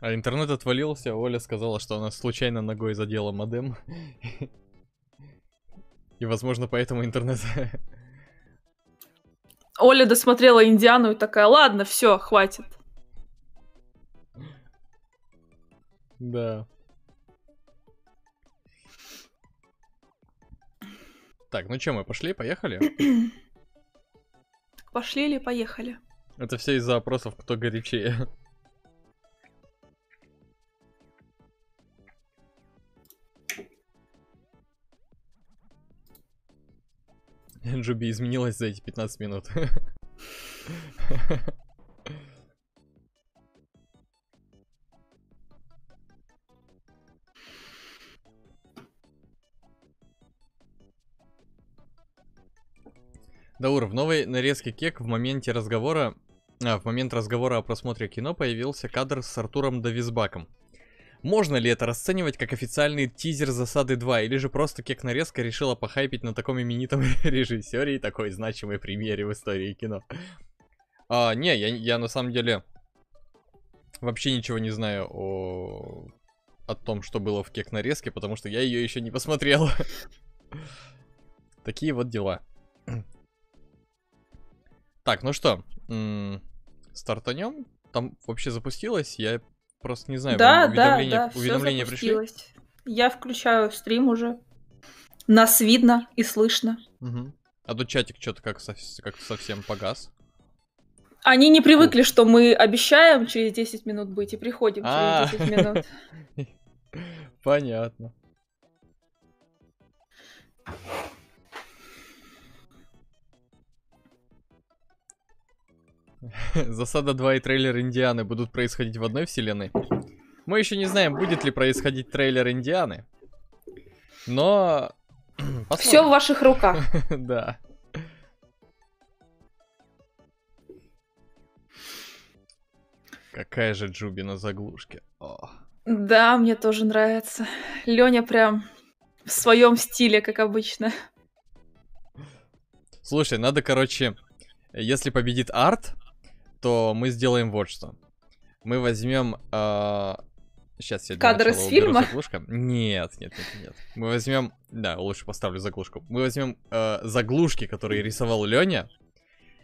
А интернет отвалился, Оля сказала, что она случайно ногой задела модем. И, возможно, поэтому интернет... Оля досмотрела Индиану и такая, ладно, все, хватит. Да. Так, ну что, мы пошли, поехали? Пошли или поехали? Это все из-за опросов, кто горячее. Джуби изменилась за эти 15 минут. Даур, в новой нарезке кек в моменте разговора а, в момент разговора о просмотре кино появился кадр с Артуром Давизбаком. Можно ли это расценивать как официальный тизер «Засады 2», или же просто Кек Нарезка решила похайпить на таком именитом режиссере и такой значимой премьере в истории кино? А, не, я, я на самом деле вообще ничего не знаю о... о том, что было в Кек Нарезке, потому что я ее еще не посмотрел. Такие вот дела. Так, ну что, стартанем. Там вообще запустилось, я просто не знаю, да, уведомления, да, да, уведомления пришли. Я включаю стрим уже. Нас видно и слышно. Угу. А тут чатик что-то как, со, как совсем погас. Они не привыкли, Фу. что мы обещаем через 10 минут быть и приходим а -а -а. через 10 минут. Понятно. Засада 2 и трейлер Индианы будут происходить в одной вселенной. Мы еще не знаем, будет ли происходить трейлер Индианы. Но... Все в ваших руках. да. Какая же Джуби на заглушке. О. Да, мне тоже нравится. Леня прям в своем стиле, как обычно. Слушай, надо, короче, если победит арт, то мы сделаем вот что. Мы возьмем... Э, а, сейчас я Кадры с фильма? Заглушка. Нет, нет, нет, нет. Мы возьмем... Да, лучше поставлю заглушку. Мы возьмем э, заглушки, которые рисовал Леня.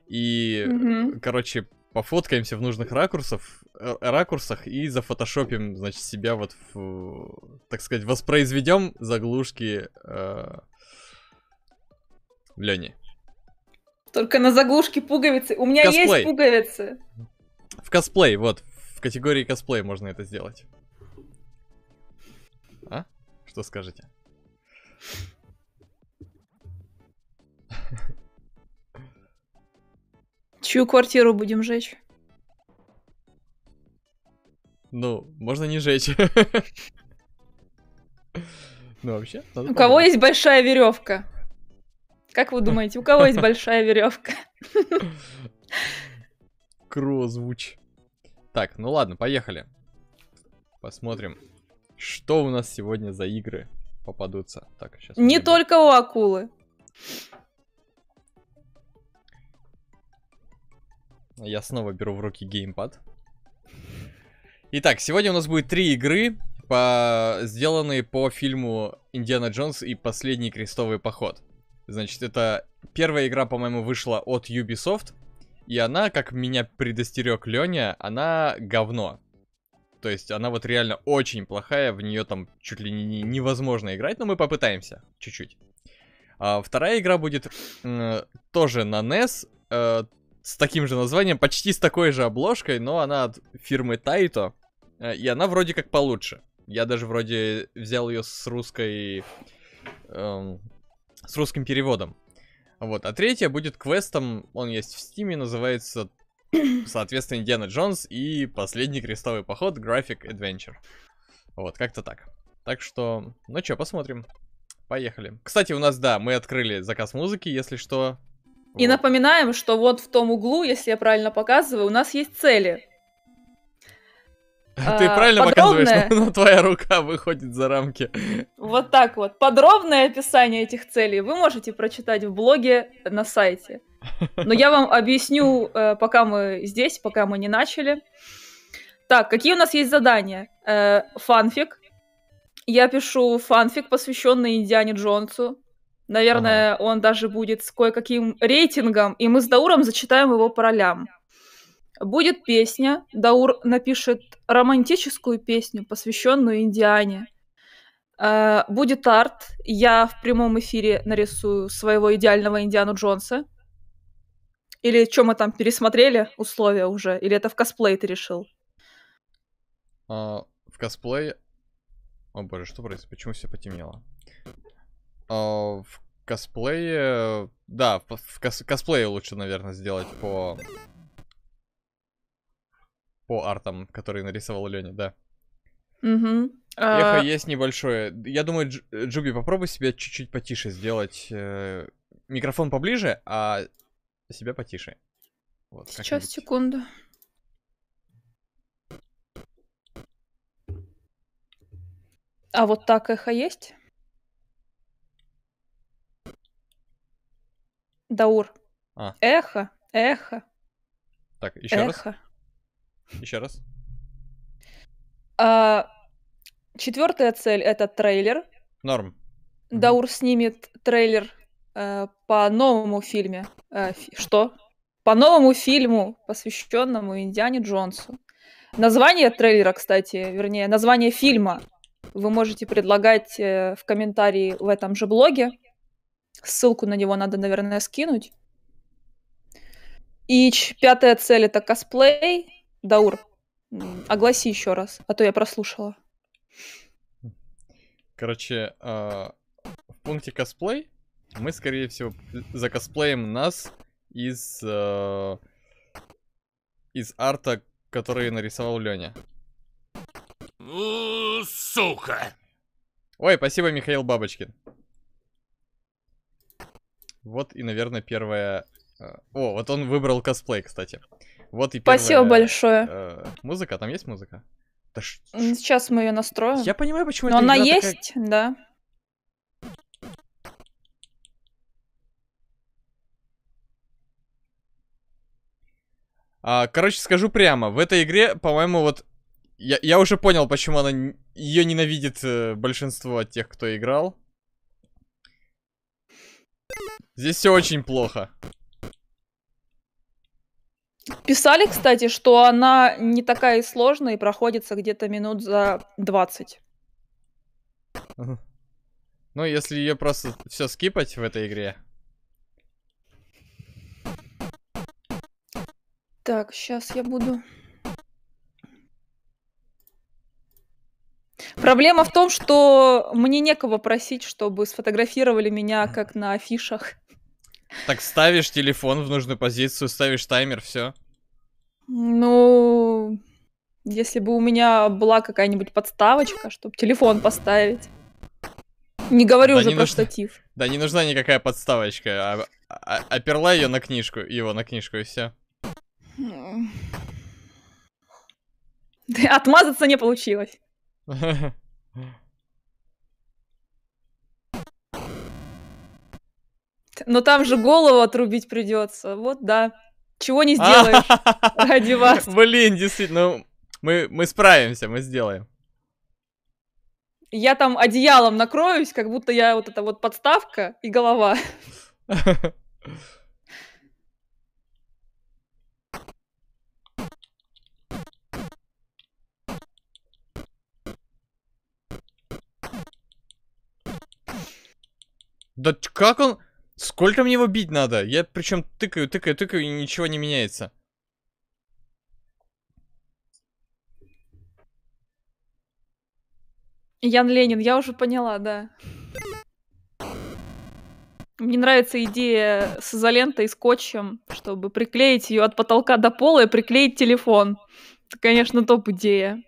И, угу. короче, пофоткаемся в нужных ракурсов, э, ракурсах и зафотошопим, значит, себя вот, в, так сказать, воспроизведем заглушки э, а, Лени. Только на заглушке пуговицы. У меня косплей. есть пуговицы. В косплей, вот. В категории косплей можно это сделать. А? Что скажете? Чью квартиру будем жечь? Ну, можно не жечь. Ну, вообще. У кого есть большая веревка? Как вы думаете, у кого есть большая веревка? Крозвуч. Так, ну ладно, поехали. Посмотрим, что у нас сегодня за игры попадутся. Так, сейчас. Не только у акулы. Я снова беру в руки геймпад. Итак, сегодня у нас будет три игры, по... сделанные по фильму «Индиана Джонс и последний крестовый поход». Значит, это первая игра, по-моему, вышла от Ubisoft. И она, как меня предостерег Леня, она говно. То есть она вот реально очень плохая, в нее там чуть ли не невозможно играть, но мы попытаемся чуть-чуть. А вторая игра будет э, тоже на NES, э, с таким же названием, почти с такой же обложкой, но она от фирмы Taito, э, и она вроде как получше. Я даже вроде взял ее с русской... Эм, с русским переводом. Вот, а третья будет квестом, он есть в стиме, называется, соответственно, Индиана Джонс и Последний крестовый поход Graphic Adventure. Вот, как-то так. Так что, ну чё, посмотрим. Поехали. Кстати, у нас, да, мы открыли заказ музыки, если что. И вот. напоминаем, что вот в том углу, если я правильно показываю, у нас есть цели. Ты э, правильно показываешь, но твоя рука выходит за рамки. Вот так вот. Подробное описание этих целей вы можете прочитать в блоге на сайте. Но я вам объясню, э, пока мы здесь, пока мы не начали. Так, какие у нас есть задания? Э, фанфик. Я пишу фанфик, посвященный Индиане Джонсу. Наверное, ага. он даже будет с кое-каким рейтингом, и мы с Дауром зачитаем его по ролям. Будет песня, Даур напишет романтическую песню, посвященную Индиане. Э, будет арт, я в прямом эфире нарисую своего идеального Индиану Джонса. Или что мы там пересмотрели условия уже? Или это в косплей ты решил? А, в косплей... О боже, что происходит? Почему все потемнело? А, в косплее... Да, в кос- косплее лучше, наверное, сделать по по артам, которые нарисовал Леня, да. Угу. Эхо а... есть небольшое. Я думаю, Джуби, попробуй себя чуть-чуть потише сделать. Э, микрофон поближе, а себя потише. Вот, Сейчас, как секунду. А вот так эхо есть? Даур. А. Эхо, эхо. Так, еще эхо. раз. Еще раз. А, четвертая цель это трейлер. Норм. Даур mm-hmm. снимет трейлер э, по новому фильму, Э, фи- что? По новому фильму, посвященному Индиане Джонсу. Название трейлера, кстати, вернее, название фильма вы можете предлагать э, в комментарии в этом же блоге. Ссылку на него надо, наверное, скинуть. И ч- пятая цель это косплей. Даур, огласи еще раз, а то я прослушала. Короче, э, в пункте косплей мы, скорее всего, закосплеем нас из, э, из арта, который нарисовал Леня. Сука! Ой, спасибо, Михаил Бабочкин. Вот и, наверное, первое... А, о, вот он выбрал косплей, кстати. Вот и Спасибо большое. Э, музыка, там есть музыка? Да ш... Сейчас мы ее настроим. Я понимаю, почему Но она есть, такая... да. А, короче, скажу прямо, в этой игре, по-моему, вот я, я уже понял, почему она ее ненавидит э, большинство тех, кто играл. Здесь все очень плохо. Писали, кстати, что она не такая и сложная и проходится где-то минут за 20. Ну, если ее просто все скипать в этой игре. Так, сейчас я буду... Проблема в том, что мне некого просить, чтобы сфотографировали меня как на афишах. Так ставишь телефон в нужную позицию, ставишь таймер, все. Ну, если бы у меня была какая-нибудь подставочка, чтобы телефон поставить. Не говорю да уже не про нужна... штатив. Да не нужна никакая подставочка. А, а, а оперла ее на книжку, его на книжку и все. Отмазаться не получилось. есть, но там же голову отрубить придется. Вот да. Чего не а. сделаешь ради вас. Блин, действительно, ну, мы, мы справимся, мы сделаем. Я там одеялом накроюсь, как будто я вот эта вот подставка и голова. Да как он... Сколько мне его бить надо? Я причем тыкаю, тыкаю, тыкаю, и ничего не меняется. Ян Ленин, я уже поняла, да. Мне нравится идея с изолентой и скотчем, чтобы приклеить ее от потолка до пола и приклеить телефон. Это, конечно, топ идея.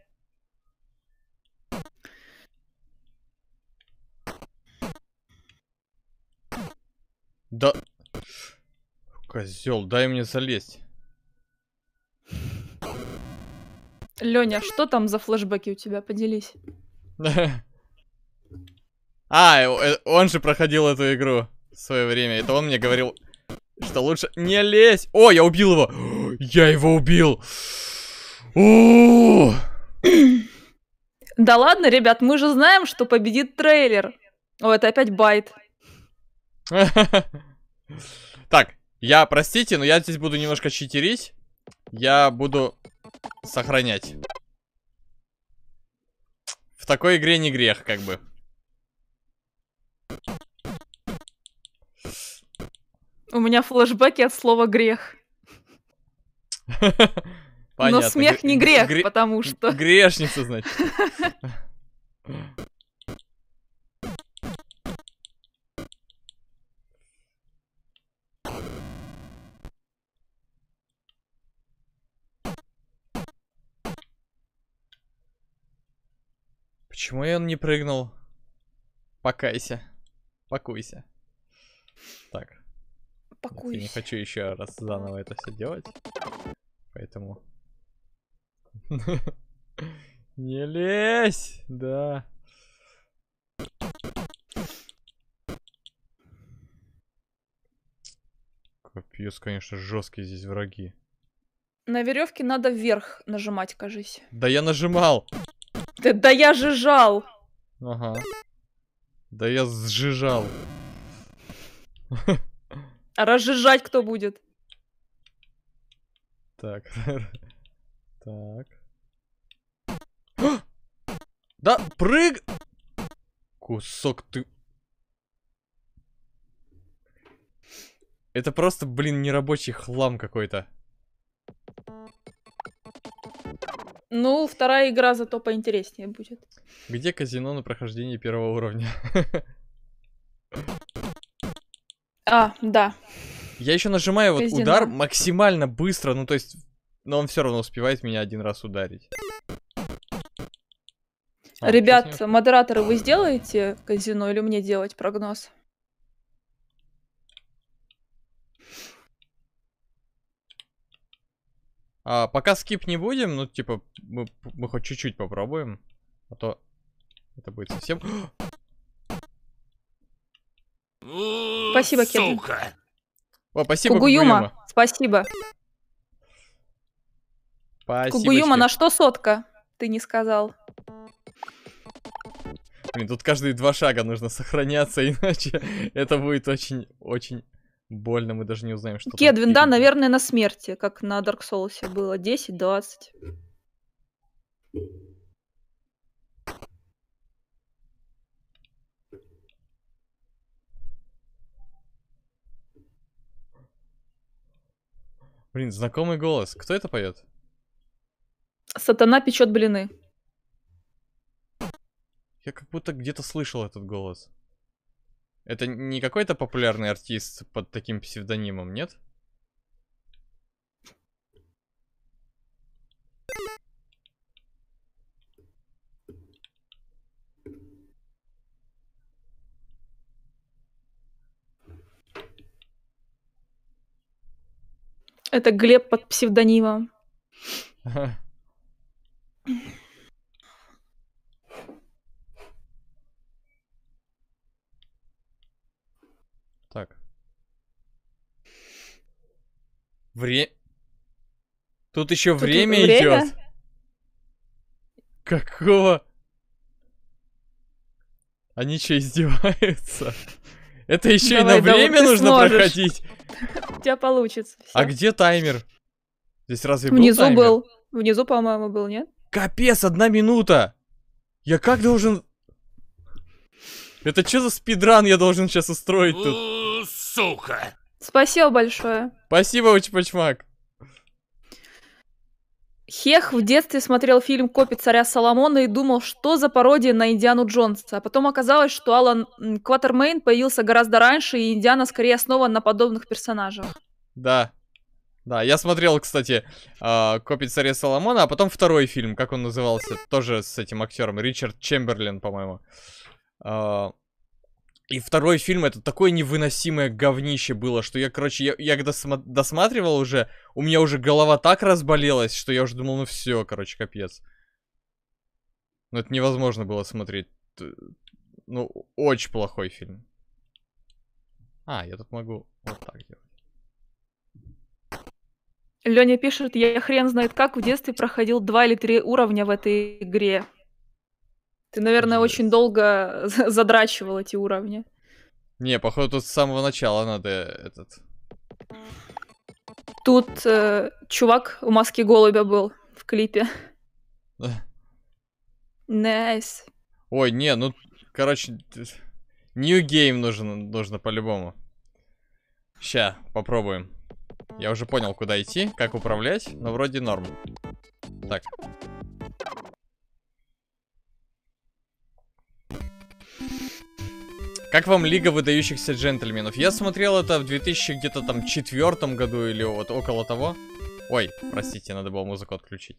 Да... Козел, дай мне залезть. Леня, что там за флешбеки у тебя? Поделись. А, э, он же проходил эту игру в свое время. Это он мне говорил, что лучше не лезь. О, я убил его. Я его убил. Да ладно, ребят, мы же знаем, что победит трейлер. О, это опять байт. Так, я, простите, но я здесь буду немножко читерить. Я буду сохранять. В такой игре не грех, как бы. У меня флешбеки от слова грех. Понятно. Но смех не грех, Гре потому что... Грешница, значит. Почему я он не прыгнул? Покайся. Покуйся. Так. Покуйся. Я не хочу еще раз заново это все делать. Поэтому... Не лезь! Да. Капец, конечно, жесткие здесь враги. На веревке надо вверх нажимать, кажись. Да я нажимал! Да, да я жижал. Ага. Да я сжижал. А разжижать кто будет? Так. Так. Да, прыг... Кусок ты... Это просто, блин, нерабочий хлам какой-то. Ну, вторая игра зато поинтереснее будет. Где казино на прохождении первого уровня? А, да. Я еще нажимаю вот удар максимально быстро, ну то есть, но он все равно успевает меня один раз ударить. А, Ребят, модераторы, вы сделаете казино или мне делать прогноз? А, пока скип не будем, ну, типа, мы, мы хоть чуть-чуть попробуем. А то это будет совсем... Спасибо, Кевин. О, спасибо, Кугуюма. Кугуюма. Спасибо. Спасибо. Кугуюма, на что сотка? Ты не сказал. Блин, тут каждые два шага нужно сохраняться, иначе это будет очень-очень больно, мы даже не узнаем, что Кедвин, да, наверное, на смерти, как на Dark Souls было. 10-20. Блин, знакомый голос. Кто это поет? Сатана печет блины. Я как будто где-то слышал этот голос. Это не какой-то популярный артист под таким псевдонимом, нет? Это Глеб под псевдонимом. Вре... Тут еще Тут время, время идет. Какого? Они что, издеваются? Это еще давай, и на давай, время нужно сможешь. проходить. У тебя получится. Все. А где таймер? Здесь разве Внизу был таймер? был. Внизу, по-моему, был, нет? Капец, одна минута! Я как должен... Это что за спидран я должен сейчас устроить тут? Сука! Спасибо большое. Спасибо, Чпачмак. Хех в детстве смотрел фильм «Копи царя Соломона» и думал, что за пародия на Индиану Джонса. А потом оказалось, что Алан Кватермейн появился гораздо раньше, и Индиана скорее основан на подобных персонажах. Да. Да, я смотрел, кстати, а, «Копи царя Соломона», а потом второй фильм, как он назывался, тоже с этим актером, Ричард Чемберлин, по-моему. А, и второй фильм это такое невыносимое говнище было, что я, короче, я, я когда смо- досматривал уже, у меня уже голова так разболелась, что я уже думал, ну все, короче, капец. Но ну, это невозможно было смотреть. Ну, очень плохой фильм. А, я тут могу вот так делать. Леня пишет, я хрен знает как в детстве проходил два или три уровня в этой игре. Ты, наверное, Жесть. очень долго задрачивал эти уровни. Не, походу, тут с самого начала надо э, этот... Тут э, чувак в маске голубя был в клипе. Найс. Nice. Ой, не, ну, короче, new game нужно, нужно по-любому. Ща, попробуем. Я уже понял, куда идти, как управлять, но вроде норм. Так, Как вам Лига выдающихся джентльменов? Я смотрел это в 2000 где-то там четвертом году или вот около того. Ой, простите, надо было музыку отключить.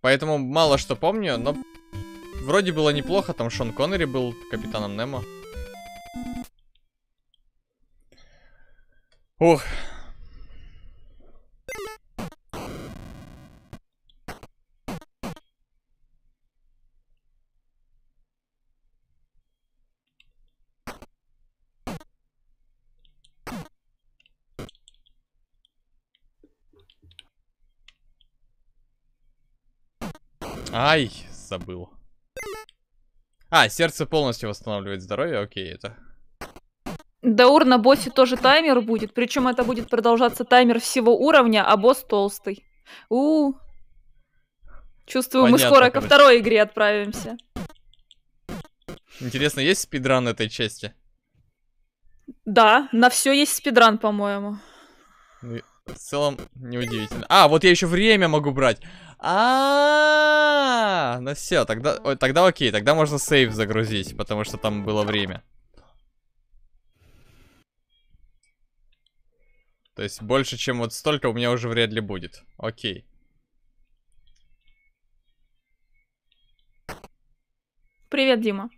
Поэтому мало что помню, но вроде было неплохо. Там Шон Коннери был капитаном Немо. Ох, Ай, забыл. А, сердце полностью восстанавливает здоровье, окей, это. Да, ур на боссе тоже таймер будет, причем это будет продолжаться таймер всего уровня, а босс толстый. У, -у, -у. Чувствую, Понятно, мы скоро короче. ко второй игре отправимся. Интересно, есть спидран этой части? Да, на все есть спидран, по-моему. Ну, в целом, неудивительно. А, вот я еще время могу брать. А, -а, Ну все, тогда, тогда окей, тогда можно сейв загрузить, потому что там было время. То есть больше, чем вот столько у меня уже вряд ли будет. Окей. Привет, Дима.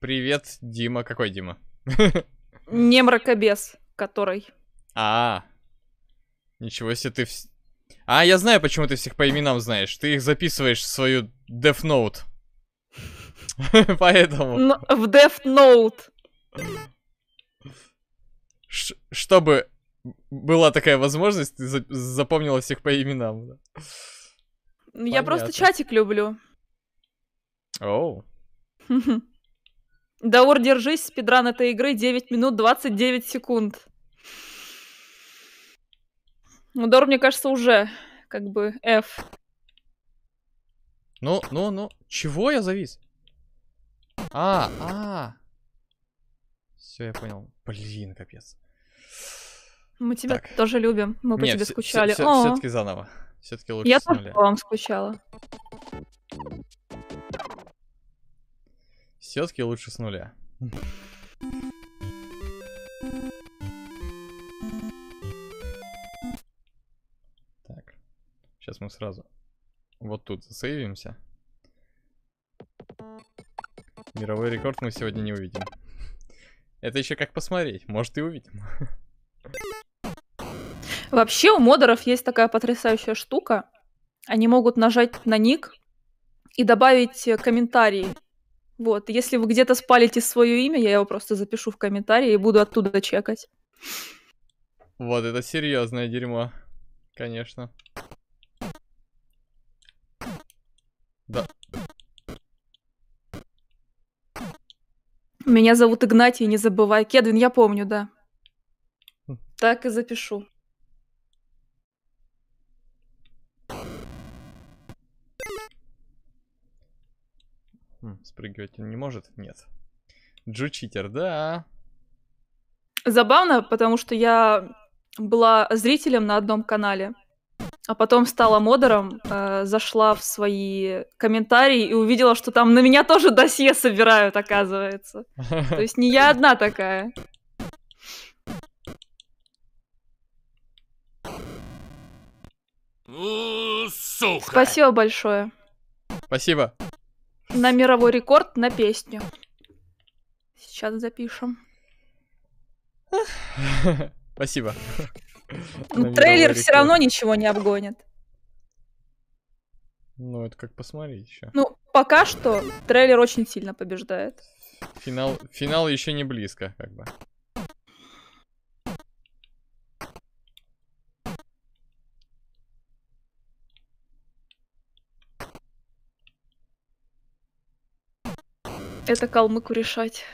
Привет, Дима. Какой Дима? Не мракобес, который. А, -а, -а. Ничего себе, ты... Вс... А, я знаю, почему ты всех по именам знаешь. Ты их записываешь в свою Death Note. Поэтому... Ну, в Death Note. Чтобы была такая возможность, ты запомнила всех по именам. Ну, я просто чатик люблю. Оу. Даур, держись, спидран этой игры 9 минут 29 секунд. Ну, Дор, мне кажется, уже как бы F. Ну, ну, ну. Чего я завис? А, а. Все, я понял. Блин, капец. Мы тебя так. тоже любим. Мы по Нет, тебе скучали. Все, все, все-таки заново. Все-таки лучше Я тоже по вам скучала. Все-таки лучше с нуля. Сейчас мы сразу вот тут засейвимся. Мировой рекорд мы сегодня не увидим. Это еще как посмотреть, может и увидим. Вообще у модеров есть такая потрясающая штука. Они могут нажать на ник и добавить э, комментарии. Вот, если вы где-то спалите свое имя, я его просто запишу в комментарии и буду оттуда чекать. Вот, это серьезное дерьмо, конечно. Да. Меня зовут Игнатий, не забывай. Кедвин, я помню, да. Хм. Так и запишу. Хм, спрыгивать он не может? Нет. Джучитер, да. Забавно, потому что я была зрителем на одном канале а потом стала модером, э, зашла в свои комментарии и увидела, что там на меня тоже досье собирают, оказывается. То есть не я одна такая. Ну, сука. Спасибо большое. Спасибо. На мировой рекорд на песню. Сейчас запишем. Спасибо. Ну, трейлер все равно ничего не обгонит. Ну, это как посмотреть еще. Ну, пока что трейлер очень сильно побеждает. Финал, финал еще не близко, как бы. Это калмыку решать.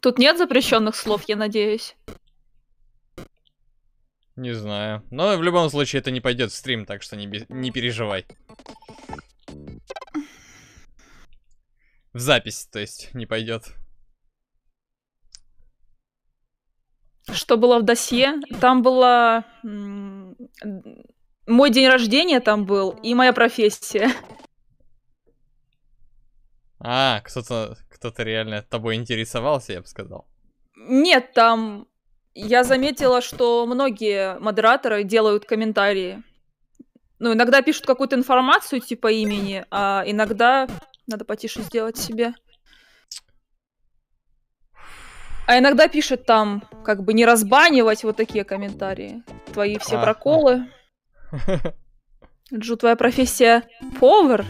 Тут нет запрещенных слов, я надеюсь. Не знаю. Но в любом случае это не пойдет в стрим, так что не, не переживай. В запись, то есть, не пойдет. Что было в досье? Там было... Мой день рождения там был и моя профессия. А, кто-то кто то реально тобой интересовался, я бы сказал. Нет, там я заметила, что многие модераторы делают комментарии. Ну, иногда пишут какую-то информацию типа имени, а иногда надо потише сделать себе. А иногда пишет там, как бы не разбанивать вот такие комментарии. Твои все а. проколы. Джу, твоя профессия повар?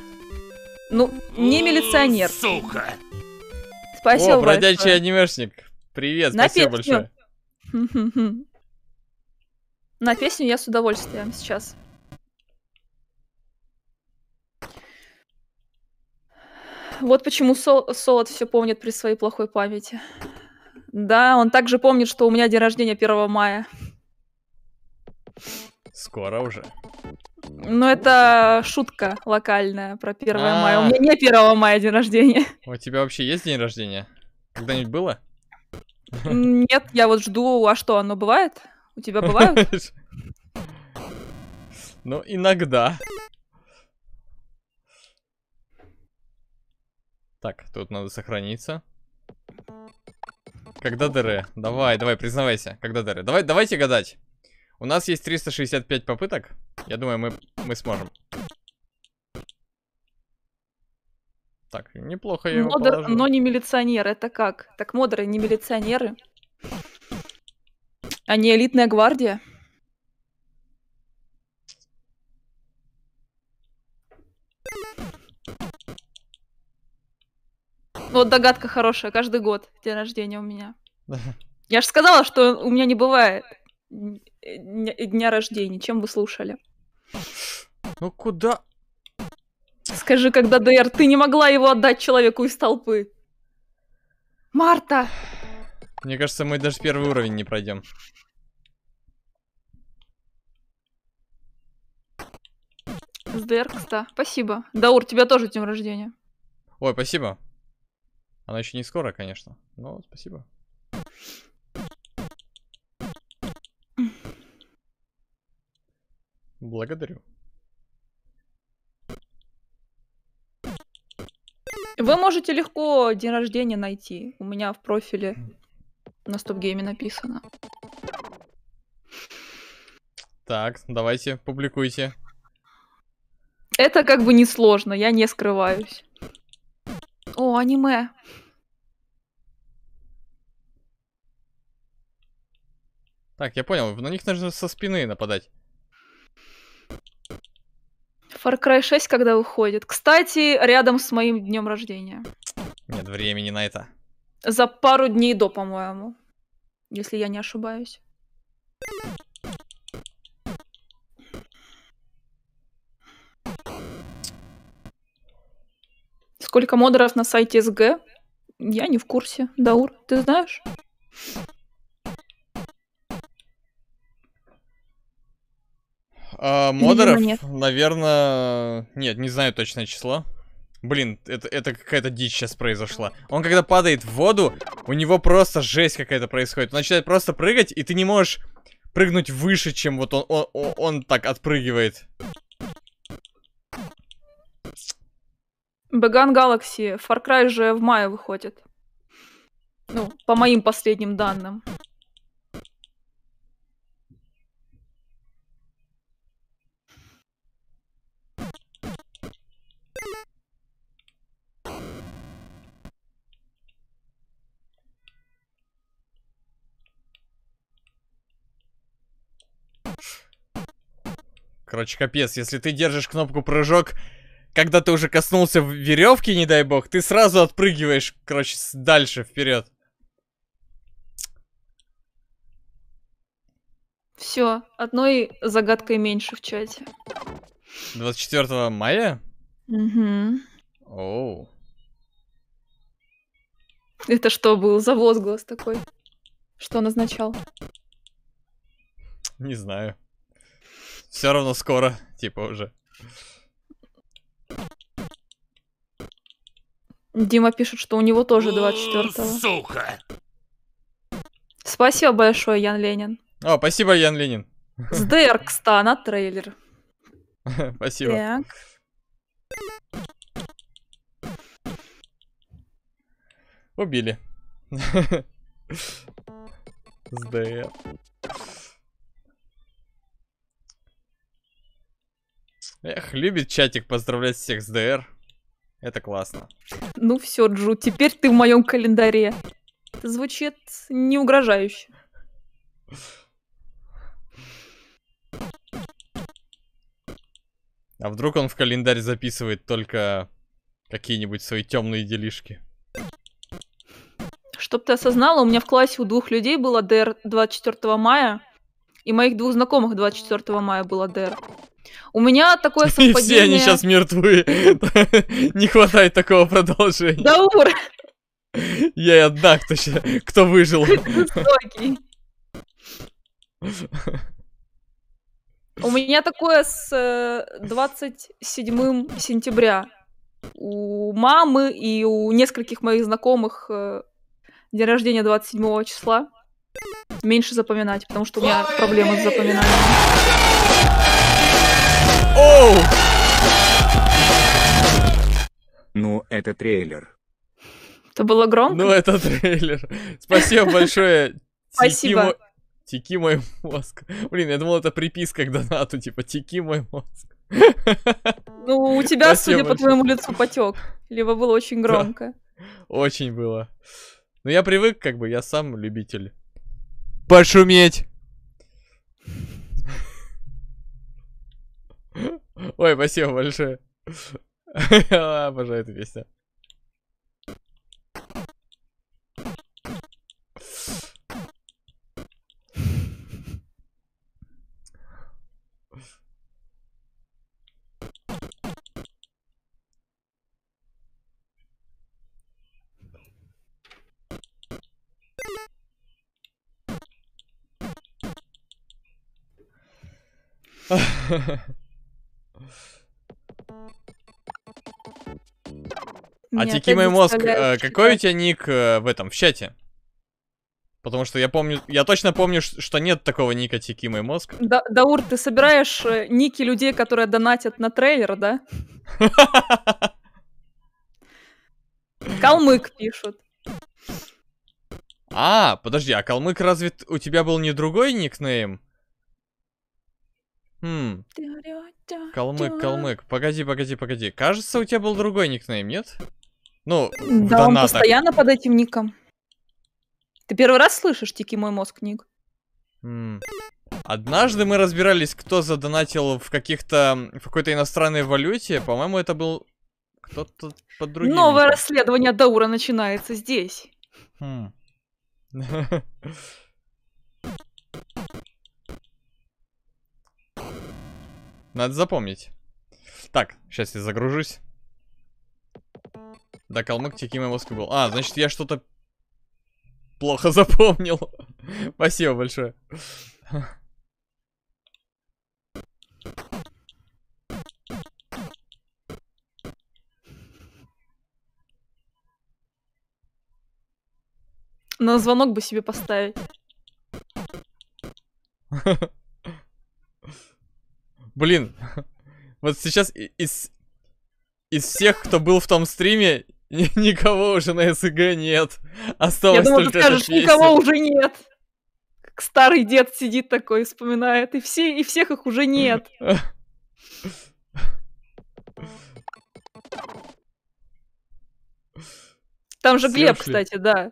Ну, не милиционер. Сука! Спасибо О, бродячий большое. анимешник. Привет, На спасибо песню. большое. На песню я с удовольствием сейчас. Вот почему Сол Солод все помнит при своей плохой памяти. Да, он также помнит, что у меня день рождения 1 мая. Скоро уже. Ну, это шутка локальная про 1 мая. У а. меня не 1 мая день рождения. У тебя вообще есть день рождения? Когда-нибудь было? Нет, я вот жду, а что, оно бывает? У тебя бывает? Ну, иногда. Так, тут надо сохраниться. Когда дыры? Давай, давай, признавайся. Когда дыры? Давай, давайте гадать. У нас есть 365 попыток. Я думаю, мы, мы сможем. Так, неплохо я его Модер, положу. но не милиционер, это как? Так модеры не милиционеры. Они элитная гвардия. Вот догадка хорошая, каждый год день рождения у меня. Я же сказала, что у меня не бывает Э, э, дня рождения. Чем вы слушали? Ну куда? Скажи, когда ДР, ты не могла его отдать человеку из толпы. Марта! Мне кажется, мы даже первый уровень не пройдем. С ДР, кстати. Спасибо. Даур, тебя тоже днем рождения. Ой, спасибо. Она еще не скоро, конечно, но спасибо. Благодарю. Вы можете легко день рождения найти. У меня в профиле на стоп-гейме написано. Так, давайте, публикуйте. Это как бы несложно, я не скрываюсь. О, аниме. Так, я понял, на них нужно со спины нападать. Far Cry 6 когда выходит. Кстати, рядом с моим днем рождения. Нет времени на это. За пару дней до, по-моему. Если я не ошибаюсь. Сколько модеров на сайте СГ? Я не в курсе. Даур, ты знаешь? А, модеров, нет. наверное... Нет, не знаю точное число. Блин, это, это какая-то дичь сейчас произошла. Он когда падает в воду, у него просто жесть какая-то происходит. Он начинает просто прыгать, и ты не можешь прыгнуть выше, чем вот он, он, он, он так отпрыгивает. Беган Galaxy. Far Cry же в мае выходит. Ну, по моим последним данным. Короче, капец, если ты держишь кнопку прыжок, когда ты уже коснулся веревки, не дай бог, ты сразу отпрыгиваешь, короче, дальше, вперед. Все, одной загадкой меньше в чате. 24 мая? Угу. Оу. Это что был за возглас такой? Что он означал? Не знаю все равно скоро, типа уже. Дима пишет, что у него тоже 24-го. Сука! Спасибо большое, Ян Ленин. О, спасибо, Ян Ленин. С ДР, кстати, на трейлер. Спасибо. Так. Убили. С ДР. Эх, любит чатик поздравлять всех с ДР. Это классно. Ну все, Джу, теперь ты в моем календаре. звучит не угрожающе. А вдруг он в календарь записывает только какие-нибудь свои темные делишки? Чтоб ты осознала, у меня в классе у двух людей было ДР 24 мая, и моих двух знакомых 24 мая было ДР. У меня такое совпадение... И все они сейчас мертвы. Не хватает такого продолжения. Да ур! Я и одна, кто, кто выжил. У меня такое с 27 э, сентября. У мамы и у нескольких моих знакомых э, день рождения 27 числа. Меньше запоминать, потому что у меня проблемы с запоминанием. Оу! Ну, это трейлер. Это было громко? Ну, это трейлер. Спасибо большое. Спасибо. Тики мой мозг. Блин, я думал, это приписка к донату, типа, тики мой мозг. Ну, у тебя, судя по твоему лицу, потек. Либо было очень громко. Очень было. Но ну, я привык, как бы, я сам любитель. Пошуметь. Ой, спасибо большое. Обожаю эту песню. Ha ha ha. А Тики мой мозг, какой у тебя ник э, в этом, в чате? Потому что я помню, я точно помню, что нет такого ника Тики мой мозг. Даур, ты собираешь э, ники людей, которые донатят на трейлер, да? Калмык пишут. А, подожди, а Калмык разве у тебя был не другой никнейм? Хм. Калмык, Калмык. Погоди, погоди, погоди. Кажется, у тебя был другой никнейм, нет? Ну, Да, он постоянно под этим ником. Ты первый раз слышишь, Тики, мой мозг, ник? Однажды мы разбирались, кто задонатил в каких-то в какой-то иностранной валюте. По-моему, это был кто-то под другим. Новое расследование Даура начинается здесь. Хм. Надо запомнить. Так, сейчас я загружусь. Да, калмык мой Москвы был. А, значит, я что-то плохо запомнил. Спасибо большое. На звонок бы себе поставить. Блин, вот сейчас из, из всех, кто был в том стриме, никого уже на СГ нет. Осталось Я думал, только ты скажешь, никого уже нет. Как старый дед сидит такой, вспоминает, и, все, и всех их уже нет. Там же Глеб, кстати, да.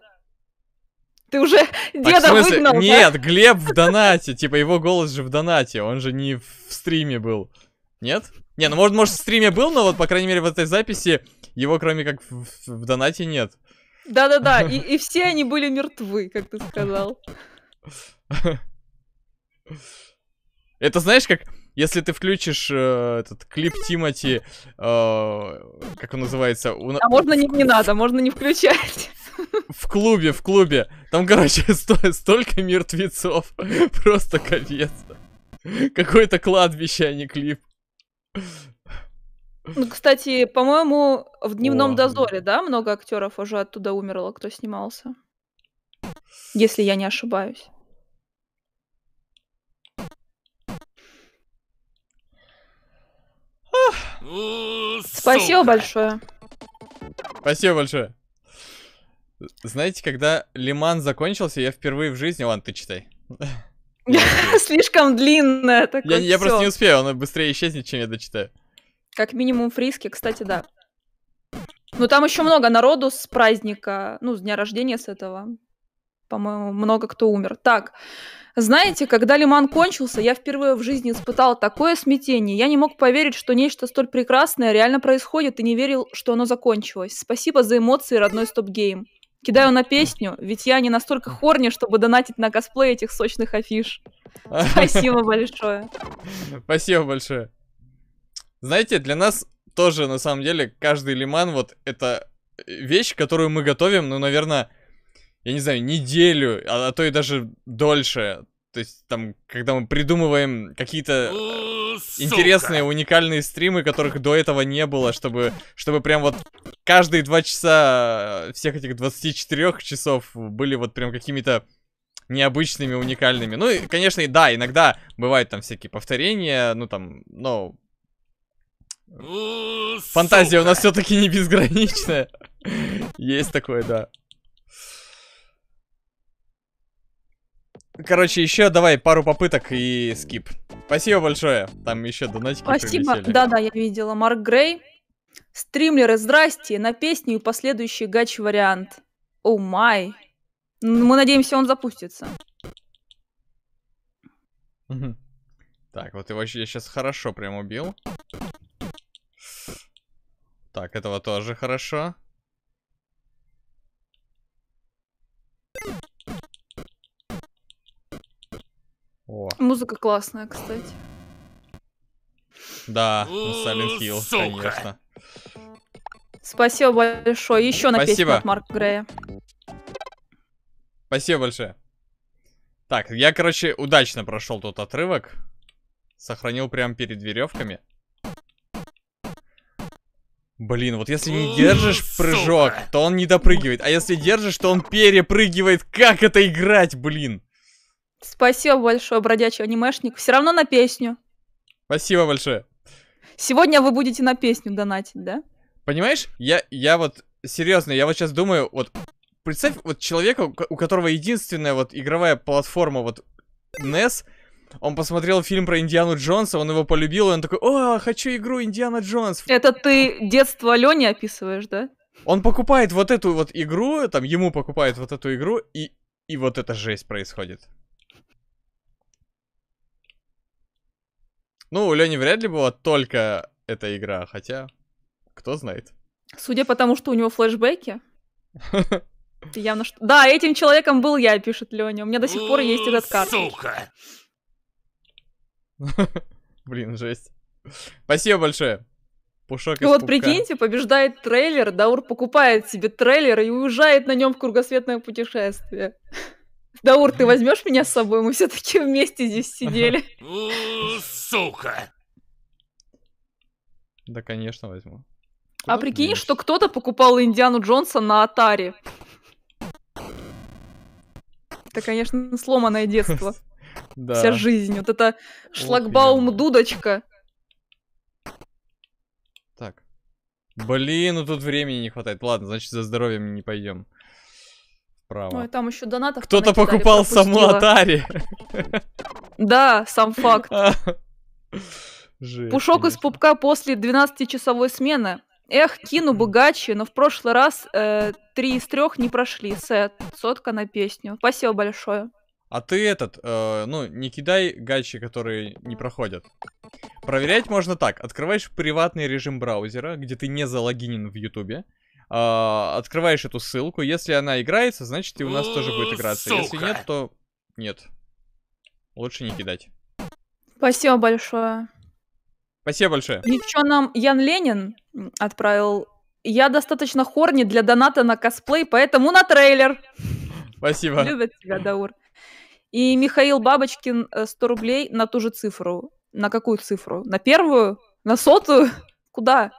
Ты уже деда так, выгнал. Нет, да? Глеб в донате. Типа его голос же в донате. Он же не в стриме был. Нет? Не, ну может, может, в стриме был, но вот, по крайней мере, в этой записи его, кроме как в, в донате, нет. Да-да-да, и, и все они были мертвы, как ты сказал. Это знаешь, как если ты включишь э, этот клип Тимати, э, как он называется? У... А можно не, не надо, можно не включать. В клубе, в клубе. Там, короче, сто столько мертвецов. Просто капец. Какое-то кладбище, а не клип. Ну, кстати, по-моему, в дневном О, дозоре, да, много актеров уже оттуда умерло, кто снимался. Если я не ошибаюсь. Ну, Спасибо большое. Спасибо большое. Знаете, когда Лиман закончился, я впервые в жизни... Ладно, ты читай. Слишком длинное такое. Я просто не успею, она быстрее исчезнет, чем я дочитаю. Как минимум фриски, кстати, да. Ну там еще много народу с праздника, ну, с дня рождения с этого. По-моему, много кто умер. Так, знаете, когда Лиман кончился, я впервые в жизни испытал такое смятение. Я не мог поверить, что нечто столь прекрасное реально происходит, и не верил, что оно закончилось. Спасибо за эмоции, родной стоп-гейм. Кидаю на песню, ведь я не настолько хорни, чтобы донатить на косплей этих сочных афиш. Спасибо большое. Спасибо большое. Знаете, для нас тоже, на самом деле, каждый лиман, вот, это э, вещь, которую мы готовим, ну, наверное, я не знаю, неделю, а, а то и даже дольше. То есть там, когда мы придумываем какие-то интересные, уникальные стримы, которых до этого не было, чтобы, чтобы прям вот каждые два часа всех этих 24 часов были вот прям какими-то необычными, уникальными. Ну, и, конечно, и да, иногда бывают там всякие повторения, ну там, но... Фантазия у нас все-таки не безграничная. Есть такое, да. Короче, еще давай пару попыток и скип. Спасибо большое. Там еще донатики Спасибо. Да-да, я видела. Марк Грей. Стримлеры, здрасте. На песню и последующий гач-вариант. О oh май. Мы надеемся, он запустится. Так, вот его я сейчас хорошо прям убил. Так, этого тоже хорошо. О. Музыка классная, кстати. Да, Silent Hill, конечно. Спасибо большое. Еще на песню от Марка Грея. Спасибо большое. Так, я, короче, удачно прошел тот отрывок. Сохранил прямо перед веревками. Блин, вот если не держишь прыжок, то он не допрыгивает. А если держишь, то он перепрыгивает. Как это играть, блин? Спасибо большое, бродячий анимешник. Все равно на песню. Спасибо большое. Сегодня вы будете на песню донатить, да? Понимаешь, я, я вот серьезно, я вот сейчас думаю, вот представь вот человека, у которого единственная вот игровая платформа вот NES, он посмотрел фильм про Индиану Джонса, он его полюбил, и он такой, о, хочу игру Индиана Джонс. Это ты детство Лёни описываешь, да? Он покупает вот эту вот игру, там, ему покупает вот эту игру, и, и вот эта жесть происходит. Ну, у Лени вряд ли была только эта игра, хотя кто знает. Судя по тому, что у него флешбеки. Явно что... Да, этим человеком был я, пишет Леня. У меня до сих пор есть этот картридж. Сука! Блин, жесть. Спасибо большое. Пушок ну вот пупка. прикиньте, побеждает трейлер, Даур покупает себе трейлер и уезжает на нем в кругосветное путешествие. Даур, ты возьмешь меня с собой? Мы все-таки вместе здесь сидели. Сука! Да, конечно, возьму. а прикинь, что кто-то покупал Индиану Джонса на Атаре. Это, конечно, сломанное детство. Да. Вся жизнь. Вот это шлагбаум дудочка. Так. Блин, ну тут времени не хватает. Ладно, значит, за здоровьем не пойдем. Право. Ой, там еще донатов. Кто-то покупал саму Atari. Да, сам факт. Пушок из пупка после 12-часовой смены. Эх, кину богаче, но в прошлый раз э, три из трех не прошли. Сет, сотка на песню. Спасибо большое. А ты этот, э, ну, не кидай гачи, которые не проходят. Проверять можно так. Открываешь приватный режим браузера, где ты не залогинен в Ютубе. А, открываешь эту ссылку. Если она играется, значит и у нас тоже будет играться. Если нет, то нет. Лучше не кидать. Спасибо большое. Спасибо большое. Ничего нам Ян Ленин отправил. Я достаточно хорни для доната на косплей, поэтому на трейлер. Спасибо. Любят тебя, Даур. И Михаил Бабочкин 100 э, рублей на ту же цифру. На какую цифру? На первую? На сотую? Куда?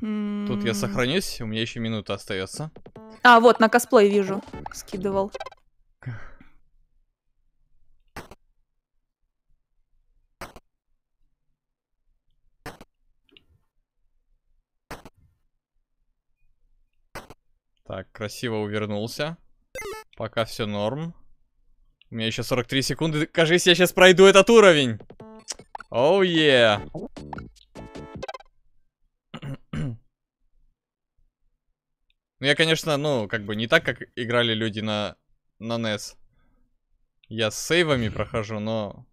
Тут я сохранюсь, у меня еще минута остается. А, вот, на косплей вижу. Скидывал. Так, красиво увернулся. Пока все норм. У меня еще 43 секунды. Кажись, я сейчас пройду этот уровень. Оу, oh, е. Yeah. Ну, я, конечно, ну, как бы не так, как играли люди на, на NES. Я с сейвами прохожу, но...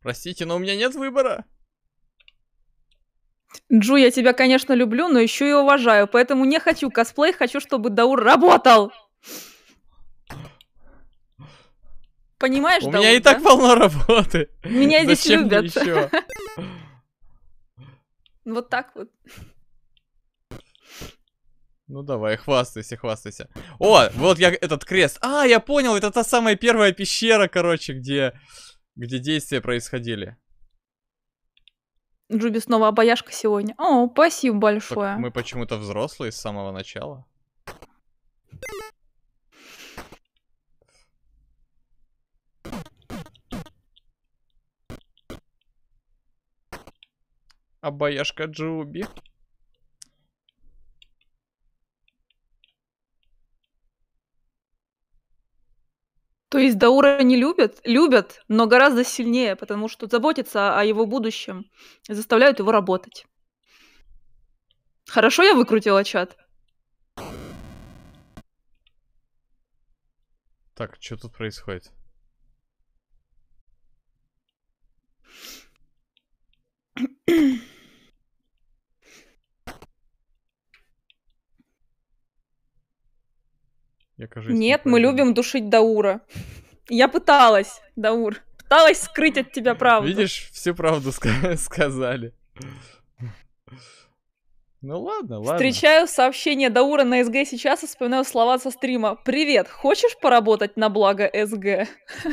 Простите, но у меня нет выбора. Джу, я тебя, конечно, люблю, но еще и уважаю, поэтому не хочу косплей, хочу, чтобы Даур работал. Понимаешь, У Даур, меня и да? так полно работы. Меня здесь Зачем любят. Вот так вот. Ну давай, хвастайся, хвастайся. О, вот я этот крест. А, я понял, это та самая первая пещера, короче, где, где действия происходили. Джуби снова обаяшка сегодня. О, спасибо большое. Так мы почему-то взрослые с самого начала. Обаяшка Джуби. То есть Даура не любят, любят, но гораздо сильнее, потому что заботятся о его будущем, заставляют его работать. Хорошо я выкрутила чат? Так, что тут происходит? кажется, Нет, мы любим душить Даура. Я пыталась, Даур. Пыталась скрыть от тебя правду. Видишь, всю правду сказали. Ну ладно, ладно. Встречаю сообщение Даура на СГ сейчас и вспоминаю слова со стрима. Привет, хочешь поработать на благо СГ?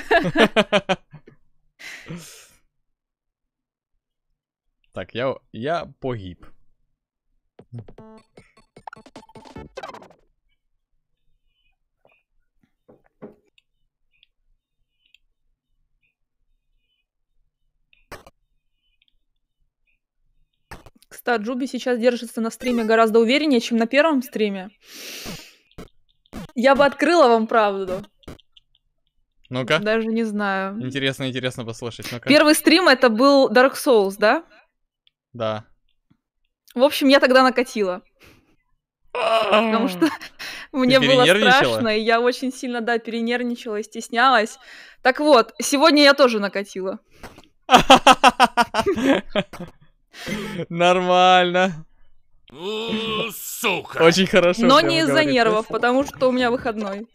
Так, я, я погиб. текста Джуби сейчас держится на стриме гораздо увереннее, чем на первом стриме. Я бы открыла вам правду. Ну-ка. Даже не знаю. Интересно, интересно послушать. Ну-ка. Первый стрим это был Dark Souls, да? Да. В общем, я тогда накатила. Потому что мне было страшно, и я очень сильно, да, перенервничала и стеснялась. Так вот, сегодня я тоже накатила. Нормально. Сука. Очень хорошо. Но не из-за нервов, потому что у меня выходной.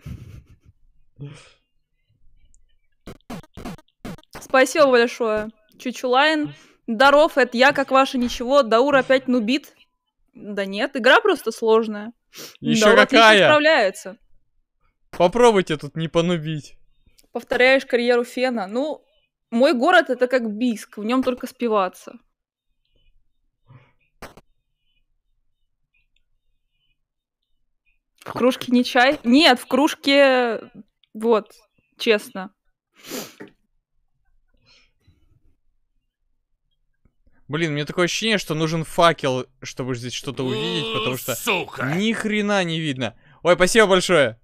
Спасибо большое, Чучулайн. Даров, это я, как ваше ничего. Даур опять нубит. Да нет, игра просто сложная. Еще Даур какая? справляется. Попробуйте тут не понубить. Повторяешь карьеру Фена. Ну, мой город это как Биск, в нем только спиваться. В кружке не чай? Нет, в кружке... Вот, честно. Блин, мне такое ощущение, что нужен факел, чтобы здесь что-то увидеть, потому что Сука! ни хрена не видно. Ой, спасибо большое.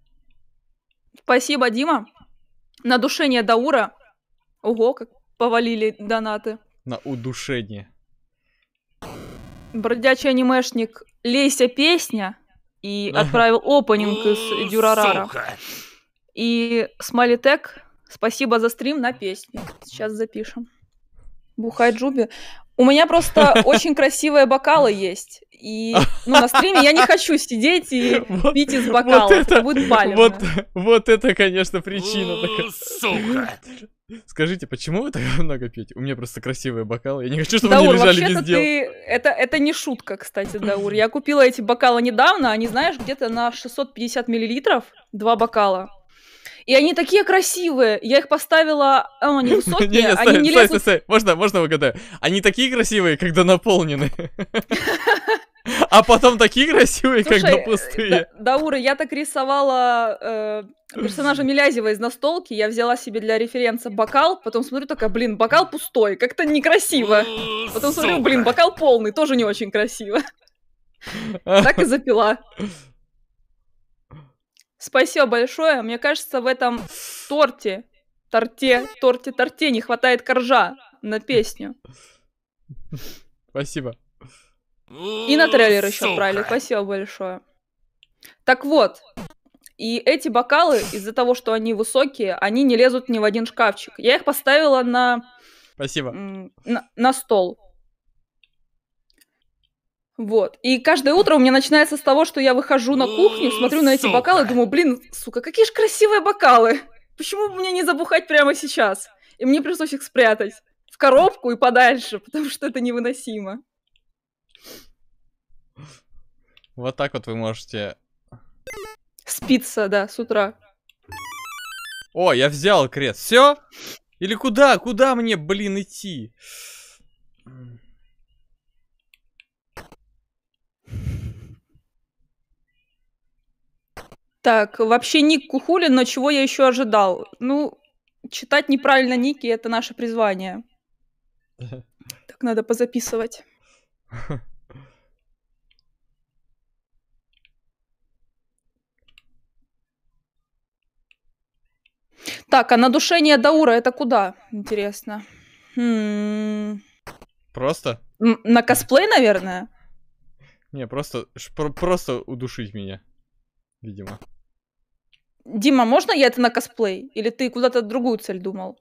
Спасибо, Дима. На душение Даура. Ого, как повалили донаты. На удушение. Бродячий анимешник «Лейся песня» и отправил опенинг из Дюрарара. И Смайли Тек, спасибо за стрим на песню. Сейчас запишем. Бухай Джуби. У меня просто очень красивые бокалы есть. И ну, на стриме я не хочу сидеть и вот, пить из бокалов. Вот это, это будет Вот, вот это, конечно, причина. Сука! Скажите, почему вы так много пьете? У меня просто красивые бокалы. Я не хочу, чтобы Даур, они лежали вообще-то Ты... Это, это не шутка, кстати, Даур. Я купила эти бокалы недавно. Они, знаешь, где-то на 650 миллилитров. Два бокала. И они такие красивые. Я их поставила... О, а, ну, они высокие. Не, не, стой, не стой, стой, Можно, можно выгадаю? Они такие красивые, когда наполнены. А потом такие красивые, Слушай, когда пустые. Даура, я так рисовала э, персонажа Милязева из настолки. Я взяла себе для референса бокал, потом смотрю, такая, блин, бокал пустой, как-то некрасиво. Потом смотрю, блин, бокал полный, тоже не очень красиво. Так и запила. Спасибо большое. Мне кажется, в этом торте, торте, торте, торте не хватает коржа на песню. Спасибо. И на трейлер еще Сука. отправили. Спасибо большое. Так вот, и эти бокалы, из-за того, что они высокие, они не лезут ни в один шкафчик. Я их поставила на... Спасибо. На, на стол. Вот. И каждое утро у меня начинается с того, что я выхожу на кухню, смотрю на эти сука. бокалы, думаю, блин, сука, какие же красивые бокалы. Почему мне не забухать прямо сейчас? И мне пришлось их спрятать в коробку и подальше, потому что это невыносимо. Вот так вот вы можете... Спиться, да, с утра. О, я взял крест. Все? Или куда? Куда мне, блин, идти? Так, вообще ник Кухулин, но чего я еще ожидал? Ну, читать неправильно ники — это наше призвание. Так надо позаписывать. Так, а надушение Даура это куда? Интересно. Хм. м Просто? на косплей, наверное? Не, просто, просто удушить меня, видимо. Дима, можно я это на косплей? Или ты куда-то другую цель думал?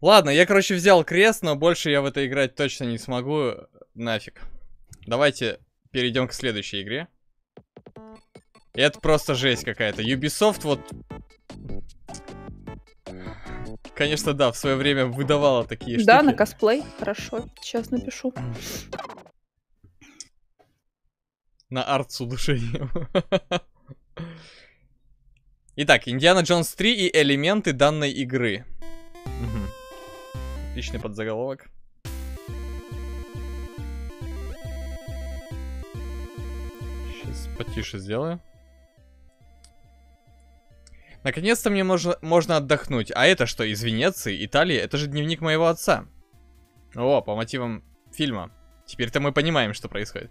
Ладно, я, короче, взял крест, но больше я в это играть точно не смогу. Нафиг. Давайте перейдем к следующей игре. Это просто жесть какая-то. Ubisoft вот... Конечно, да, в свое время выдавала такие да, штуки. Да, на косплей. Хорошо, сейчас напишу. На арт с удушением. Итак, Индиана Джонс 3 и элементы данной игры. Угу. Отличный подзаголовок. Сейчас потише сделаю. Наконец-то мне можно, можно отдохнуть. А это что, из Венеции, Италии? Это же дневник моего отца. О, по мотивам фильма. Теперь-то мы понимаем, что происходит.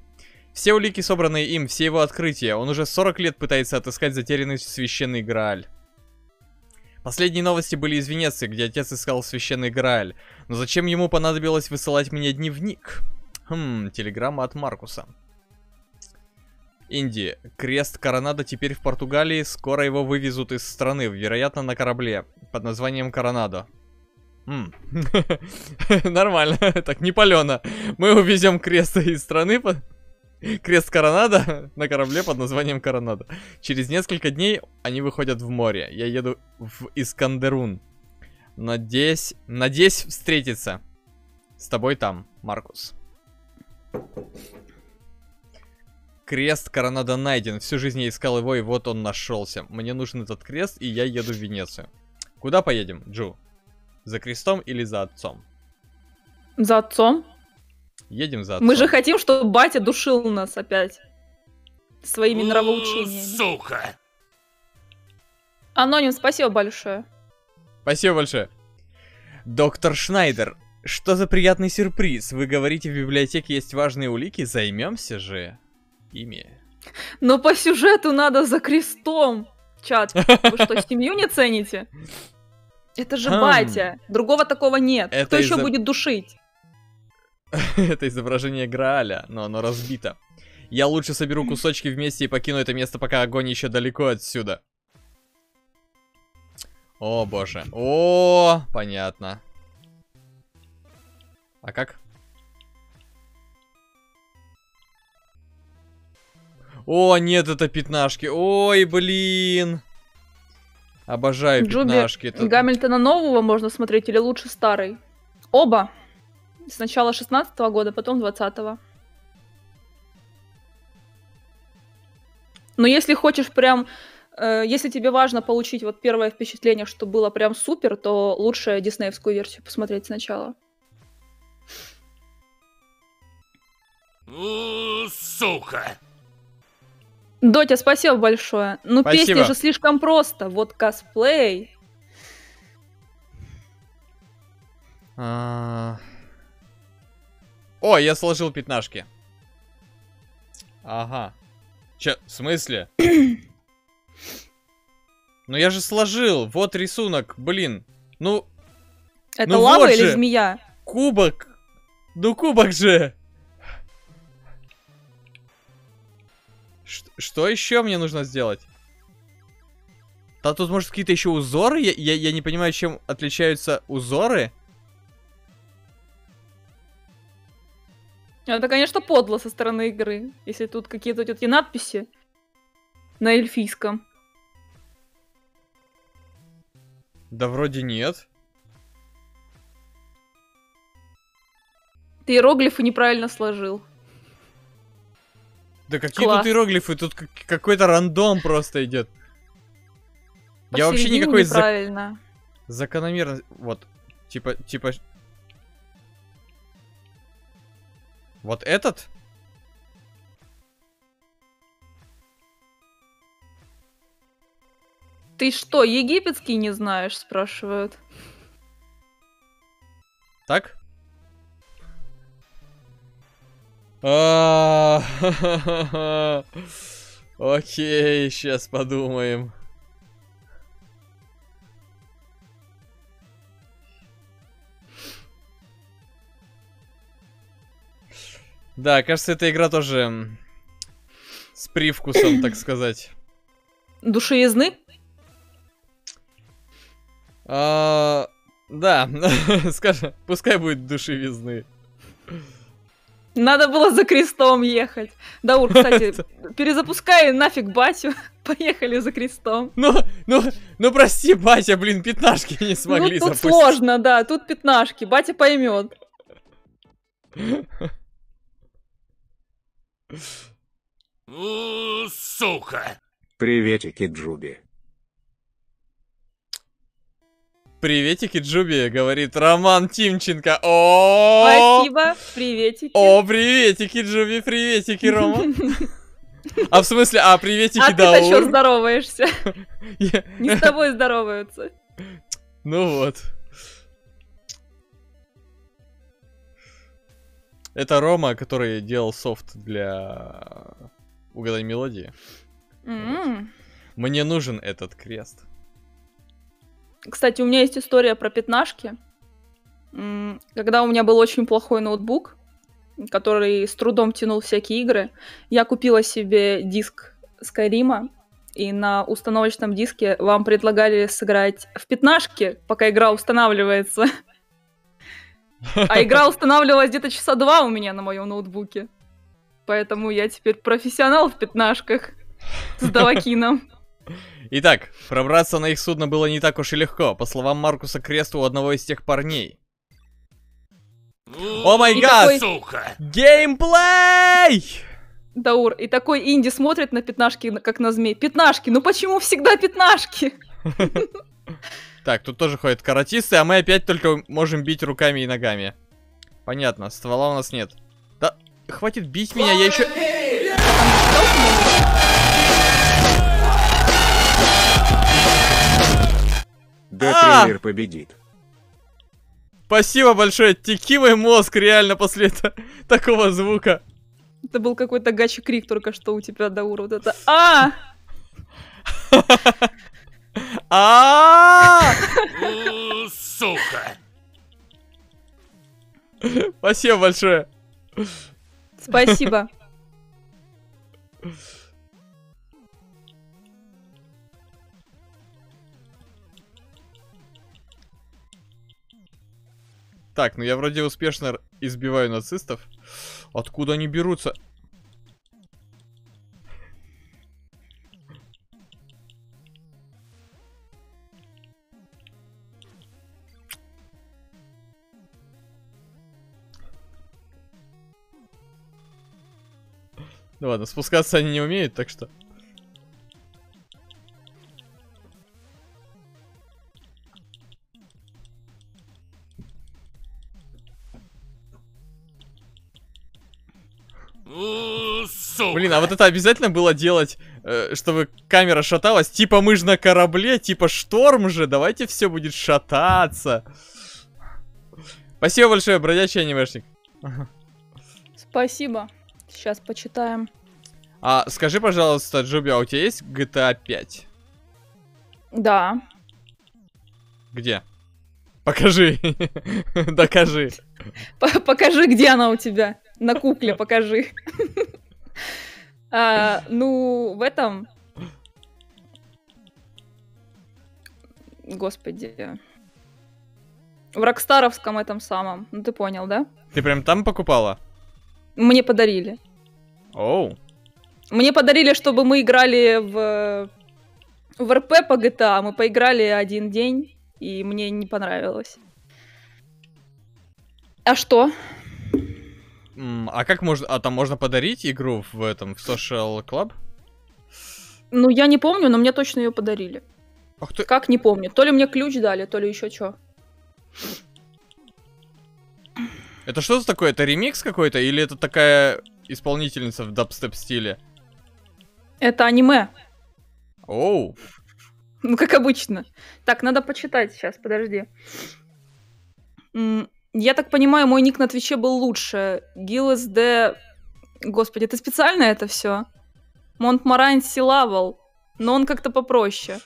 Все улики, собранные им, все его открытия. Он уже 40 лет пытается отыскать затерянный священный Грааль. Последние новости были из Венеции, где отец искал священный Грааль. Но зачем ему понадобилось высылать мне дневник? Хм, телеграмма от Маркуса. Инди. Крест Коронада теперь в Португалии. Скоро его вывезут из страны, вероятно, на корабле под названием Коронадо. Нормально, так не палено. Мы увезем крест из страны, крест Коронада на корабле под названием Коронада. Через несколько дней они выходят в море. Я еду в Искандерун. Надеюсь, надеюсь встретиться с тобой там, Маркус. Крест Коронада найден. Всю жизнь я искал его, и вот он нашелся. Мне нужен этот крест, и я еду в Венецию. Куда поедем, Джу? За крестом или за отцом? За отцом. Едем за отцом. Мы же хотим, чтобы батя душил нас опять. Своими нравоучениями. Сука! Аноним, спасибо большое. Спасибо большое. Доктор Шнайдер, что за приятный сюрприз? Вы говорите, в библиотеке есть важные улики, займемся же ими. Но по сюжету надо за крестом, чат. Вы что, семью не цените? Это же хм. батя. Другого такого нет. Это Кто еще будет душить? Это изображение Грааля, но оно разбито. Я лучше соберу хм. кусочки вместе и покину это место, пока огонь еще далеко отсюда. О, боже. О, понятно. А как? О, нет, это пятнашки. Ой, блин. Обожаю Джуби, пятнашки. Это... Гамильтона нового можно смотреть или лучше старый? Оба. Сначала начала 16 -го года, потом 20 -го. Но если хочешь прям... Э, если тебе важно получить вот первое впечатление, что было прям супер, то лучше диснеевскую версию посмотреть сначала. Сука! Дотя, спасибо большое. Ну, песня же слишком просто. Вот косплей. А. О, я сложил пятнашки. Ага. Че, в смысле? ну я же сложил, вот рисунок, блин. Ну... Это ну лава вот или же. змея? Кубок. Ну кубок же. Ш что еще мне нужно сделать? Да тут, может, какие-то еще узоры? Я, я, я не понимаю, чем отличаются узоры. Это, конечно, подло со стороны игры. Если тут какие-то эти надписи на эльфийском. Да вроде нет. Ты иероглифы неправильно сложил. Да какие Класс. тут иероглифы? Тут какой-то рандом просто идет. Я вообще никакой неправильно. Зак... закономерность. Вот, типа, типа. Вот этот? Ты что, египетский не знаешь, спрашивают. Так? А, окей, сейчас подумаем. Да, кажется, эта игра тоже с привкусом, так сказать. Душеязны? А, да, скажем, пускай будет душевизны. Надо было за крестом ехать. Даур, кстати, перезапускай нафиг батю. Поехали за крестом. Ну, ну, ну прости, батя, блин, пятнашки не ну, смогли ну, тут запустить. сложно, да, тут пятнашки, батя поймет. Сука! Приветики, Джуби. Приветики, Джуби, говорит Роман Тимченко. О, спасибо, приветики. О, приветики, Джуби, приветики, Рома. А в смысле, а приветики, да. А ты что, здороваешься? Не с тобой здороваются. Ну вот. Это Рома, который делал софт для угадай мелодии. Мне нужен этот крест. Кстати, у меня есть история про пятнашки. Когда у меня был очень плохой ноутбук, который с трудом тянул всякие игры, я купила себе диск Скайрима, и на установочном диске вам предлагали сыграть в пятнашки, пока игра устанавливается. А игра устанавливалась где-то часа два у меня на моем ноутбуке. Поэтому я теперь профессионал в пятнашках с Давакином. Итак, пробраться на их судно было не так уж и легко, по словам Маркуса Кресту у одного из тех парней. Ну, О май гад! Геймплей! Даур, и такой Инди смотрит на пятнашки, как на змей. Пятнашки, ну почему всегда пятнашки? Так, тут тоже ходят каратисты, а мы опять только можем бить руками и ногами. Понятно, ствола у нас нет. Да, хватит бить меня, я еще... Да, а! тренер победит. Спасибо большое, теки мой мозг реально после такого звука. Это был какой-то гачи крик только что у тебя, Даур, вот это а а Сука! Спасибо большое. Спасибо. Так, ну я вроде успешно избиваю нацистов. Откуда они берутся? Ну ладно, спускаться они не умеют, так что... Сука. Блин, а вот это обязательно было делать, э, чтобы камера шаталась? Типа мы же на корабле, типа шторм же, давайте все будет шататься. Спасибо большое, бродячий анимешник. Спасибо. Сейчас почитаем. А скажи, пожалуйста, Джуби, а у тебя есть GTA 5? Да. Где? Покажи. Докажи. Покажи, где она у тебя на кукле покажи. А, ну, в этом... Господи. В Рокстаровском этом самом. Ну, ты понял, да? Ты прям там покупала? Мне подарили. Оу. Мне подарили, чтобы мы играли в... В РП по GTA а. мы поиграли один день, и мне не понравилось. А что? А как можно... А там можно подарить игру в этом, в Social Club? Ну, я не помню, но мне точно ее подарили. Ах ты... Как не помню. То ли мне ключ дали, то ли еще что. Это что за такое? Это ремикс какой-то? Или это такая исполнительница в дабстеп стиле? Это аниме. Оу. Ну, как обычно. Так, надо почитать сейчас, подожди. Я так понимаю, мой ник на Твиче был лучше. ГилСД... Господи, это специально это все? Монтмаран Силавал. Но он как-то попроще.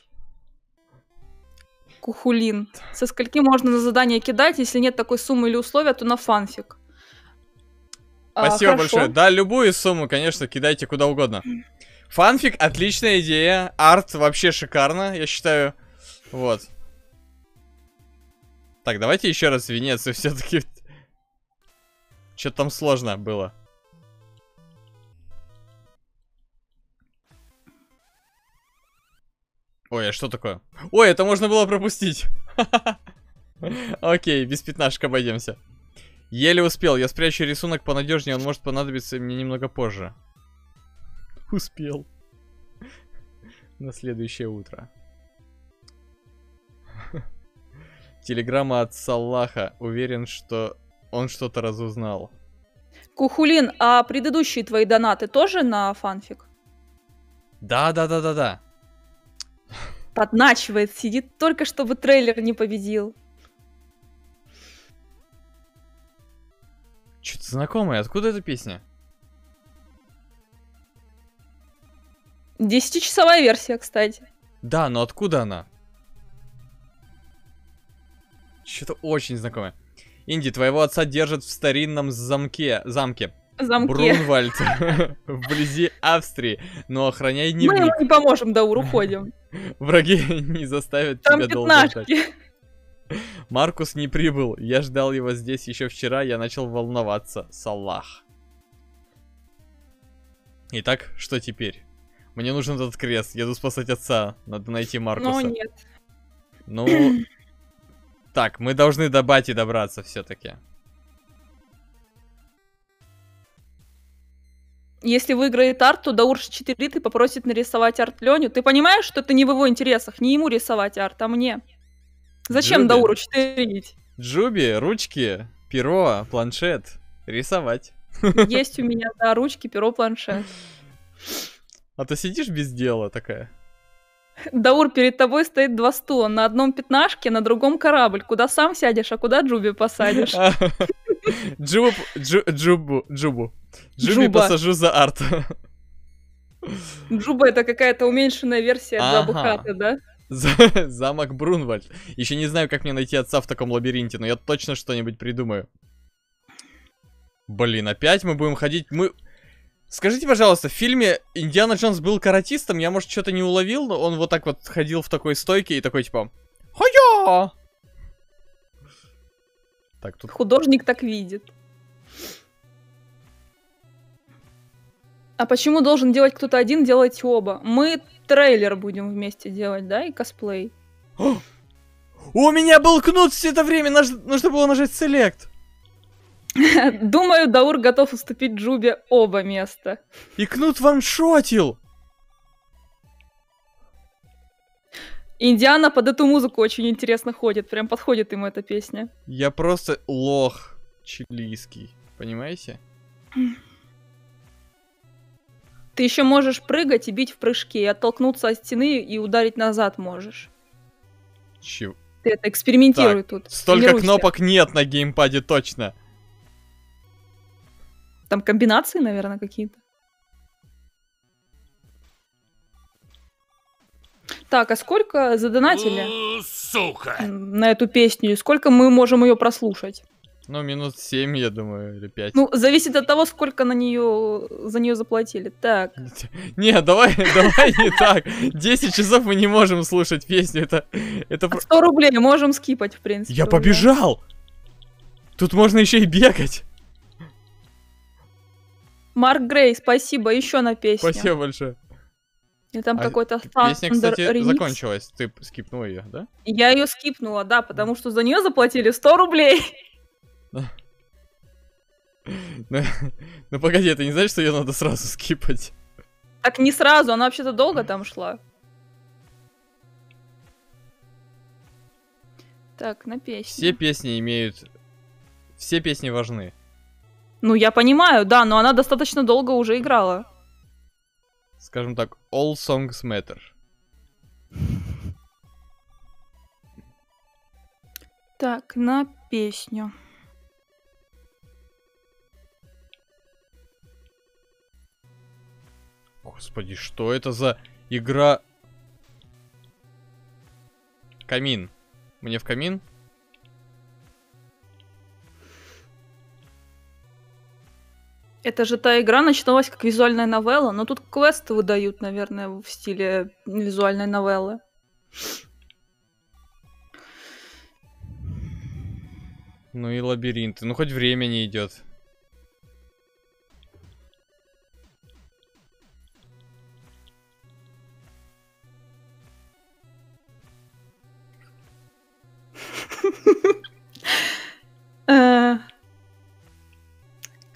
Кухулин. Со скольки можно на задание кидать? Если нет такой суммы или условия, то на фанфик. А, Спасибо а, большое. Да, любую сумму, конечно, кидайте куда угодно. Фанфик отличная идея. Арт вообще шикарно, я считаю. Вот. Так, давайте еще раз Венецию все-таки. что там сложно было. Ой, а что такое? Ой, это можно было пропустить. Окей, без пятнашек обойдемся. Еле успел. Я спрячу рисунок понадежнее, он может понадобиться мне немного позже. Успел. На следующее утро. Телеграмма от Саллаха. Уверен, что он что-то разузнал. Кухулин, а предыдущие твои донаты тоже на фанфик? Да, да, да, да, да. Подначивает, сидит только чтобы трейлер не победил. Что-то знакомое, откуда эта песня? Десятичасовая версия, кстати. Да, но откуда она? Что-то очень знакомое. Инди, твоего отца держат в старинном замке. Замке. Замке. Брунвальд. Вблизи Австрии. Но охраняй не Мы ему не поможем, Даур, уходим. Враги не заставят Там тебя долго ждать. Маркус не прибыл. Я ждал его здесь еще вчера. Я начал волноваться. Салах. Итак, что теперь? Мне нужен этот крест. Еду спасать отца. Надо найти Маркуса. Ну, нет. Ну, Так, мы должны до бати добраться все-таки. Если выиграет арт, то Даурш 4 ты попросит нарисовать арт Леню. Ты понимаешь, что это не в его интересах, не ему рисовать арт, а мне. Зачем Джуби. Дауру 4 Джуби, ручки, перо, планшет. Рисовать. Есть у меня, да, ручки, перо, планшет. А ты сидишь без дела такая? Даур, перед тобой стоит два стула. На одном пятнашке, на другом корабль. Куда сам сядешь, а куда Джуби посадишь? Джуб, Джубу, Джубу. Джуби посажу за арт. Джуба это какая-то уменьшенная версия Джабухата, да? Замок Брунвальд. Еще не знаю, как мне найти отца в таком лабиринте, но я точно что-нибудь придумаю. Блин, опять мы будем ходить... Мы... Скажите, пожалуйста, в фильме Индиана Джонс был каратистом? Я, может, что-то не уловил, но он вот так вот ходил в такой стойке и такой, типа... хо Так, тут... Художник так видит. А почему должен делать кто-то один, делать оба? Мы трейлер будем вместе делать, да, и косплей. О! У меня был кнут все это время, нужно было нажать селект. Думаю, Даур готов уступить Джубе оба места. И Кнут шотил. Индиана под эту музыку очень интересно ходит, прям подходит ему эта песня. Я просто лох чилийский, понимаете? Ты еще можешь прыгать и бить в прыжке, и оттолкнуться от стены и ударить назад можешь. Чего? Ты это экспериментируй так, тут. Столько кнопок нет на геймпаде точно. Там комбинации, наверное, какие-то. Так, а сколько задонатили? Сука! На эту песню. И Сколько мы можем ее прослушать? Ну, минут 7, я думаю, или 5. Ну, зависит от того, сколько на нее за нее заплатили. Так. Не, давай, давай не так. 10 часов мы не можем слушать песню. Это. это... 100 а рублей можем скипать, в принципе. Я побежал! Тут можно еще и бегать. Марк Грей, спасибо, еще на песню. Спасибо большое. И там а какой-то Песня, кстати, remix. закончилась. Ты скипнула ее, да? Я ее скипнула, да, потому что за нее заплатили 100 рублей. Ну, ну погоди, ты не знаешь, что ее надо сразу скипать. Так не сразу, она вообще-то долго там шла. Так, на песню. Все песни имеют... Все песни важны. Ну, я понимаю, да, но она достаточно долго уже играла. Скажем так, all songs matter. Так, на песню. Господи, что это за игра? Камин. Мне в камин? Это же та игра начиналась как визуальная новелла, но тут квесты выдают, наверное, в стиле визуальной новеллы. Ну и лабиринты. Ну хоть время не идет.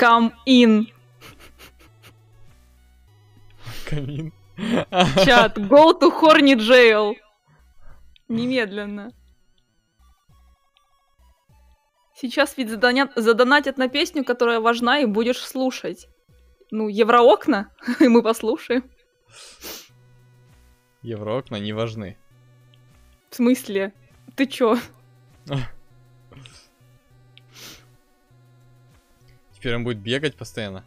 Come in. Камин. Чат, go to horny jail. Немедленно. Сейчас ведь задонят, задонатят на песню, которая важна, и будешь слушать. Ну, евроокна, и мы послушаем. Евроокна не важны. В смысле? Ты чё? Теперь он будет бегать постоянно.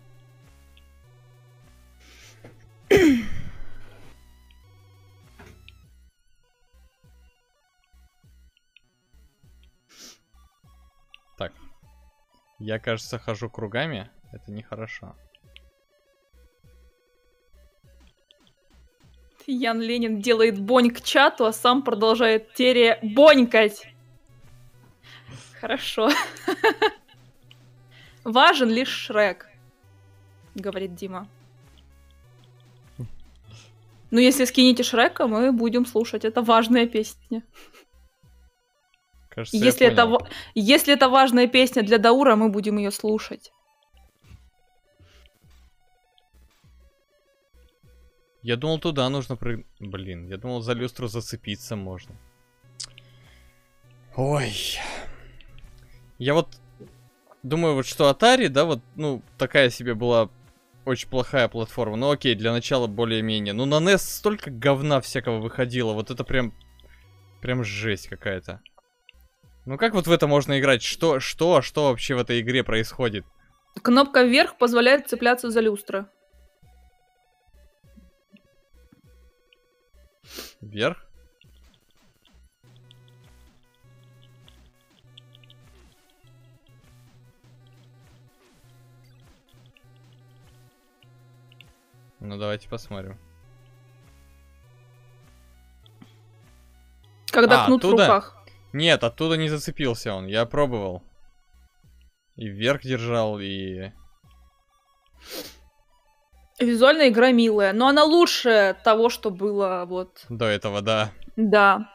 Так. Я, кажется, хожу кругами. Это нехорошо. Ян Ленин делает бонь к чату, а сам продолжает тере бонькать. Хорошо. Важен лишь Шрек, говорит Дима. Ну, если скинете Шрека, мы будем слушать. Это важная песня. Кажется, если, это, если это важная песня для Даура, мы будем ее слушать. Я думал, туда нужно прыг... Блин, я думал, за люстру зацепиться можно. Ой. Я вот думаю, вот что Atari, да, вот, ну, такая себе была очень плохая платформа. Ну, окей, для начала более-менее. Ну, на NES столько говна всякого выходило. Вот это прям... Прям жесть какая-то. Ну, как вот в это можно играть? Что, что, а что вообще в этой игре происходит? Кнопка вверх позволяет цепляться за люстра. Вверх? Ну, давайте посмотрим. Когда а, кнут оттуда... в руках. Нет, оттуда не зацепился он. Я пробовал. И вверх держал, и... Визуальная игра милая, но она лучше того, что было вот... До этого, да. Да.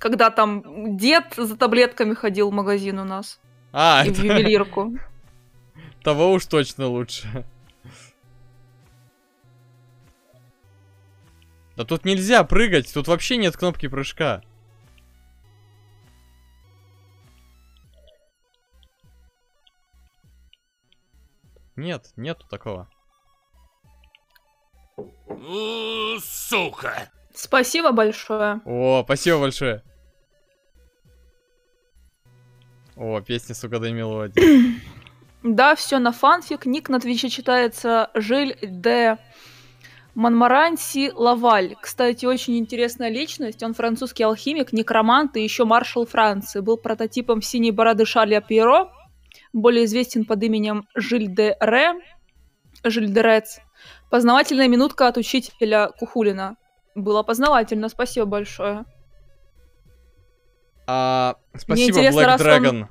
Когда там дед за таблетками ходил в магазин у нас. А, и это... в ювелирку. Того уж точно лучше. Да тут нельзя прыгать, тут вообще нет кнопки прыжка. Нет, нету такого. Сука! Спасибо большое. О, спасибо большое. О, песня сука угадай мелодии. да, все на фанфик. Ник на Твиче читается Жиль Д. Монмаранси Лаваль, кстати, очень интересная личность. Он французский алхимик, некромант и еще маршал Франции. Был прототипом синей бороды Шарля Пьеро, более известен под именем Жиль де Жильдере, Жильдерец. Познавательная минутка от учителя Кухулина. Было познавательно, спасибо большое. А, спасибо, Мне интересно, Black раз Dragon. Он,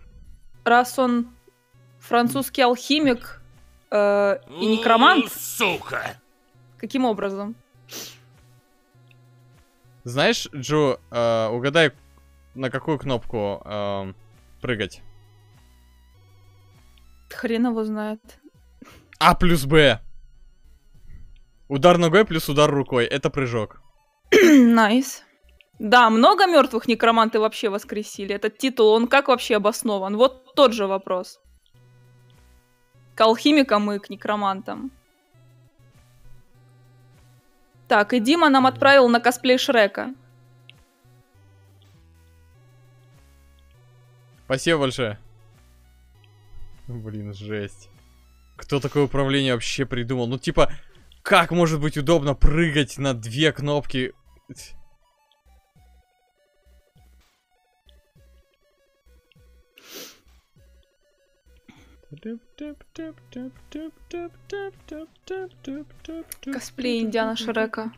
раз он французский алхимик э, и ну, некромант... Сука! Каким образом? Знаешь, Джо, э, угадай, на какую кнопку э, прыгать? Хрен его знает. А плюс Б. Удар ногой плюс удар рукой. Это прыжок. Найс. Nice. Да, много мертвых некроманты вообще воскресили. Этот титул, он как вообще обоснован? Вот тот же вопрос. К алхимикам и к некромантам. Так, и Дима нам отправил на косплей Шрека. Спасибо большое. Блин, жесть. Кто такое управление вообще придумал? Ну, типа, как может быть удобно прыгать на две кнопки? Косплей Индиана Шрека.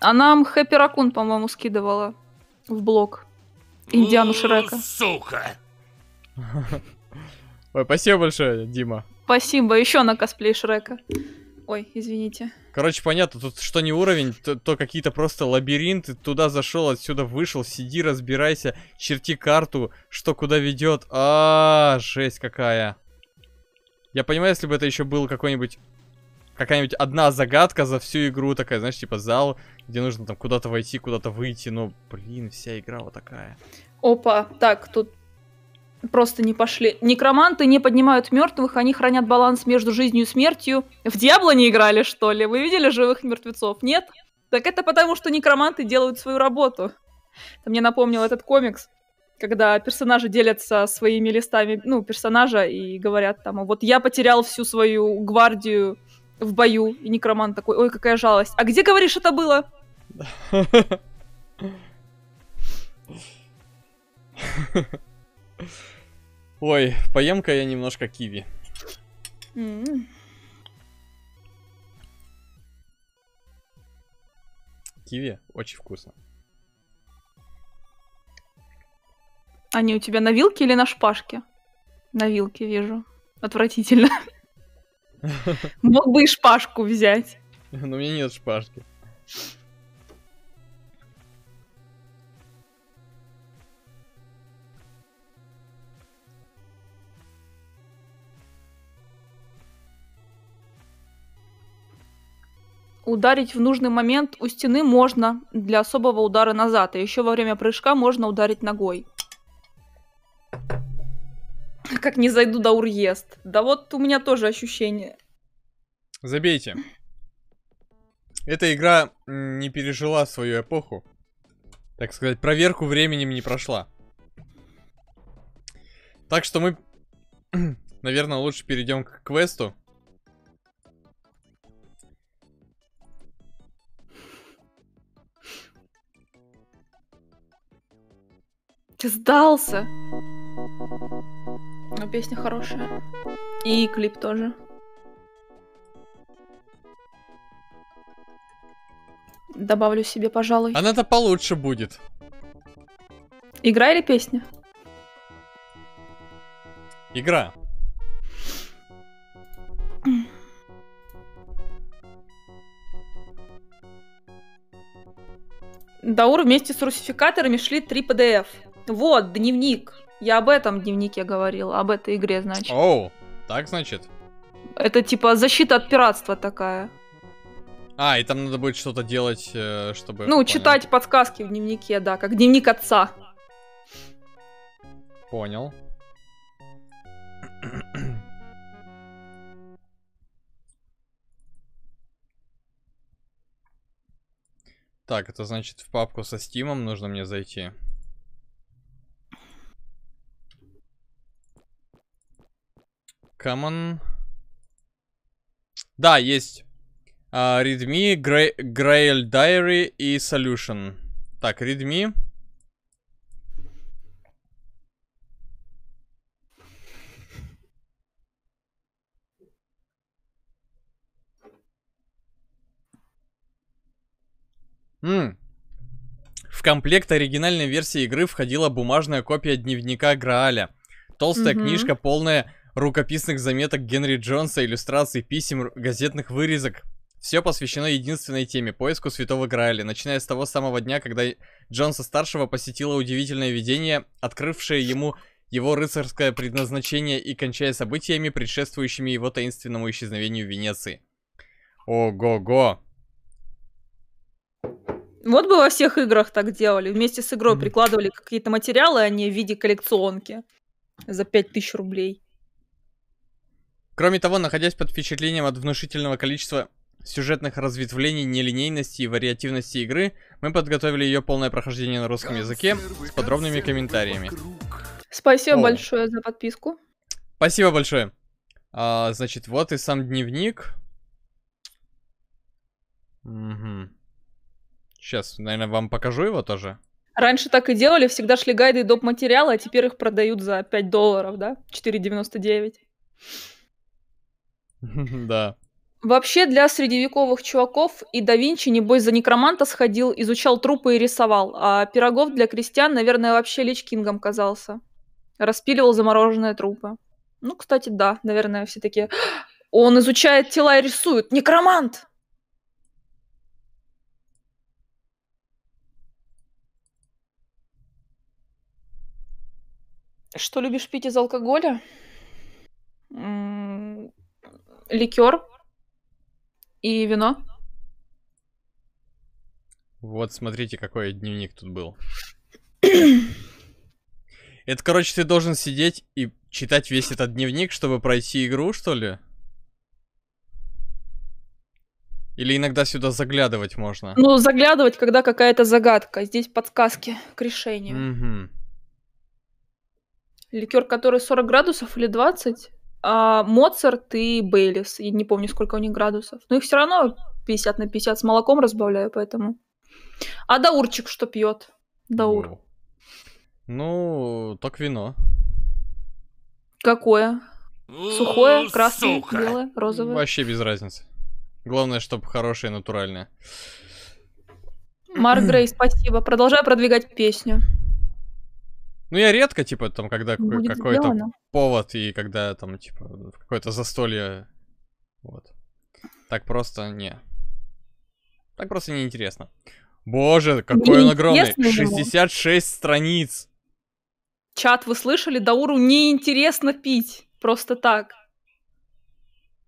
А нам Хэппи Ракун, по-моему, скидывала в блог. Индиану Шрека. Сука! Ой, спасибо большое, Дима. Спасибо, еще на косплей Шрека. Ой, извините. Короче, понятно, тут что не уровень, то, то какие-то просто лабиринты. Туда зашел, отсюда вышел, сиди, разбирайся, черти карту, что куда ведет. А, -а, а, жесть какая. Я понимаю, если бы это еще был какой-нибудь какая-нибудь одна загадка за всю игру, такая, знаешь, типа зал, где нужно там куда-то войти, куда-то выйти, но, блин, вся игра вот такая. Опа, так, тут просто не пошли. Некроманты не поднимают мертвых, они хранят баланс между жизнью и смертью. В Диабло не играли, что ли? Вы видели живых мертвецов? Нет? Так это потому, что некроманты делают свою работу. Это мне напомнил этот комикс, когда персонажи делятся своими листами, ну, персонажа, и говорят там, «А вот я потерял всю свою гвардию в бою, и некромант такой, ой, какая жалость. А где, говоришь, это было? Ha ha ha. Ой, поем-ка я немножко киви. Киви очень вкусно. Они у тебя на вилке или на шпажке? На вилке вижу. Отвратительно. Мог бы и шпажку взять. Но у меня нет шпажки. ударить в нужный момент у стены можно для особого удара назад, а еще во время прыжка можно ударить ногой. Как не зайду до урьест Да вот у меня тоже ощущение. Забейте. Эта игра не пережила свою эпоху. Так сказать, проверку временем не прошла. Так что мы, наверное, лучше перейдем к квесту. Ты сдался! Но песня хорошая. И клип тоже. Добавлю себе, пожалуй. Она-то получше будет. Игра или песня? Игра. Даур вместе с русификаторами шли 3 PDF. Вот, дневник. Я об этом дневнике говорила, об этой игре, значит. Оу, так значит? Это типа защита от пиратства такая. А, и там надо будет что-то делать, э, чтобы... Ну, понял. читать подсказки в дневнике, да, как дневник отца. Понял. Так, это значит в папку со Стимом нужно мне зайти. Common. Да, есть. Uh, а, readme, Gra Grail Diary и Solution. Так, Redmi. Mm. В комплект оригинальной версии игры входила бумажная копия дневника Грааля. Толстая mm-hmm. книжка, полная рукописных заметок Генри Джонса, иллюстраций, писем, газетных вырезок. Все посвящено единственной теме – поиску Святого Грааля, начиная с того самого дня, когда Джонса-старшего посетило удивительное видение, открывшее ему его рыцарское предназначение и кончая событиями, предшествующими его таинственному исчезновению в Венеции. Ого-го! Вот бы во всех играх так делали. Вместе с игрой прикладывали какие-то материалы, а не в виде коллекционки за 5000 рублей. Кроме того, находясь под впечатлением от внушительного количества сюжетных разветвлений, нелинейности и вариативности игры, мы подготовили ее полное прохождение на русском языке с подробными комментариями. Спасибо О. большое за подписку. Спасибо большое. А, значит, вот и сам дневник. Угу. Сейчас, наверное, вам покажу его тоже. Раньше так и делали, всегда шли гайды и доп. материалы, а теперь их продают за 5 долларов, да? 4,99. Да. Вообще для средневековых чуваков и да Винчи, небось, за некроманта сходил, изучал трупы и рисовал, а Пирогов для крестьян, наверное, вообще лич кингом казался. Распиливал замороженные трупы. Ну, кстати, да, наверное, все таки «А, Он изучает тела и рисует. Некромант! Что любишь пить из алкоголя? ликер и вино. Вот смотрите, какой дневник тут был. Это, короче, ты должен сидеть и читать весь этот дневник, чтобы пройти игру, что ли? Или иногда сюда заглядывать можно? Ну, заглядывать, когда какая-то загадка. Здесь подсказки к решению. Угу. Ликер, который 40 градусов или 20? а, Моцарт и Бейлис. Я не помню, сколько у них градусов. Но их все равно 50 на 50 с молоком разбавляю, поэтому. А Даурчик что пьет? Даур. О. Ну, так вино. Какое? Сухое, красное, Сука. белое, розовое? Вообще без разницы. Главное, чтобы хорошее, натуральное. Маргрей, спасибо. Продолжай продвигать песню. Ну, я редко, типа, там, когда какой-то какой повод и когда там, типа, в какое-то застолье. Вот. Так просто не. Так просто неинтересно. Боже, какой он огромный. 66 страниц. Чат, вы слышали? Дауру неинтересно пить. Просто так.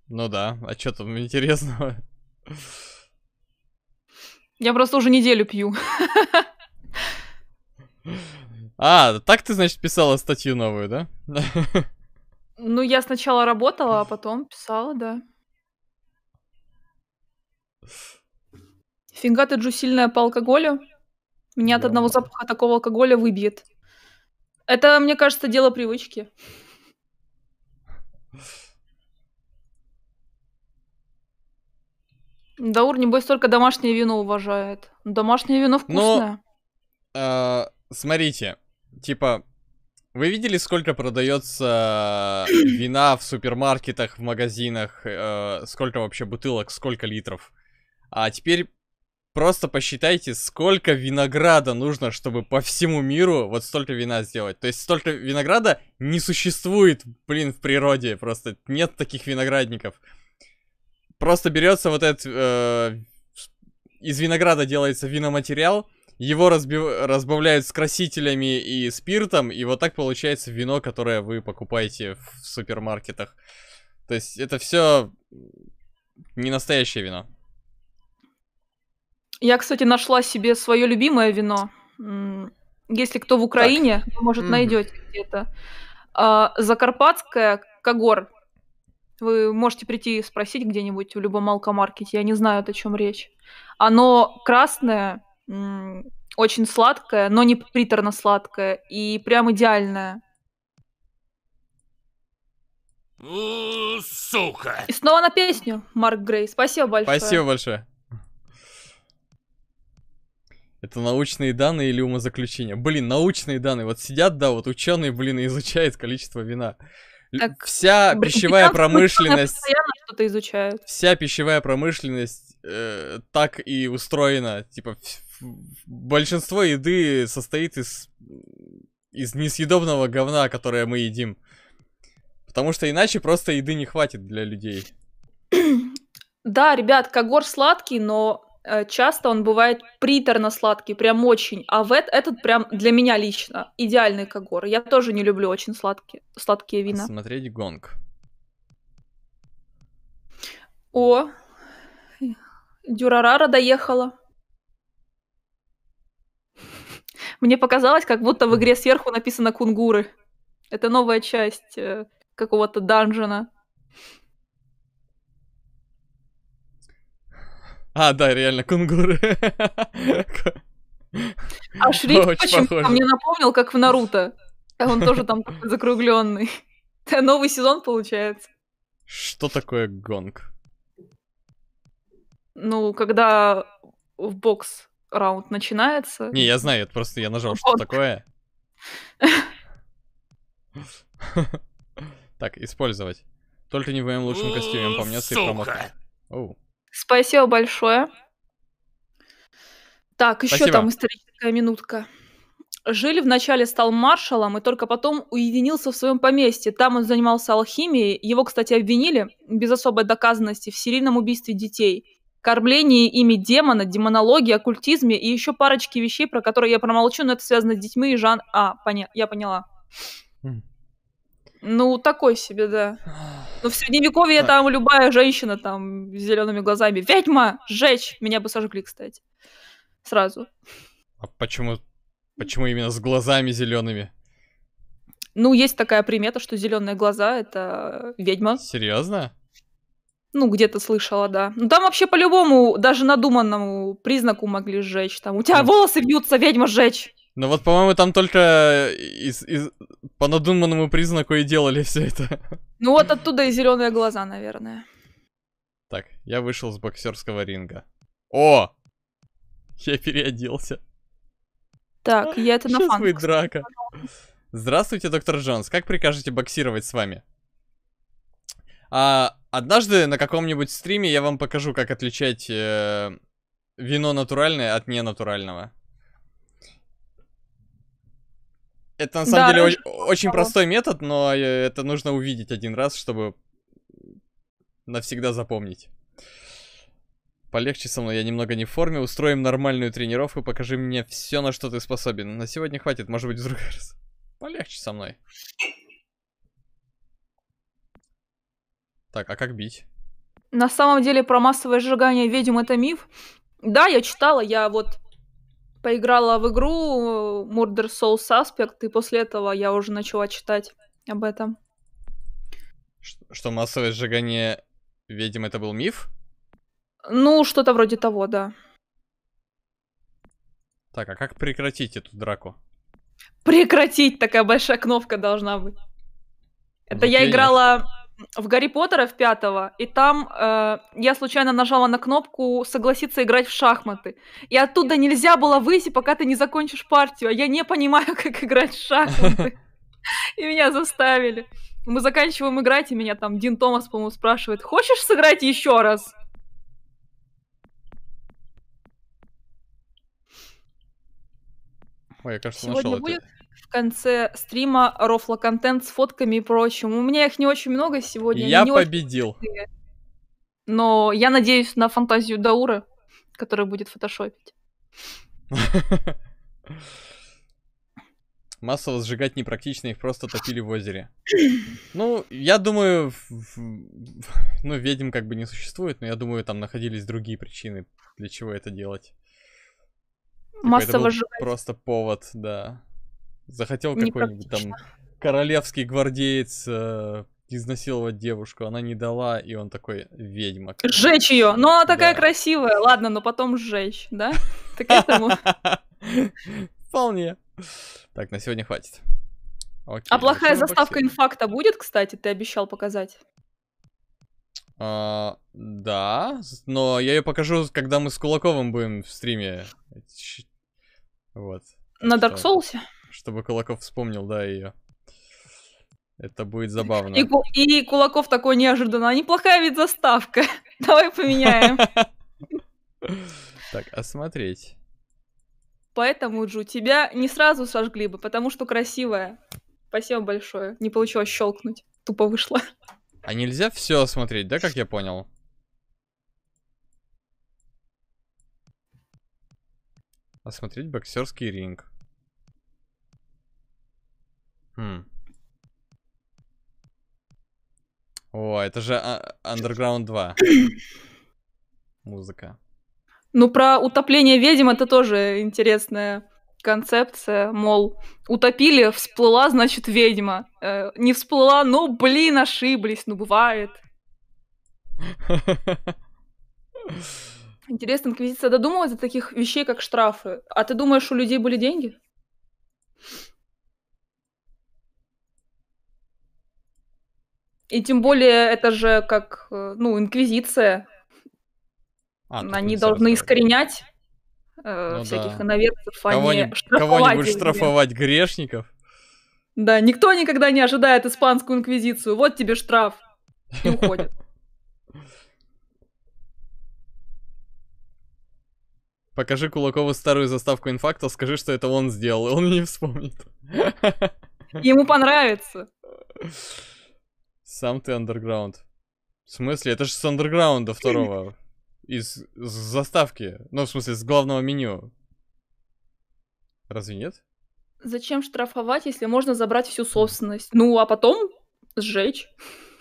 Ну да, а что там интересного? Я просто уже неделю пью. А, так ты, значит, писала статью новую, да? Ну, я сначала работала, а потом писала, да. Фига ты джусильная по алкоголю? Меня от одного запаха такого алкоголя выбьет. Это, мне кажется, дело привычки. Даур, небось, только домашнее вино уважает. Домашнее вино ну, вкусное. Но, а, э, смотрите, типа, вы видели, сколько продается вина в супермаркетах, в магазинах, э, сколько вообще бутылок, сколько литров? А теперь просто посчитайте, сколько винограда нужно, чтобы по всему миру вот столько вина сделать. То есть столько винограда не существует, блин, в природе, просто нет таких виноградников. Просто берется вот этот э, из винограда делается виноматериал, его разбив... разбавляют с красителями и спиртом, и вот так получается вино, которое вы покупаете в супермаркетах. То есть это все не настоящее вино. Я, кстати, нашла себе свое любимое вино. Если кто в Украине, так. может, mm-hmm. найдете где-то. А, Закарпатская Когор. Вы можете прийти и спросить где-нибудь в любом алкомаркете. Я не знаю, о чем речь. Оно красное, очень сладкая, но не приторно сладкая и прям идеальная. Сука! И снова на песню, Марк Грей. Спасибо большое. Спасибо большое. Это научные данные или умозаключения? Блин, научные данные. Вот сидят, да, вот ученые, блин, и изучают количество вина. Так, вся блин, пищевая промышленность... Постоянно что-то изучают. Вся пищевая промышленность э, так и устроена. Типа, большинство еды состоит из, из несъедобного говна, которое мы едим. Потому что иначе просто еды не хватит для людей. Да, ребят, когор сладкий, но Э, часто он бывает приторно-сладкий, прям очень. А в этот этот прям для меня лично идеальный когор. Я тоже не люблю очень сладкие, сладкие вина. Смотреть гонг. О, Дюрарара доехала. Мне показалось, как будто в игре сверху написано кунгуры. Это новая часть э, какого-то данжена. А, да, реально, кунгуры. А шрифт очень мне напомнил, как в Наруто. Он тоже там такой закругленный. новый сезон получается. Что такое гонг? Ну, когда в бокс раунд начинается. Не, я знаю, это просто я нажал, что такое. Так, использовать. Только не в моем лучшем костюме, по мне, и промокод. Спасибо большое. Так, еще Спасибо. там историческая минутка. Жиль вначале стал маршалом и только потом уединился в своем поместье. Там он занимался алхимией. Его, кстати, обвинили без особой доказанности в серийном убийстве детей, кормлении ими демона, демонологии, оккультизме и еще парочки вещей, про которые я промолчу, но это связано с детьми и Жан... А, поня... я поняла. Ну, такой себе, да. Но ну, в средневековье так. там любая женщина там с зелеными глазами. Ведьма! жечь Меня бы сожгли, кстати. Сразу. А почему, почему именно с глазами зелеными? Ну, есть такая примета, что зеленые глаза это ведьма. Серьезно? Ну, где-то слышала, да. Ну, там вообще по любому, даже надуманному признаку могли сжечь. Там у тебя ну. волосы бьются, ведьма сжечь. Ну вот, по-моему, там только из, из, по надуманному признаку и делали все это. Ну вот оттуда и зеленые глаза, наверное. Так, я вышел с боксерского ринга. О! Я переоделся. Так, я это на Сейчас фанк. будет драка. Здравствуйте, доктор Джонс. Как прикажете боксировать с вами? А, однажды на каком-нибудь стриме я вам покажу, как отличать э, вино натуральное от ненатурального. Это на самом да, деле очень, очень простой метод, но э, это нужно увидеть один раз, чтобы навсегда запомнить. Полегче со мной, я немного не в форме. Устроим нормальную тренировку, покажи мне все, на что ты способен. На сегодня хватит, может быть, в другой раз. Полегче со мной. Так, а как бить? На самом деле про массовое сжигание ведьм это миф. Да, я читала, я вот поиграла в игру э, Murder Soul Suspect, и после этого я уже начала читать об этом. Что массовое сжигание ведьм это был миф? Ну, что-то вроде того, да. Так, а как прекратить эту драку? Прекратить, такая большая кнопка должна быть. Это вот я играла в Гарри Поттера в пятого, и там э, я случайно нажала на кнопку «Согласиться играть в шахматы». И оттуда нельзя было выйти, пока ты не закончишь партию, а я не понимаю, как играть в шахматы. И меня заставили. Мы заканчиваем играть, и меня там Дин Томас, по-моему, спрашивает, «Хочешь сыграть еще раз?» Ой, я, кажется, нашел это конце стрима рофлоконтент с фотками и прочим. У меня их не очень много сегодня. Я победил. Но я надеюсь на фантазию Дауры, которая будет фотошопить. Массово сжигать непрактично, их просто топили в озере. Ну, я думаю, ну, ведьм как бы не существует, но я думаю, там находились другие причины, для чего это делать. Массово сжигать. Просто повод, да. Захотел какой-нибудь там королевский гвардеец э, изнасиловать девушку, она не дала, и он такой ведьма. Сжечь ее! Но ну, она такая да. красивая, ладно, но потом сжечь, да? Так этому? Вполне. Так, на сегодня хватит. а плохая заставка инфакта будет, кстати, ты обещал показать? А, да, но я ее покажу, когда мы с Кулаковым будем в стриме. Вот. На Dark Souls? чтобы Кулаков вспомнил, да, ее. Это будет забавно. И, и Кулаков такой неожиданно. А неплохая ведь заставка. Давай поменяем. Так, осмотреть. А Поэтому, Джу, тебя не сразу сожгли бы, потому что красивая. Спасибо большое. Не получилось щелкнуть. Тупо вышло. А нельзя все осмотреть, да, как я понял? Осмотреть а боксерский ринг. Хм. О, это же а, Underground 2. Музыка. Ну, про утопление ведьм это тоже интересная концепция. Мол, утопили, всплыла, значит, ведьма. Э, не всплыла, ну блин, ошиблись, ну бывает. Интересно, инквизиция додумалась до таких вещей, как штрафы. А ты думаешь, у людей были деньги? И тем более это же как, э, ну, инквизиция. А, Они должны искоренять э, ну, всяких да. иноверцев, Кого а не штрафовать. Кого-нибудь штрафовать грешников. Да, никто никогда не ожидает испанскую инквизицию. Вот тебе штраф. И уходит. Покажи Кулакову старую заставку инфакта, скажи, что это он сделал, и он не вспомнит. Ему понравится. Сам ты андерграунд. В смысле? Это же с андерграунда второго. Из, из заставки. Ну, в смысле, с главного меню. Разве нет? Зачем штрафовать, если можно забрать всю собственность? Ну, а потом сжечь.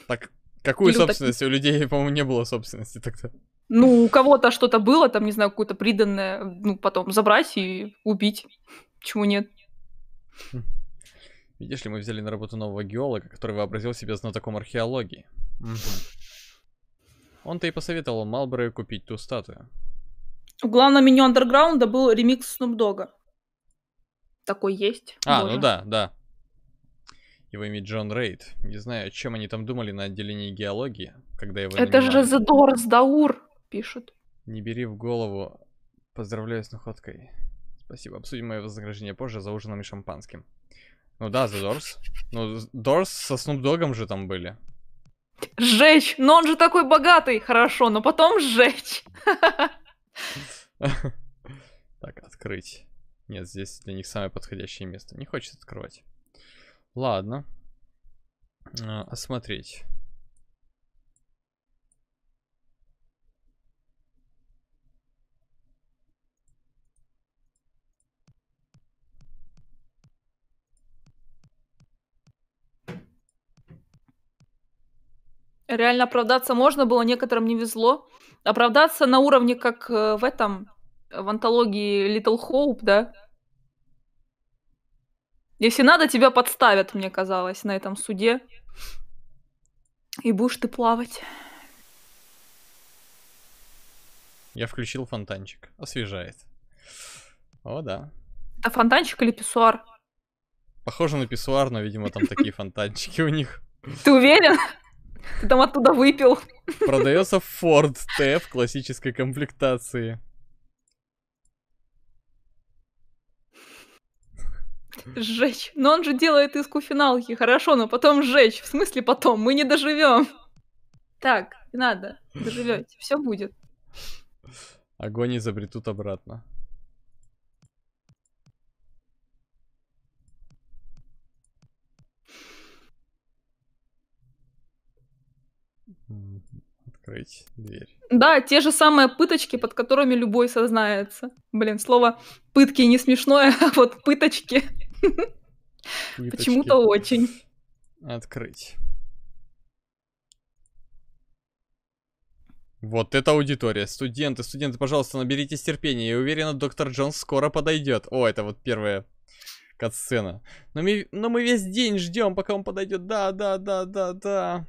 Так, какую Или собственность? Так... У людей, по-моему, не было собственности тогда. Ну, у кого-то что-то было, там, не знаю, какое-то приданное, ну, потом забрать и убить. Почему нет? Хм. Видишь ли, мы взяли на работу нового геолога, который вообразил себя знатоком археологии. Он-то и посоветовал Малборо купить ту статую. В главном меню андерграунда был ремикс Снупдога. Такой есть. А, Боже. ну да, да. Его имя Джон Рейд. Не знаю, о чем они там думали на отделении геологии, когда его... Это нанимали. же The Даур, пишут. Не бери в голову. Поздравляю с находкой. Спасибо. Обсудим мое вознаграждение позже за ужином и шампанским. Ну да, The Doors. Ну, Doors со Snoop Dogg же там были. Жечь. Но он же такой богатый! Хорошо, но потом сжечь! Так, открыть. Нет, здесь для них самое подходящее место. Не хочет открывать. Ладно. А, осмотреть. Реально оправдаться можно было, некоторым не везло. Оправдаться на уровне, как э, в этом, в антологии Little Hope, да? Если надо, тебя подставят, мне казалось, на этом суде. И будешь ты плавать. Я включил фонтанчик. Освежает. О, да. А фонтанчик или писсуар? Похоже на писсуар, но, видимо, там такие фонтанчики у них. Ты уверен? Ты там оттуда выпил. Продается Ford T в классической комплектации. Сжечь. Но он же делает из куфиналки, хорошо, но потом сжечь. В смысле потом? Мы не доживем. Так, надо. Доживете. Все будет. Огонь изобретут обратно. закрыть дверь. Да, те же самые пыточки, под которыми любой сознается. Блин, слово пытки не смешное, а вот пыточки. пыточки. Почему-то очень. Открыть. Вот это аудитория. Студенты, студенты, пожалуйста, наберитесь терпения. Я уверена, доктор Джонс скоро подойдет. О, это вот первая катсцена. Но мы, но мы весь день ждем, пока он подойдет. Да, да, да, да, да.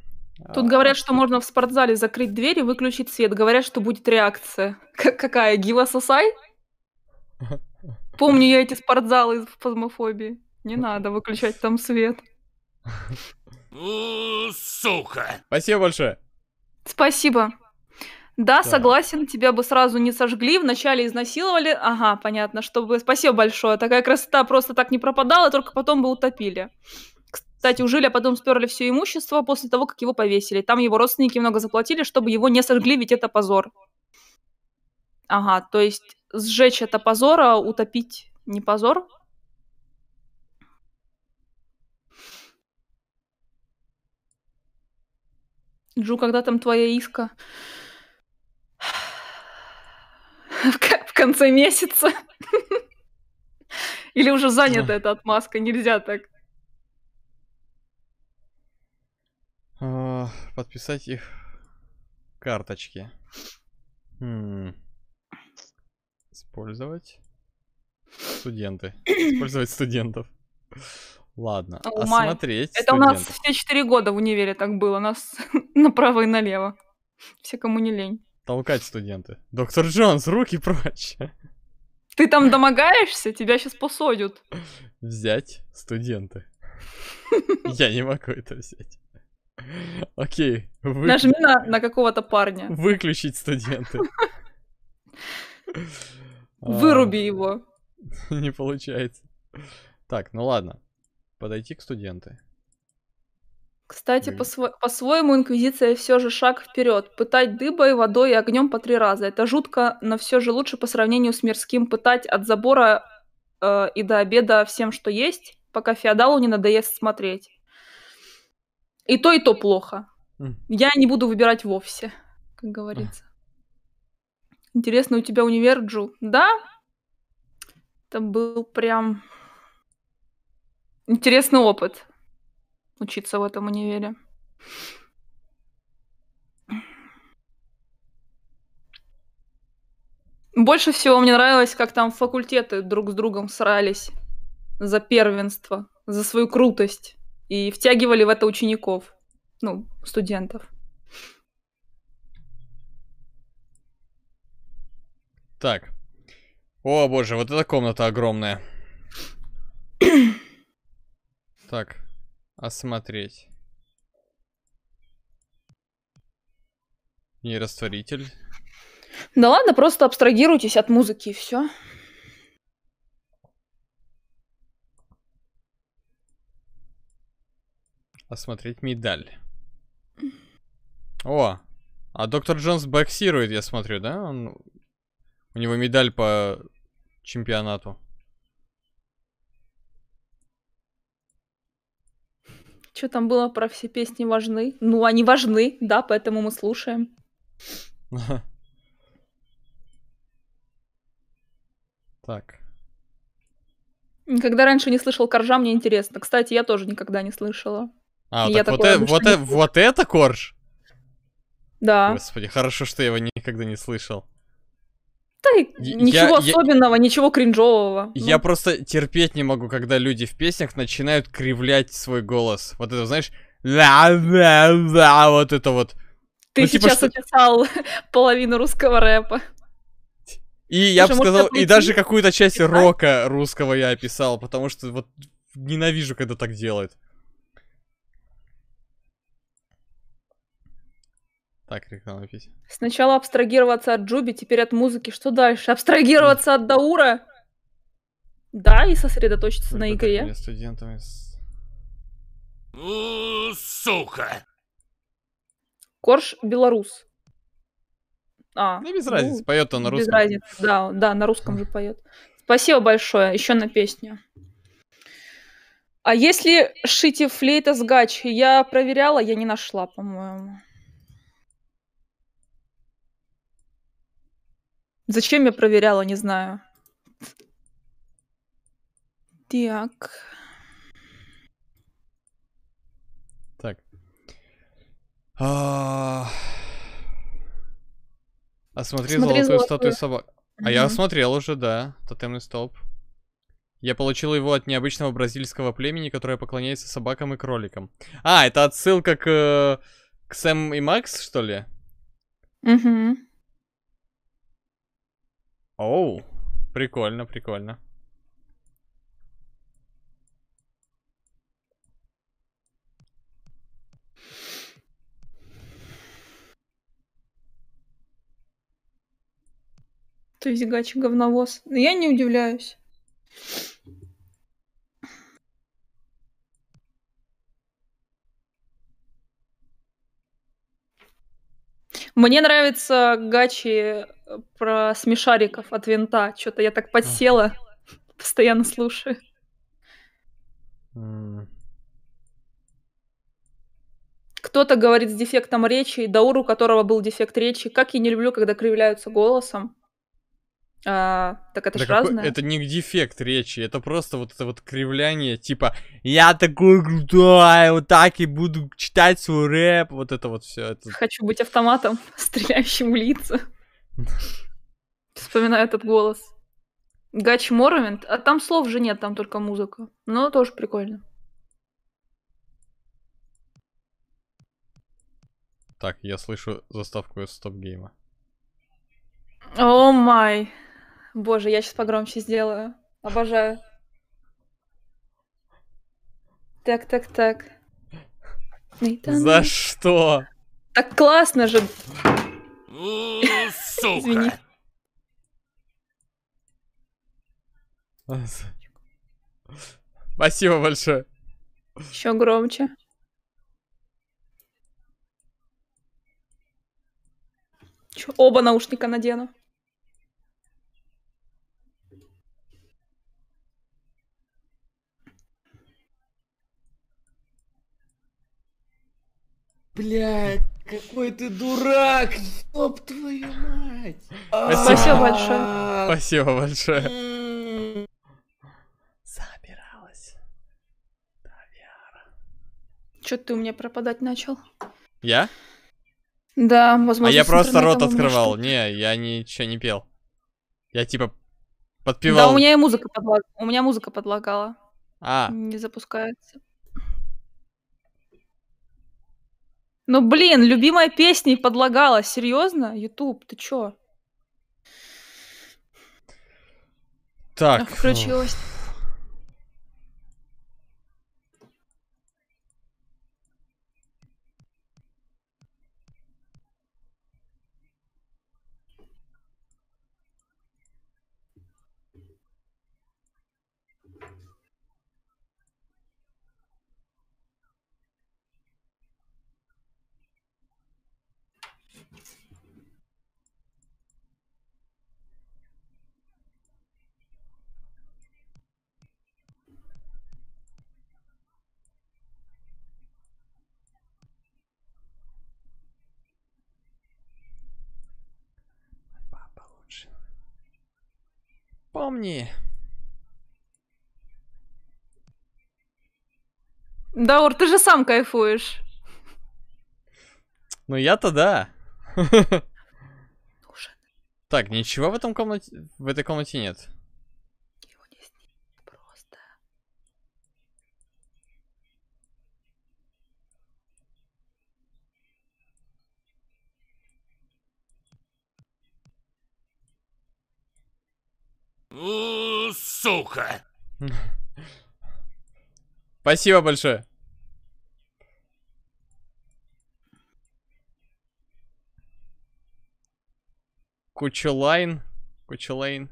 Тут а, говорят, а что можно в спортзале закрыть дверь и выключить свет. Говорят, что будет реакция. К- какая? Гила Сосай? Помню я эти спортзалы из фазмофобии. Не надо выключать там свет. Сука! Спасибо большое. Спасибо. Да, да, согласен, тебя бы сразу не сожгли, вначале изнасиловали. Ага, понятно, чтобы... Спасибо большое. Такая красота просто так не пропадала, только потом бы утопили. Кстати, ужили Жиля потом сперли все имущество после того, как его повесили. Там его родственники много заплатили, чтобы его не сожгли, ведь это позор. Ага, то есть сжечь это позор, а утопить не позор? Джу, когда там твоя иска? В конце месяца? Или уже занята эта отмазка? Нельзя так. подписать их карточки. Хм. Использовать студенты. Использовать студентов. Ладно, oh осмотреть Это у нас все четыре года в универе так было. Нас направо и налево. Все, кому не лень. Толкать студенты. Доктор Джонс, руки прочь. Ты там домогаешься? Тебя сейчас посадят. Взять студенты. Я не могу это взять. Окей. Вы... Нажми на, на какого-то парня. Выключить студенты. Выруби а, его. Не получается. Так, ну ладно. Подойти к студенты. Кстати, э. по своему инквизиция все же шаг вперед. Пытать дыбой, водой и огнем по три раза. Это жутко, но все же лучше по сравнению с мирским пытать от забора э, и до обеда всем, что есть, пока феодалу не надоест смотреть. И то, и то плохо. Я не буду выбирать вовсе, как говорится. Интересно, у тебя универ, Джу? Да? Это был прям интересный опыт учиться в этом универе. Больше всего мне нравилось, как там факультеты друг с другом срались за первенство, за свою крутость и втягивали в это учеников, ну, студентов. Так. О, боже, вот эта комната огромная. так, осмотреть. И Да ладно, просто абстрагируйтесь от музыки и все. Осмотреть медаль. О, а доктор Джонс боксирует, я смотрю, да? Он... У него медаль по чемпионату. Что там было про все песни важны? Ну, они важны, да, поэтому мы слушаем. Так. Никогда раньше не слышал коржа, мне интересно. Кстати, я тоже никогда не слышала. А, и так вот, э, э, вот, э, вот это корж? Да. Господи, хорошо, что я его никогда не слышал. Да ничего я, особенного, я, ничего кринжового. Ну. Я ну. просто терпеть не могу, когда люди в песнях начинают кривлять свой голос. Вот это, знаешь, да, да, да, вот это вот. Ты ну, типа, сейчас типа, что... описал половину русского рэпа. И я бы сказал, и даже какую-то часть рока русского я описал, потому что вот ненавижу, когда так делают. Так, реклама песня. Сначала абстрагироваться от Джуби, теперь от музыки. Что дальше? Абстрагироваться от Даура? Да, и сосредоточиться на игре. студентами с... Ну, сука! Корж белорус. А, да ну, без разницы, ну, поет он на русском. Без разницы, да, да, на русском же поет. Спасибо большое, еще на песню. А если шите флейта с гач? Я проверяла, я не нашла, по-моему. Зачем я проверяла, не знаю. Так. Так. А... а смотри золотую, золотую статую собак. А я осмотрел уже, да, тотемный столб. Я получил его от необычного бразильского племени, которое поклоняется собакам и кроликам. А, это отсылка к, э, к Сэм и Макс, что ли? Угу. Оу, прикольно, прикольно. То есть гачи говновоз. Но ну, я не удивляюсь. Мне нравится гачи про смешариков от винта. Что-то я так подсела, постоянно слушаю. Кто-то говорит с дефектом речи, Даур, у которого был дефект речи. Как я не люблю, когда кривляются голосом. А, так это да ж разное. Это не дефект речи, это просто вот это вот кривляние, типа «Я такой крутой, вот так и буду читать свой рэп», вот это вот все. Это... Хочу быть автоматом, стреляющим в лица. Вспоминаю этот голос. Гач Моровинт, а там слов же нет, там только музыка. Но тоже прикольно. Так, я слышу заставку из стоп-гейма. О май. Боже, я сейчас погромче сделаю. Обожаю. Так, так, так. За что? Так классно же. Сука! Извини. Спасибо большое. Еще громче. Чё оба наушника надену. Блять. Какой ты дурак! Стоп, твою мать! Спасибо а! большое. Спасибо большое. Забиралась. М-м-м. Тавиара. Чё ты у меня пропадать начал? Я? Да, возможно. А я просто рот открывал. Не, я ничего не пел. Я типа подпевал. Да, у меня и музыка подлагала. У меня музыка подлагала. А. Не запускается. Ну, блин, любимая песня и подлагала. Серьезно? Ютуб, ты чё? Так. Ах, включилась. Папа лучше. Помни. Даур, ты же сам кайфуешь. Ну я-то да. Нужен. Так, ничего в этом комнате, в этой комнате нет. Его не снять просто. Сука! Спасибо большое. Куча лайн, Кучелайн.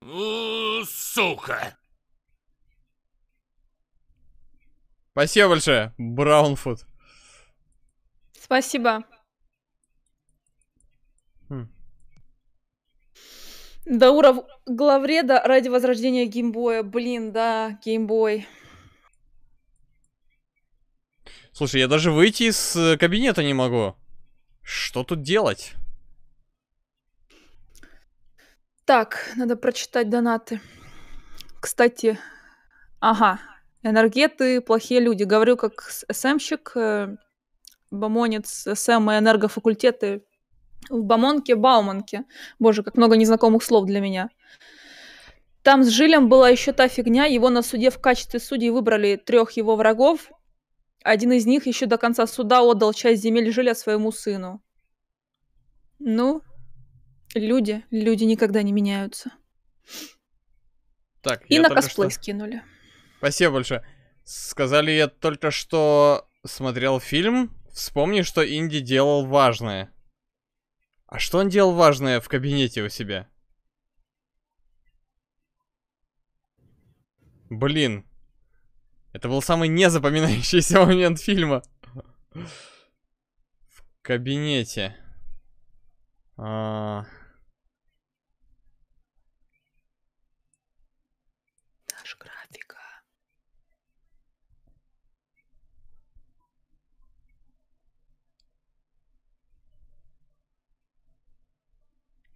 Кучелайн. Сука! Спасибо большое, Браунфуд. Спасибо. Хм. Дауров главреда ради возрождения геймбоя. Блин, да, геймбой. Слушай, я даже выйти из э, кабинета не могу. Что тут делать? Так, надо прочитать донаты. Кстати, ага, энергеты, плохие люди. Говорю как СМщик, э, бомонец СМ и энергофакультеты в Бомонке, Бауманке. Боже, как много незнакомых слов для меня. Там с Жилем была еще та фигня, его на суде в качестве судей выбрали трех его врагов, один из них еще до конца суда отдал часть земель Жиля своему сыну. Ну, люди, люди никогда не меняются. Так, и на косплей что... скинули. Спасибо большое. Сказали, я только что смотрел фильм. Вспомни, что Инди делал важное. А что он делал важное в кабинете у себя? Блин, это был самый незапоминающийся момент фильма. В кабинете. А... Наш графика.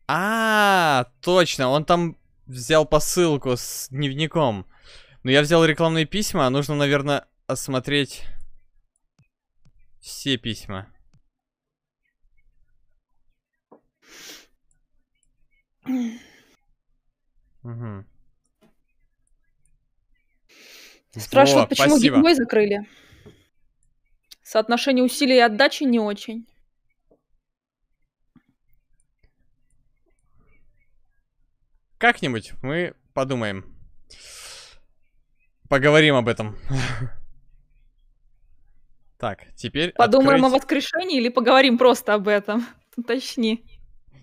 А, а, точно, он там взял посылку с дневником. Но ну, я взял рекламные письма, а нужно, наверное, осмотреть все письма. Угу. Спрашивают, Во, почему спасибо. закрыли? Соотношение усилий и отдачи не очень. Как-нибудь мы подумаем. Поговорим об этом. Так, теперь... Подумаем открыть... о воскрешении или поговорим просто об этом? Уточни.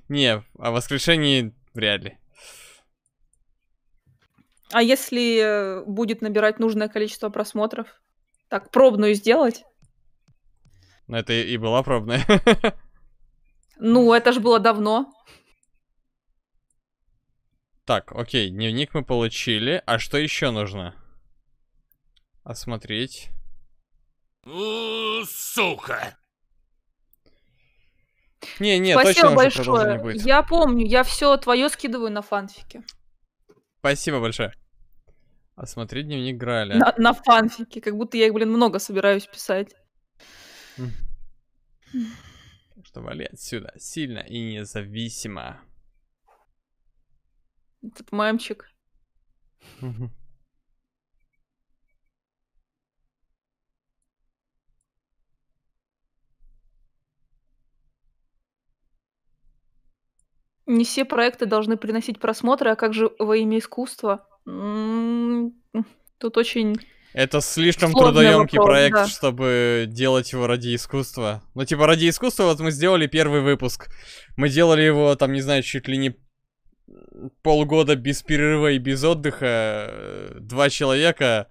Не, о воскрешении вряд ли. А если э, будет набирать нужное количество просмотров? Так, пробную сделать? Ну, это и была пробная. Ну, это же было давно. Так, окей, дневник мы получили. А что еще нужно? Осмотреть. Сука! Не, не, Спасибо точно большое. не будет. Я помню, я все твое скидываю на фанфике. Спасибо большое. Осмотреть дневник Граля. На, на фанфике, как будто я их, блин, много собираюсь писать. что вали отсюда сильно и независимо. Этот мемчик. Не все проекты должны приносить просмотры, а как же во имя искусства? М-м-м, тут очень... Это слишком трудоемкий вопрос, проект, да. чтобы делать его ради искусства. Ну, типа, ради искусства вот мы сделали первый выпуск. Мы делали его, там, не знаю, чуть ли не полгода без перерыва и без отдыха. Два человека,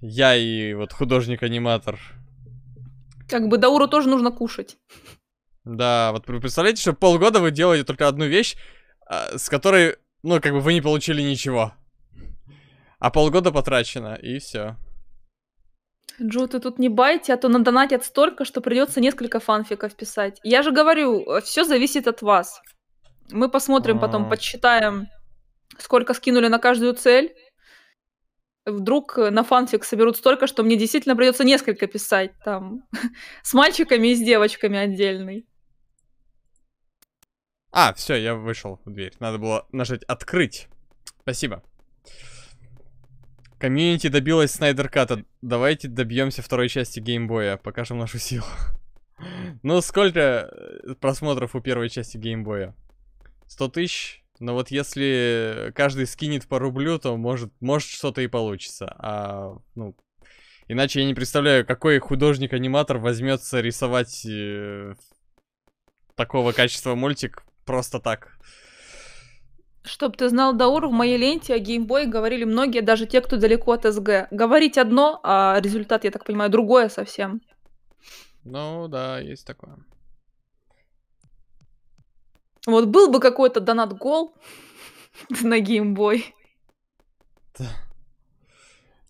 я и вот художник-аниматор. Как бы Дауру тоже нужно кушать. Да, вот представляете, что полгода вы делаете только одну вещь, а, с которой, ну, как бы вы не получили ничего. А полгода потрачено, и все. Джу, ты тут не байте, а то надонатят столько, что придется несколько фанфиков писать. Я же говорю, все зависит от вас. Мы посмотрим потом, подсчитаем, сколько скинули на каждую цель. Вдруг э, на фанфик соберут столько, что мне действительно придется несколько писать там с мальчиками и с девочками отдельный. А, все, я вышел в дверь. Надо было нажать «Открыть». Спасибо. Комьюнити добилась Снайдерката. Давайте добьемся второй части геймбоя. Покажем нашу силу. Ну, сколько э, просмотров у первой части геймбоя? 100 тысяч? Но вот если каждый скинет по рублю, то может, может что-то и получится. А, ну, иначе я не представляю, какой художник-аниматор возьмется рисовать э, такого качества мультик просто так. Чтоб ты знал, Даур, в моей ленте о геймбое говорили многие, даже те, кто далеко от СГ. Говорить одно, а результат, я так понимаю, другое совсем. Ну да, есть такое. Вот был бы какой-то донат-гол на геймбой.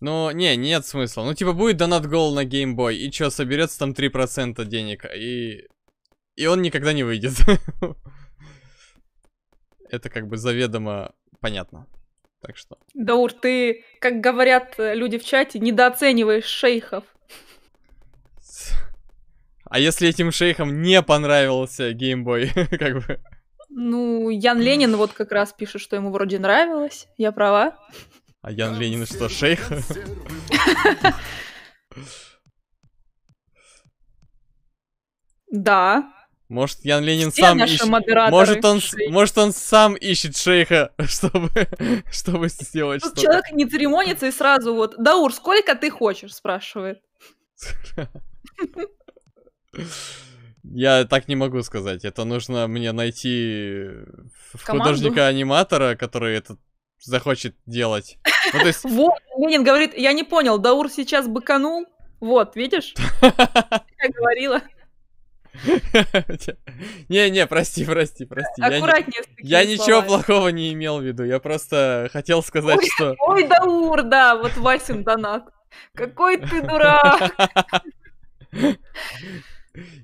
Ну, не, нет смысла. Ну, типа, будет донат-гол на геймбой, и чё, соберется там 3% денег, и... И он никогда не выйдет. это как бы заведомо понятно. Так что. Даур, ты, как говорят э, люди в чате, недооцениваешь шейхов. А если этим шейхам не понравился геймбой, как бы. Ну, Ян Ленин вот как раз пишет, что ему вроде нравилось. Я права. А Ян Ленин что, шейх? Да. Может, Ян Ленин Все сам ищет... Может он, может, он сам ищет шейха, чтобы, чтобы сделать что-то. человек не церемонится и сразу вот, Даур, сколько ты хочешь, спрашивает. Я так не могу сказать. Это нужно мне найти художника-аниматора, который это захочет делать. Ну, то есть... Вот, Ленин говорит, я не понял, Даур сейчас быканул? Вот, видишь? Я говорила. Не-не, прости, прости, прости. Аккуратнее. Я, ничего плохого не имел в виду. Я просто хотел сказать, что... Ой, Даур, да, вот Васин донат. Какой ты дурак!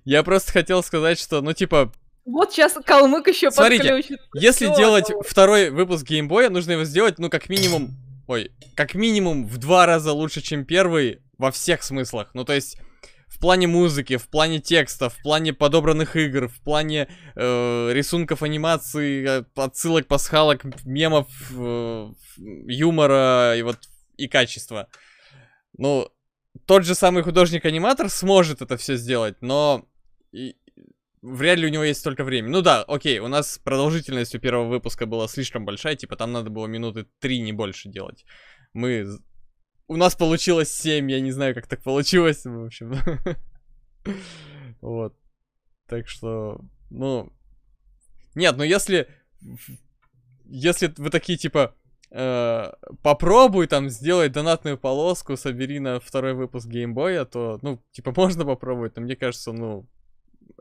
Я просто хотел сказать, что, ну, типа, вот сейчас Калмык еще Смотрите, подключит. если делать второй выпуск геймбоя, нужно его сделать, ну, как минимум... Ой, как минимум в два раза лучше, чем первый во всех смыслах. Ну, то есть, плане музыки, в плане текста, в плане подобранных игр, в плане э, рисунков, анимации, э, отсылок, пасхалок, мемов, э, юмора и вот и качества. Ну, тот же самый художник-аниматор сможет это все сделать, но и, вряд ли у него есть столько времени. Ну да, окей, у нас продолжительность у первого выпуска была слишком большая, типа там надо было минуты три, не больше делать. Мы у нас получилось 7, я не знаю, как так получилось, в общем. Вот. Так что, ну... Нет, ну если... Если вы такие, типа, э, попробуй там сделать донатную полоску, собери на второй выпуск геймбоя, то, ну, типа, можно попробовать, но мне кажется, ну,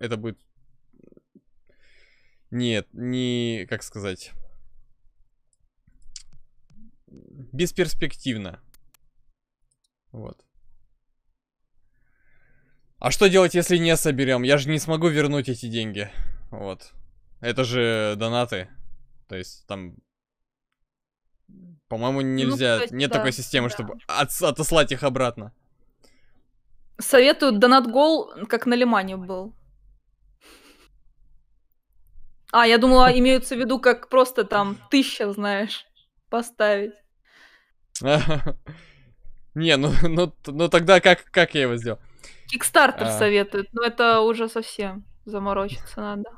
это будет... Нет, не... Как сказать? Бесперспективно. Вот. А что делать, если не соберем? Я же не смогу вернуть эти деньги. Вот. Это же донаты. То есть там... По-моему, ну, нельзя... Ну, кстати, Нет да, такой системы, да. чтобы от отослать их обратно. Советую донат гол, как на Лимане был. А, я думала, имеются в виду, как просто там тысяча, знаешь, поставить. Не, ну, ну, ну тогда как, как я его сделал? Кикстартер а... советует, но это уже совсем заморочиться надо.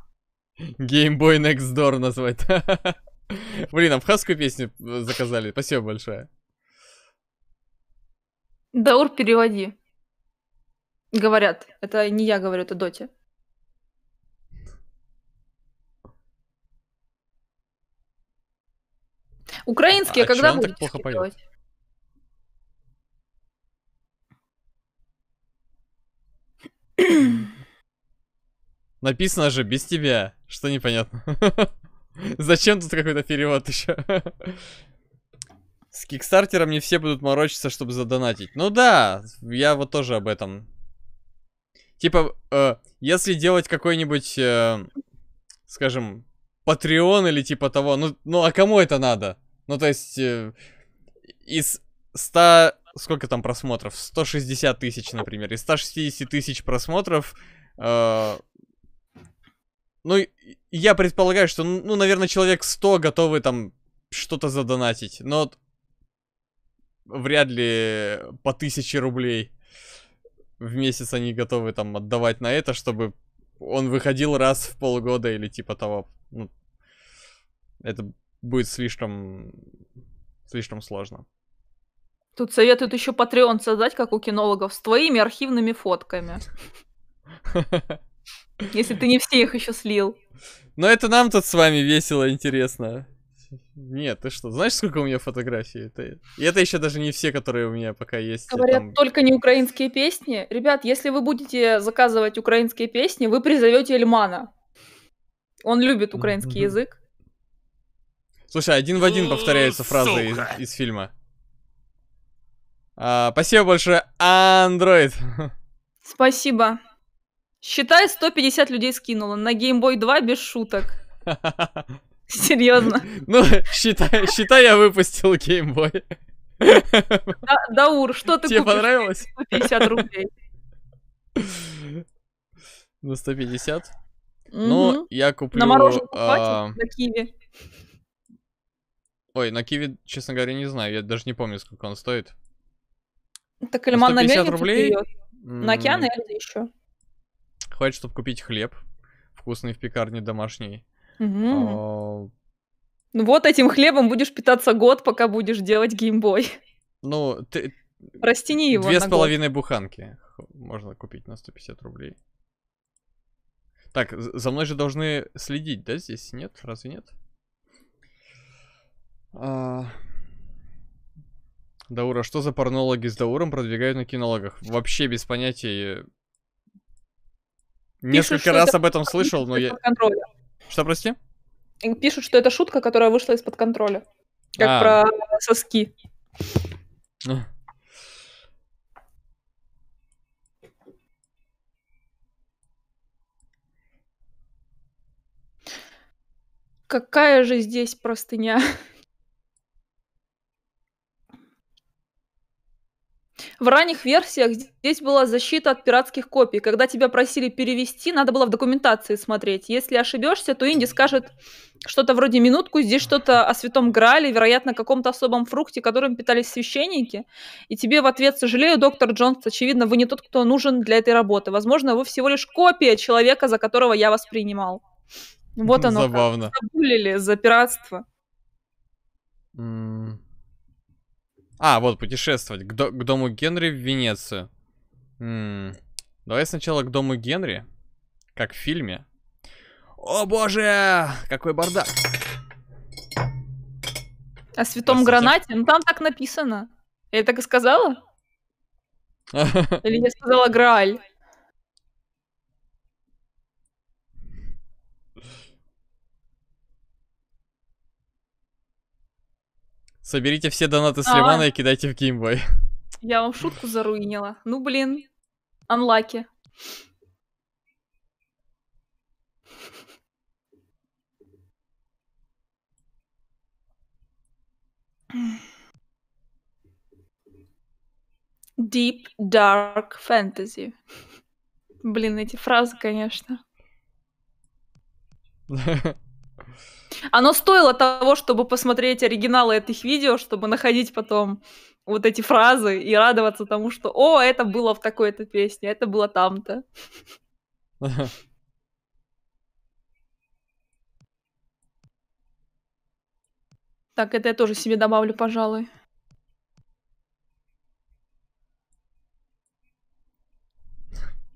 Game Boy Next Door назвать. Блин, а абхазскую песню э, заказали. Спасибо большое. Даур, переводи. Говорят. Это не я говорю, это Доти. Украинский, а, а когда будет так плохо Написано же без тебя, что непонятно. Зачем тут какой-то перевод еще? С кикстартером не все будут морочиться, чтобы задонатить. Ну да, я вот тоже об этом. Типа, э, если делать какой-нибудь, э, скажем, Patreon или типа того, ну, ну а кому это надо? Ну то есть, э, из 100 сколько там просмотров? 160 тысяч, например. Из 160 тысяч просмотров... Э, ну, я предполагаю, что, ну, наверное, человек 100 готовы там что-то задонатить. Но вряд ли по тысяче рублей в месяц они готовы там отдавать на это, чтобы он выходил раз в полгода или типа того. Ну, это будет слишком, слишком сложно. Тут советуют еще Patreon создать, как у кинологов, с твоими архивными фотками. Если ты не все их еще слил. Но это нам тут с вами весело, интересно. Нет, ты что, знаешь, сколько у меня фотографий? Это... И это еще даже не все, которые у меня пока есть. Говорят, там... только не украинские песни. Ребят, если вы будете заказывать украинские песни, вы призовете Эльмана. Он любит украинский mm-hmm. язык. Слушай, один в один повторяются фразы из, из фильма. А, спасибо большое, Android. Спасибо. Считай, 150 людей скинуло На Game Boy 2 без шуток. Серьезно. Ну, считай, считай, я выпустил Game Boy. Да, Даур, что ты Тебе купишь? понравилось? 150 рублей. Ну, 150? Угу. Ну, я куплю... На мороженое а... хватит? На киви? Ой, на киви, честно говоря, не знаю. Я даже не помню, сколько он стоит. Так или на мельницу рублей На океан или еще? Хватит, чтобы купить хлеб. Вкусный в пекарне домашний. А, ну вот этим хлебом будешь питаться год, пока будешь делать геймбой. Ну, ты... Растяни его Две с половиной буханки можно купить на 150 рублей. Так, за мной же должны следить, да, здесь? Нет? Разве нет? А, Даура, что за порнологи с Дауром продвигают на кинологах? Вообще без понятия. Несколько раз это... об этом слышал, но я... Что, прости? Э, пишут, что это шутка, которая вышла из-под контроля. Как а. про соски. Какая же здесь простыня? В ранних версиях здесь была защита от пиратских копий. Когда тебя просили перевести, надо было в документации смотреть. Если ошибешься, то Инди скажет что-то вроде минутку, здесь что-то о святом Грале, вероятно, каком-то особом фрукте, которым питались священники. И тебе в ответ сожалею, доктор Джонс, очевидно, вы не тот, кто нужен для этой работы. Возможно, вы всего лишь копия человека, за которого я вас принимал. Вот хм, оно. Забавно. Забулили за пиратство. А, вот, путешествовать. К, до к дому Генри в Венецию. М -м Давай сначала к дому Генри. Как в фильме. О боже, какой бардак. О святом гранате? Ну там так написано. Я так и сказала? Или я сказала Грааль? Соберите все донаты с Сливана а. и кидайте в геймбой. Я вам шутку заруинила. Ну, блин. Анлаки. Deep Dark Fantasy. Блин, эти фразы, конечно. Оно стоило того, чтобы посмотреть оригиналы этих видео, чтобы находить потом вот эти фразы и радоваться тому, что «О, это было в такой-то песне, это было там-то». Так, это я тоже себе добавлю, пожалуй.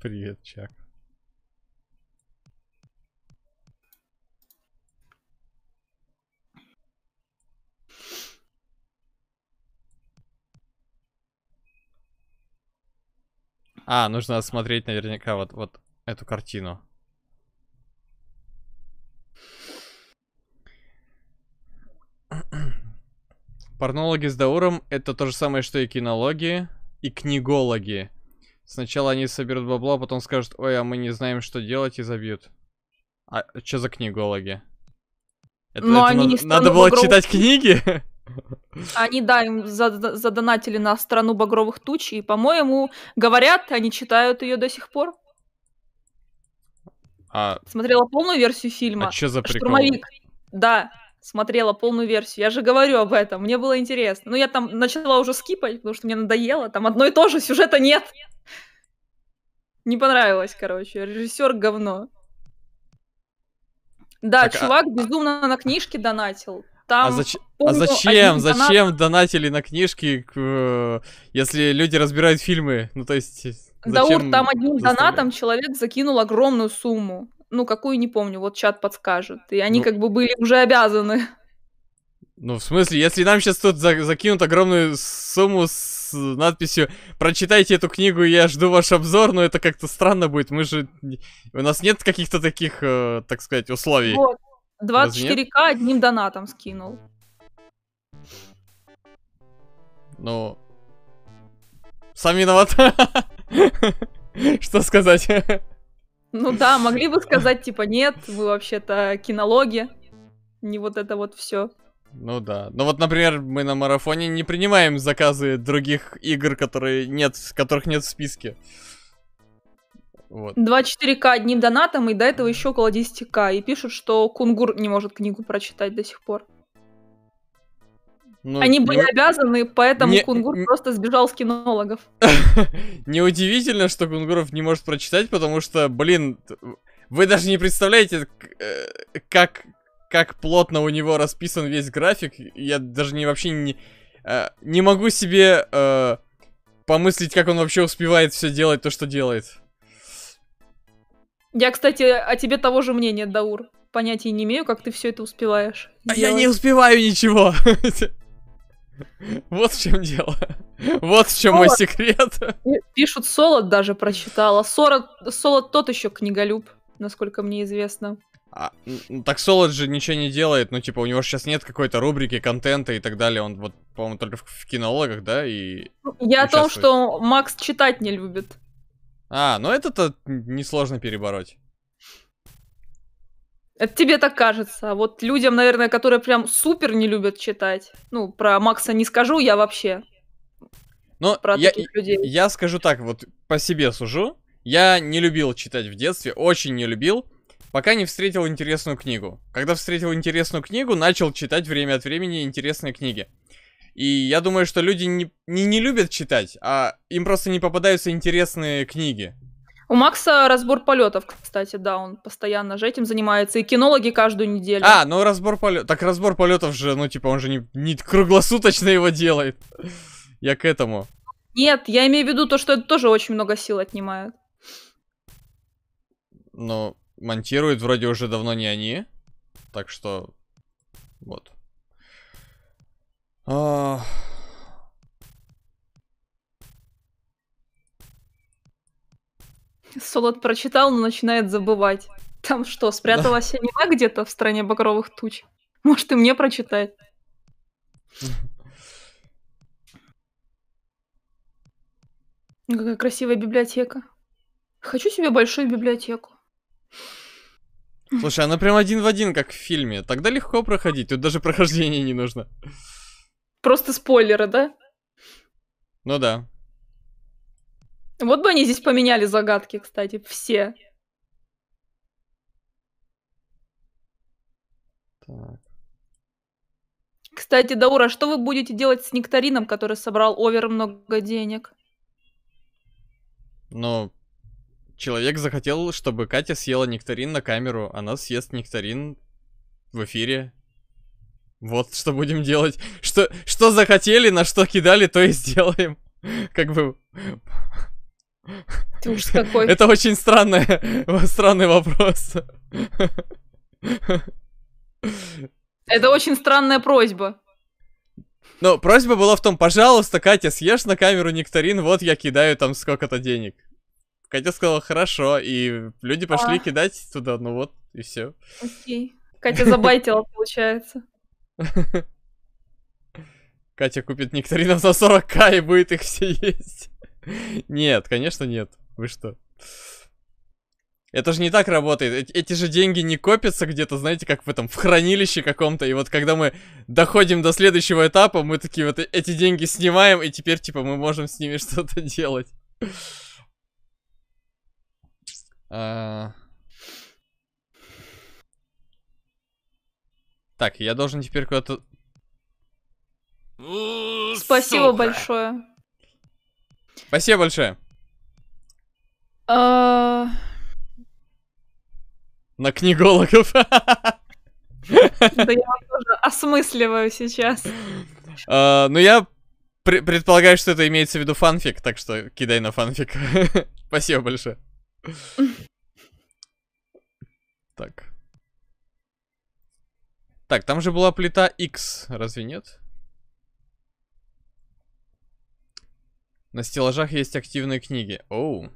Привет, Чак. А, нужно смотреть, наверняка вот, вот эту картину. Порнологи с Дауром — это то же самое, что и кинологи, и книгологи. Сначала они соберут бабло, а потом скажут, ой, а мы не знаем, что делать, и забьют. А что за книгологи? Это, Но это они на... не надо было игру. читать книги? Они, да, им задонатили на страну багровых туч, и, по-моему, говорят, они читают ее до сих пор. А... Смотрела полную версию фильма. А что за прикол? Штурмовик. Да, смотрела полную версию. Я же говорю об этом, мне было интересно. Ну, я там начала уже скипать, потому что мне надоело. Там одно и то же, сюжета нет. Не понравилось, короче. Режиссер говно. Да, так, а чувак а... безумно на книжке донатил. А там... А, зач... а зачем? Зачем донатили на книжки, э, если люди разбирают фильмы? Ну, то есть... Зачем Даур, там одним заставляют? донатом человек закинул огромную сумму. Ну, какую, не помню, вот чат подскажет. И они ну... как бы были уже обязаны. Ну, в смысле, если нам сейчас тут за закинут огромную сумму с надписью «Прочитайте эту книгу, я жду ваш обзор», но ну, это как-то странно будет, мы же... У нас нет каких-то таких, э, так сказать, условий. Вот. 24к одним донатом скинул. Ну... Сам виноват. Что сказать? Ну да, могли бы сказать, типа, нет, вы вообще-то кинологи, не вот это вот все. Ну да. Ну вот, например, мы на марафоне не принимаем заказы других игр, которые нет, которых нет в списке. Вот. 24к одним донатом, и до этого еще около 10к. И пишут, что Кунгур не может книгу прочитать до сих пор. Ну, Они были не... обязаны, поэтому не... Кунгур просто сбежал с кинологов. Неудивительно, что Кунгуров не может прочитать, потому что, блин, вы даже не представляете, э, как, как плотно у него расписан весь график. Я даже не вообще не, э, не могу себе э, помыслить, как он вообще успевает все делать то, что делает. Я, кстати, о тебе того же мнения, Даур. Понятия не имею, как ты все это успеваешь. А делать. я не успеваю ничего. Вот в чем дело. Вот в чем мой секрет. Пишут, Солод даже прочитала. Солод, Солод тот еще книголюб, насколько мне известно. А, так Солод же ничего не делает, ну типа у него сейчас нет какой-то рубрики контента и так далее, он вот, по-моему, только в, в кинологах, да, и... Я о том, что Макс читать не любит. А, ну это-то несложно перебороть. Это тебе так кажется. А вот людям, наверное, которые прям супер не любят читать. Ну, про Макса не скажу, я вообще. Но ну, про я, таких людей. я скажу так, вот по себе сужу. Я не любил читать в детстве, очень не любил, пока не встретил интересную книгу. Когда встретил интересную книгу, начал читать время от времени интересные книги. И я думаю, что люди не, не, не любят читать, а им просто не попадаются интересные книги. У Макса разбор полетов, кстати, да, он постоянно же этим занимается. И кинологи каждую неделю. А, ну разбор полетов. Так разбор полетов же, ну, типа, он же не, не круглосуточно его делает. Я к этому. Нет, я имею в виду то, что это тоже очень много сил отнимает. Но монтируют вроде уже давно не они. Так что. Вот. А... Солод прочитал, но начинает забывать. Там что, спряталась да. аниме где-то в стране багровых туч? Может, и мне прочитать? Ну, какая красивая библиотека. Хочу себе большую библиотеку. Слушай, она прям один в один, как в фильме. Тогда легко проходить, тут даже прохождение не нужно просто спойлеры, да? Ну да. Вот бы они здесь поменяли загадки, кстати, все. Так. Кстати, Даура, а что вы будете делать с нектарином, который собрал овер много денег? Ну, человек захотел, чтобы Катя съела нектарин на камеру. Она съест нектарин в эфире. Вот что будем делать. Что, что захотели, на что кидали, то и сделаем. Как бы... Ты уж какой. Это очень странный, странный вопрос. Это очень странная просьба. Ну, просьба была в том, пожалуйста, Катя, съешь на камеру нектарин, вот я кидаю там сколько-то денег. Катя сказала, хорошо, и люди пошли а. кидать туда, ну вот, и все. Окей. Катя забайтила, получается. Катя купит нектаринов за 40к и будет их все есть. Нет, конечно нет. Вы что? Это же не так работает. Эти же деньги не копятся где-то, знаете, как в этом, в хранилище каком-то. И вот когда мы доходим до следующего этапа, мы такие вот э, эти деньги снимаем, и теперь, типа, мы можем с ними что-то делать. А, Так, я должен теперь куда-то... Ну, Спасибо Сука. большое. Спасибо большое. А... На книгологов. Да я тоже осмысливаю сейчас. А, ну я предполагаю, что это имеется в виду фанфик, так что кидай на фанфик. Спасибо большое. Так. Так, там же была плита X, разве нет? На стеллажах есть активные книги. Оу.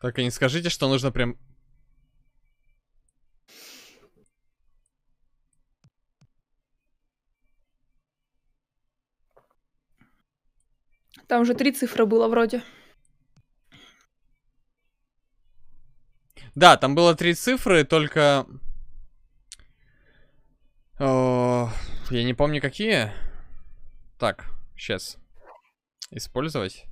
так и не скажите, что нужно прям Там же три цифры было вроде. Да, там было три цифры, только... О, э, я не помню какие. Так, сейчас. Использовать.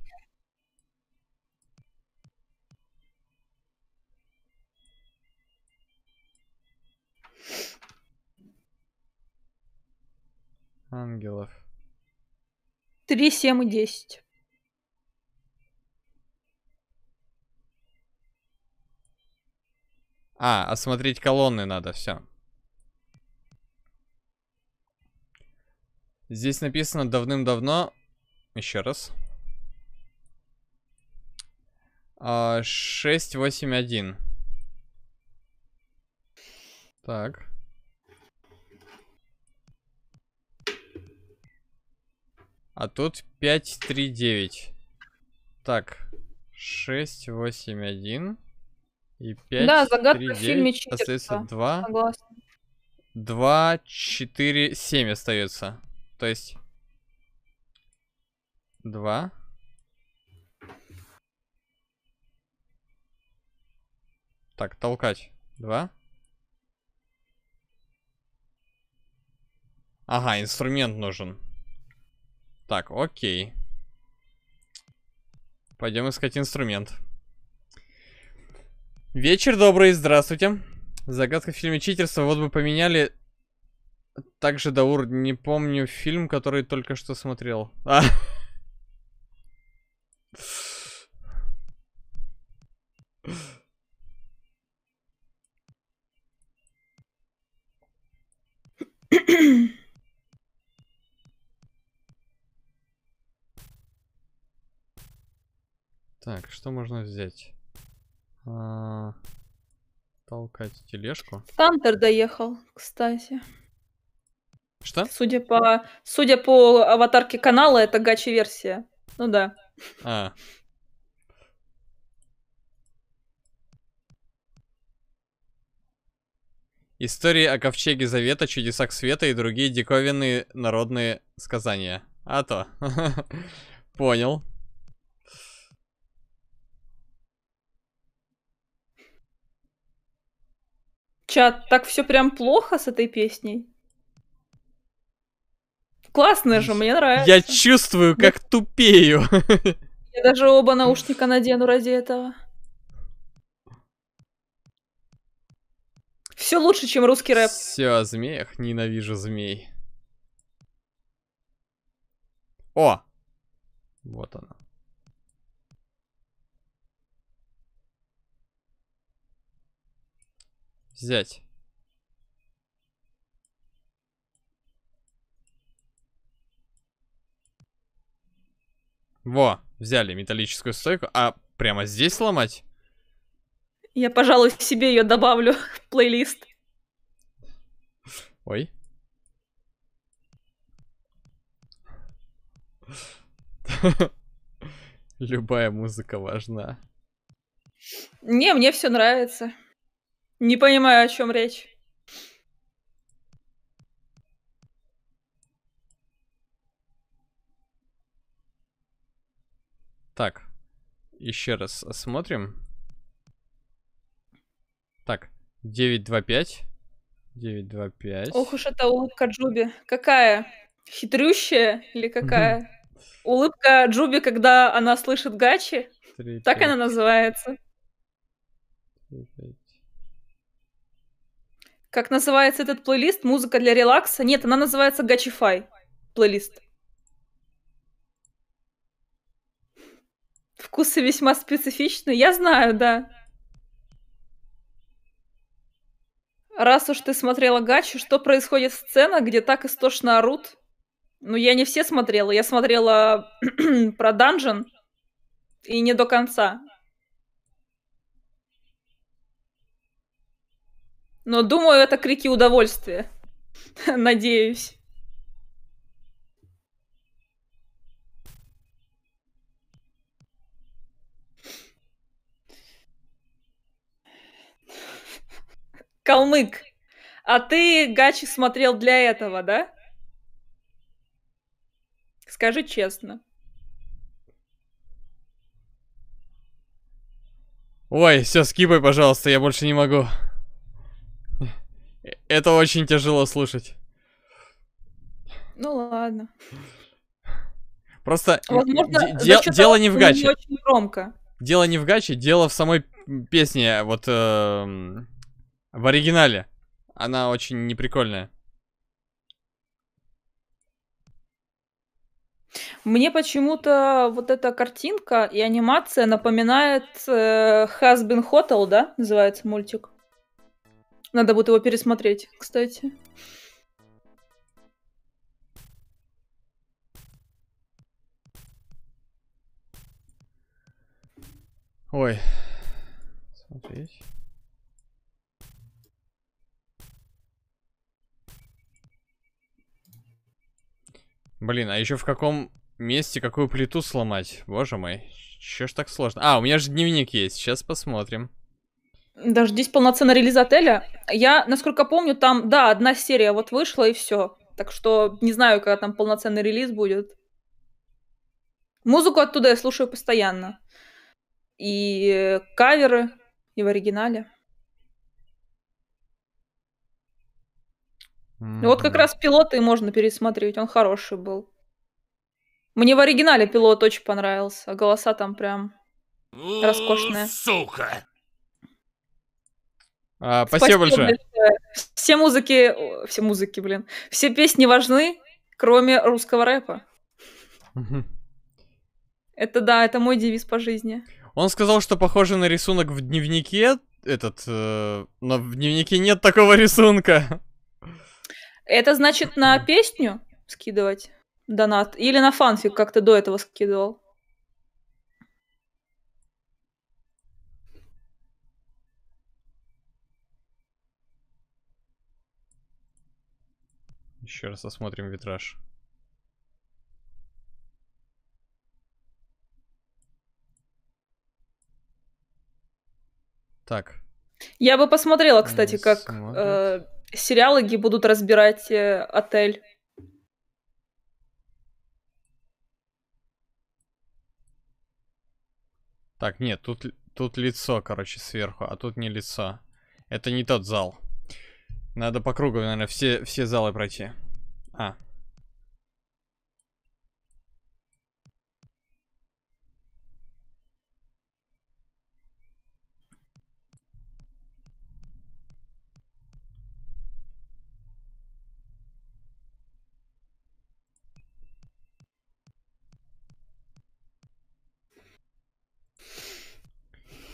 Ангелов. Три, семь и десять. А, осмотреть колонны надо, все. Здесь написано давным-давно... Еще раз. 681. А, так. А тут 539. Так. 681. И 5, да, загадка 3, 9, в фильме читерство. Остается 2. Согласна. 2, 4, 7 остается. То есть... 2. Так, толкать. 2. Ага, инструмент нужен. Так, окей. Пойдем искать инструмент. Инструмент. Вечер добрый, здравствуйте. Загадка в фильме «Читерство». Вот бы поменяли... Также, Даур, не помню фильм, который только что смотрел. А. Так, что можно взять? А, толкать тележку. Стантер доехал, кстати. Что? Судя по, судя по аватарке канала, это гачи-версия. Ну да. А. Истории о Ковчеге Завета, Чудесах Света и другие диковинные народные сказания. А то. Понял. Чат, так все прям плохо с этой песней? Классная же, мне нравится. Я чувствую, как тупею. Я даже оба наушника надену ради этого. Все лучше, чем русский рэп. Все о змеях. Ненавижу змей. О! Вот она. взять. Во, взяли металлическую стойку. А прямо здесь сломать? Я, пожалуй, себе ее добавлю в плейлист. Ой. Любая музыка важна. Не, мне все нравится. Не понимаю, о чем речь. Так, еще раз осмотрим. Так, 925. 925. Ох уж эта улыбка Джуби. Какая? Хитрющая или какая? Улыбка Джуби, когда она слышит Гачи. Так она называется. Как называется этот плейлист? Музыка для релакса? Нет, она называется Гачифай. Плейлист. Вкусы весьма специфичны. Я знаю, да. Раз уж ты смотрела Гачи, что происходит сцена, где так истошно орут? Ну, я не все смотрела. Я смотрела про данжен и не до конца. Но думаю, это крики удовольствия. Надеюсь. Калмык, а ты Гачи смотрел для этого, да? Скажи честно. Ой, все, скипай, пожалуйста, я больше не могу. Это очень тяжело слушать. Ну ладно. Просто Возможно, де дело не в гаче. Очень громко. Дело не в гаче, дело в самой песне, вот э в оригинале. Она очень неприкольная. Мне почему-то вот эта картинка и анимация напоминает э, Has Been Hotel, да, называется мультик? Надо будет его пересмотреть, кстати. Ой. Смотреть. Блин, а еще в каком месте какую плиту сломать? Боже мой, че ж так сложно? А, у меня же дневник есть, сейчас посмотрим. Дождись полноценной релиз отеля. Я, насколько помню, там, да, одна серия вот вышла и все. Так что не знаю, когда там полноценный релиз будет. Музыку оттуда я слушаю постоянно. И каверы, и в оригинале. Mm-hmm. Вот как раз пилоты можно пересмотреть, он хороший был. Мне в оригинале пилот очень понравился, а голоса там прям роскошные. Сука! А, спасибо, спасибо большое. большое. Все музыки, все музыки, блин, все песни важны, кроме русского рэпа. Это да, это мой девиз по жизни. Он сказал, что похоже на рисунок в дневнике. Этот, э, но в дневнике нет такого рисунка. Это значит на песню скидывать донат или на фанфик, как ты до этого скидывал? Еще раз осмотрим витраж. Так. Я бы посмотрела, кстати, Они как э, сериалоги будут разбирать э, отель. Так, нет, тут, тут лицо, короче, сверху, а тут не лицо. Это не тот зал. Надо по кругу, наверное, все, все залы пройти. А.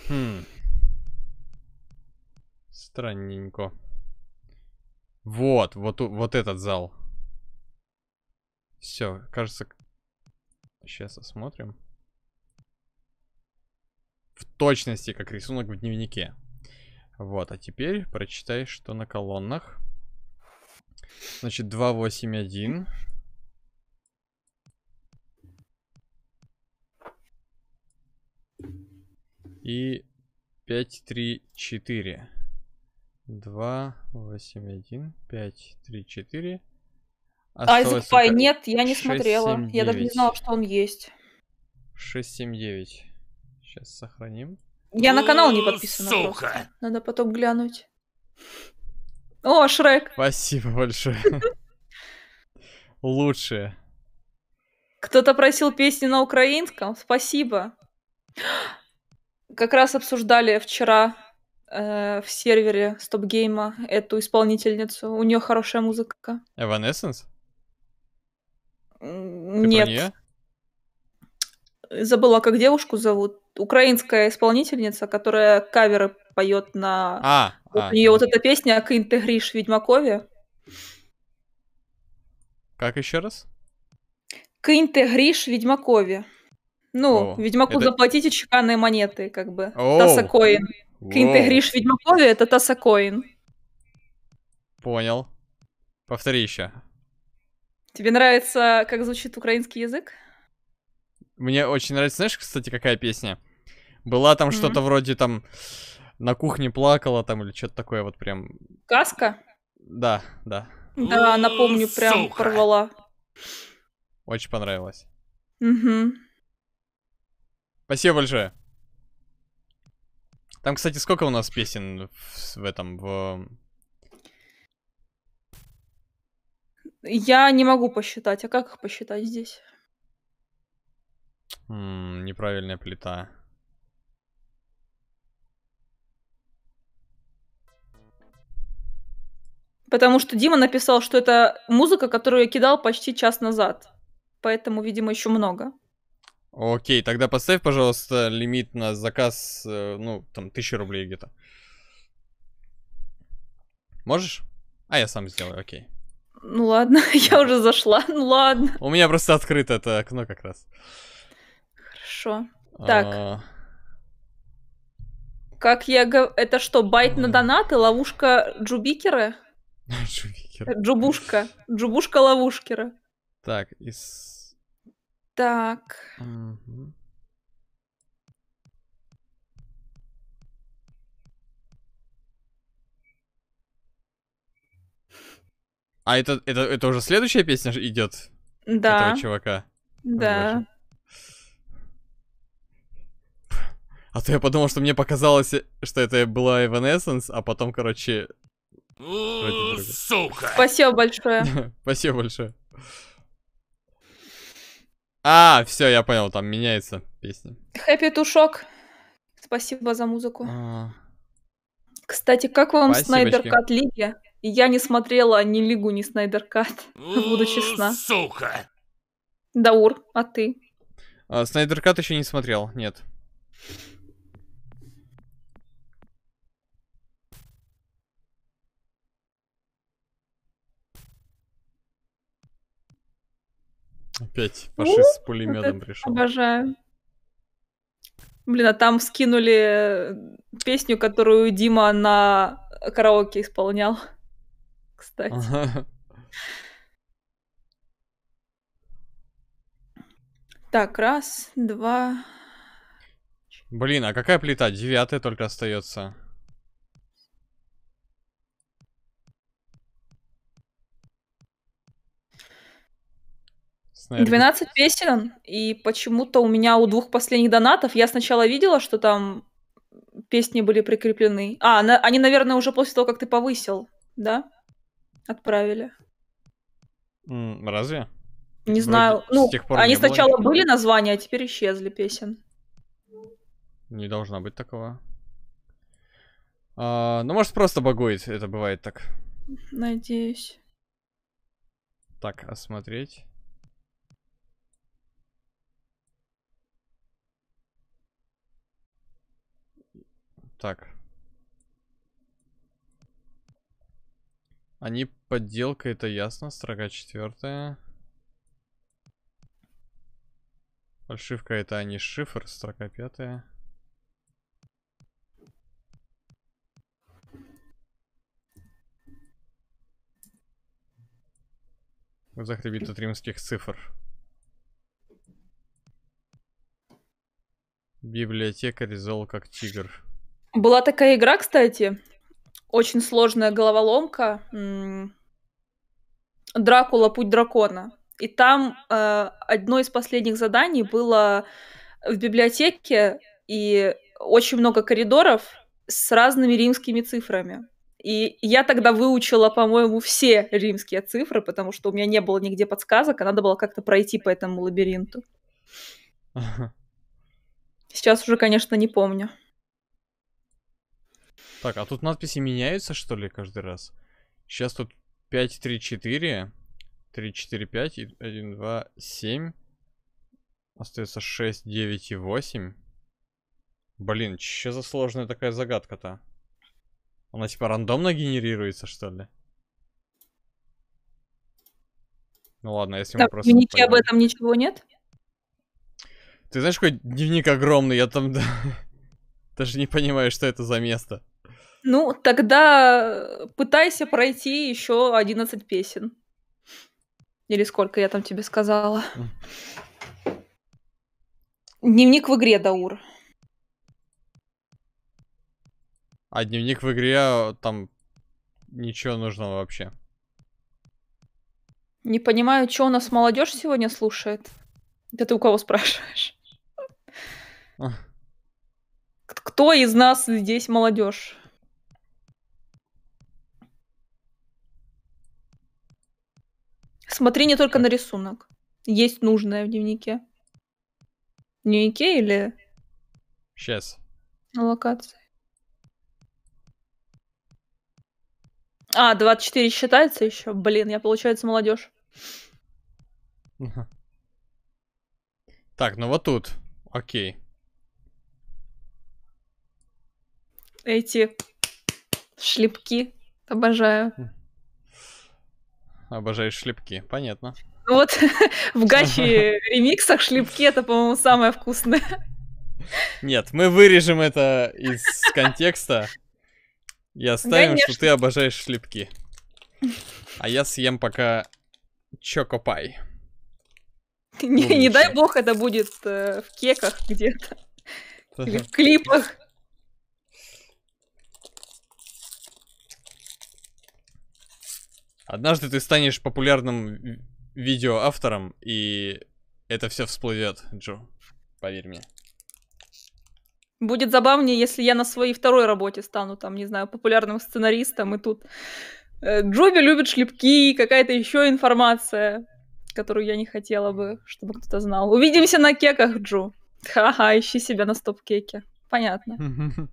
Хм. Странненько. Вот, вот, вот этот зал. Все, кажется... Сейчас осмотрим. В точности, как рисунок в дневнике. Вот, а теперь прочитай, что на колоннах. Значит, 281. И 534. 2, 8, 1, 5, 3, 4. Осталось Айзек Пай, нет, я не 6, смотрела. 7, Я даже не знала, что он есть. 6, 7, 9. Сейчас сохраним. Я на канал не подписана Сука. просто. Надо потом глянуть. О, Шрек. Спасибо большое. Лучшее. Кто-то просил песни на украинском. Спасибо. Как раз обсуждали вчера э, в сервере стоп-гейма эту исполнительницу. У нее хорошая музыка. Evanescence? Типа нет. Забыла, как девушку зовут. Украинская исполнительница, которая каверы поет на... А, вот а, у нее вот эта песня «К интегриш Ведьмакове». Как еще раз? К интегриш Ведьмакове. Ну, О, Ведьмаку это... заплатите чеканные монеты, как бы. О, Тасакоин. Кинь ты гриш Ведьмакове, это Тасакоин. Понял. Повтори еще. Тебе нравится, как звучит украинский язык? Мне очень нравится, знаешь, кстати, какая песня? Была там mm-hmm. что-то вроде там на кухне плакала там или что-то такое вот прям. Каска? Да, да. Да, напомню, прям Сука. порвала. Очень понравилось. Угу. Спасибо большое. Там, кстати, сколько у нас песен в, этом, в... Я не могу посчитать. А как их посчитать здесь? М -м, неправильная плита. Потому что Дима написал, что это музыка, которую я кидал почти час назад. Поэтому, видимо, еще много. Окей, тогда поставь, пожалуйста, лимит на заказ, э, ну, там, тысячи рублей где-то. Можешь? А, я сам сделаю, окей. Ну ладно, я уже зашла, ну ладно. У меня просто открыто это окно как раз. Хорошо. А, так. Как я говорю, это что, байт на донаты, ловушка Джубикера? Джубикера. Джубушка. Джубушка ловушкера. Так, из так. А это, это, это уже следующая песня ж идет этого чувака. да. А то я подумал, что мне показалось, что это была Evanescence, а потом, короче, Сука! Спасибо большое. спасибо большое. А, все, я понял, там меняется песня. Happy тушок, Спасибо за музыку. А... Кстати, как вам Снайдер Кат Лиги? Я не смотрела ни Лигу, ни Снайдер Кат. Буду честна. Сука! Даур, а ты? Снайдер Кат еще не смотрел, нет. Опять фашист с пулеметом пришел. Обожаю. Блин, а там скинули э, песню, которую Дима на караоке исполнял. Кстати. Так, раз, два. Блин, а какая плита? Девятая только остается. Наверное. 12 песен, и почему-то у меня у двух последних донатов, я сначала видела, что там песни были прикреплены. А, на, они, наверное, уже после того, как ты повысил, да? Отправили. Разве? Не Вроде знаю. Ну, они сначала ничего. были названия, а теперь исчезли песен. Не должно быть такого. А, ну, может, просто багует, это бывает так. Надеюсь. Так, осмотреть. Так. Они подделка, это ясно. строка четвертая. Фальшивка это они шифр, строка пятая. В глазах ребит от римских цифр. Библиотекарь зол как тигр. Была такая игра, кстати, очень сложная головоломка. Дракула, путь дракона. И там э, одно из последних заданий было в библиотеке и очень много коридоров с разными римскими цифрами. И я тогда выучила, по-моему, все римские цифры, потому что у меня не было нигде подсказок, а надо было как-то пройти по этому лабиринту. Сейчас уже, конечно, не помню. Так, а тут надписи меняются, что ли, каждый раз? Сейчас тут 5, 3, 4, 3, 4, 5, 1, 2, 7. Остается 6, 9 и 8. Блин, что за сложная такая загадка-то? Она типа рандомно генерируется, что ли? Ну ладно, если так, мы просто... в об этом ничего нет? Ты знаешь, какой дневник огромный, я там даже не понимаю, что это за место. Ну, тогда пытайся пройти еще 11 песен. Или сколько я там тебе сказала. Дневник в игре, Даур. А дневник в игре там ничего нужного вообще. Не понимаю, что у нас молодежь сегодня слушает. Это ты у кого спрашиваешь? Кто из нас здесь молодежь? Смотри не только на рисунок. Есть нужное в дневнике. В дневнике или Сейчас. на локации? А, 24 считается еще? Блин, я, получается, молодежь. Так, ну вот тут. Окей. Эти шлепки. Обожаю. Хм обожаешь шлепки, понятно. Ну вот в гачи ремиксах шлепки это, по-моему, самое вкусное. Нет, мы вырежем это из контекста и оставим, Конечно. что ты обожаешь шлепки. А я съем пока чокопай. Не, не дай бог это будет э, в кеках где-то. Или в клипах. Однажды ты станешь популярным видеоавтором, и это все всплывет, Джо. Поверь мне. Будет забавнее, если я на своей второй работе стану, там, не знаю, популярным сценаристом, и тут э, Джоби любит шлепки, какая-то еще информация, которую я не хотела бы, чтобы кто-то знал. Увидимся на кеках, Джо. Ха-ха, ищи себя на стоп-кеке. Понятно.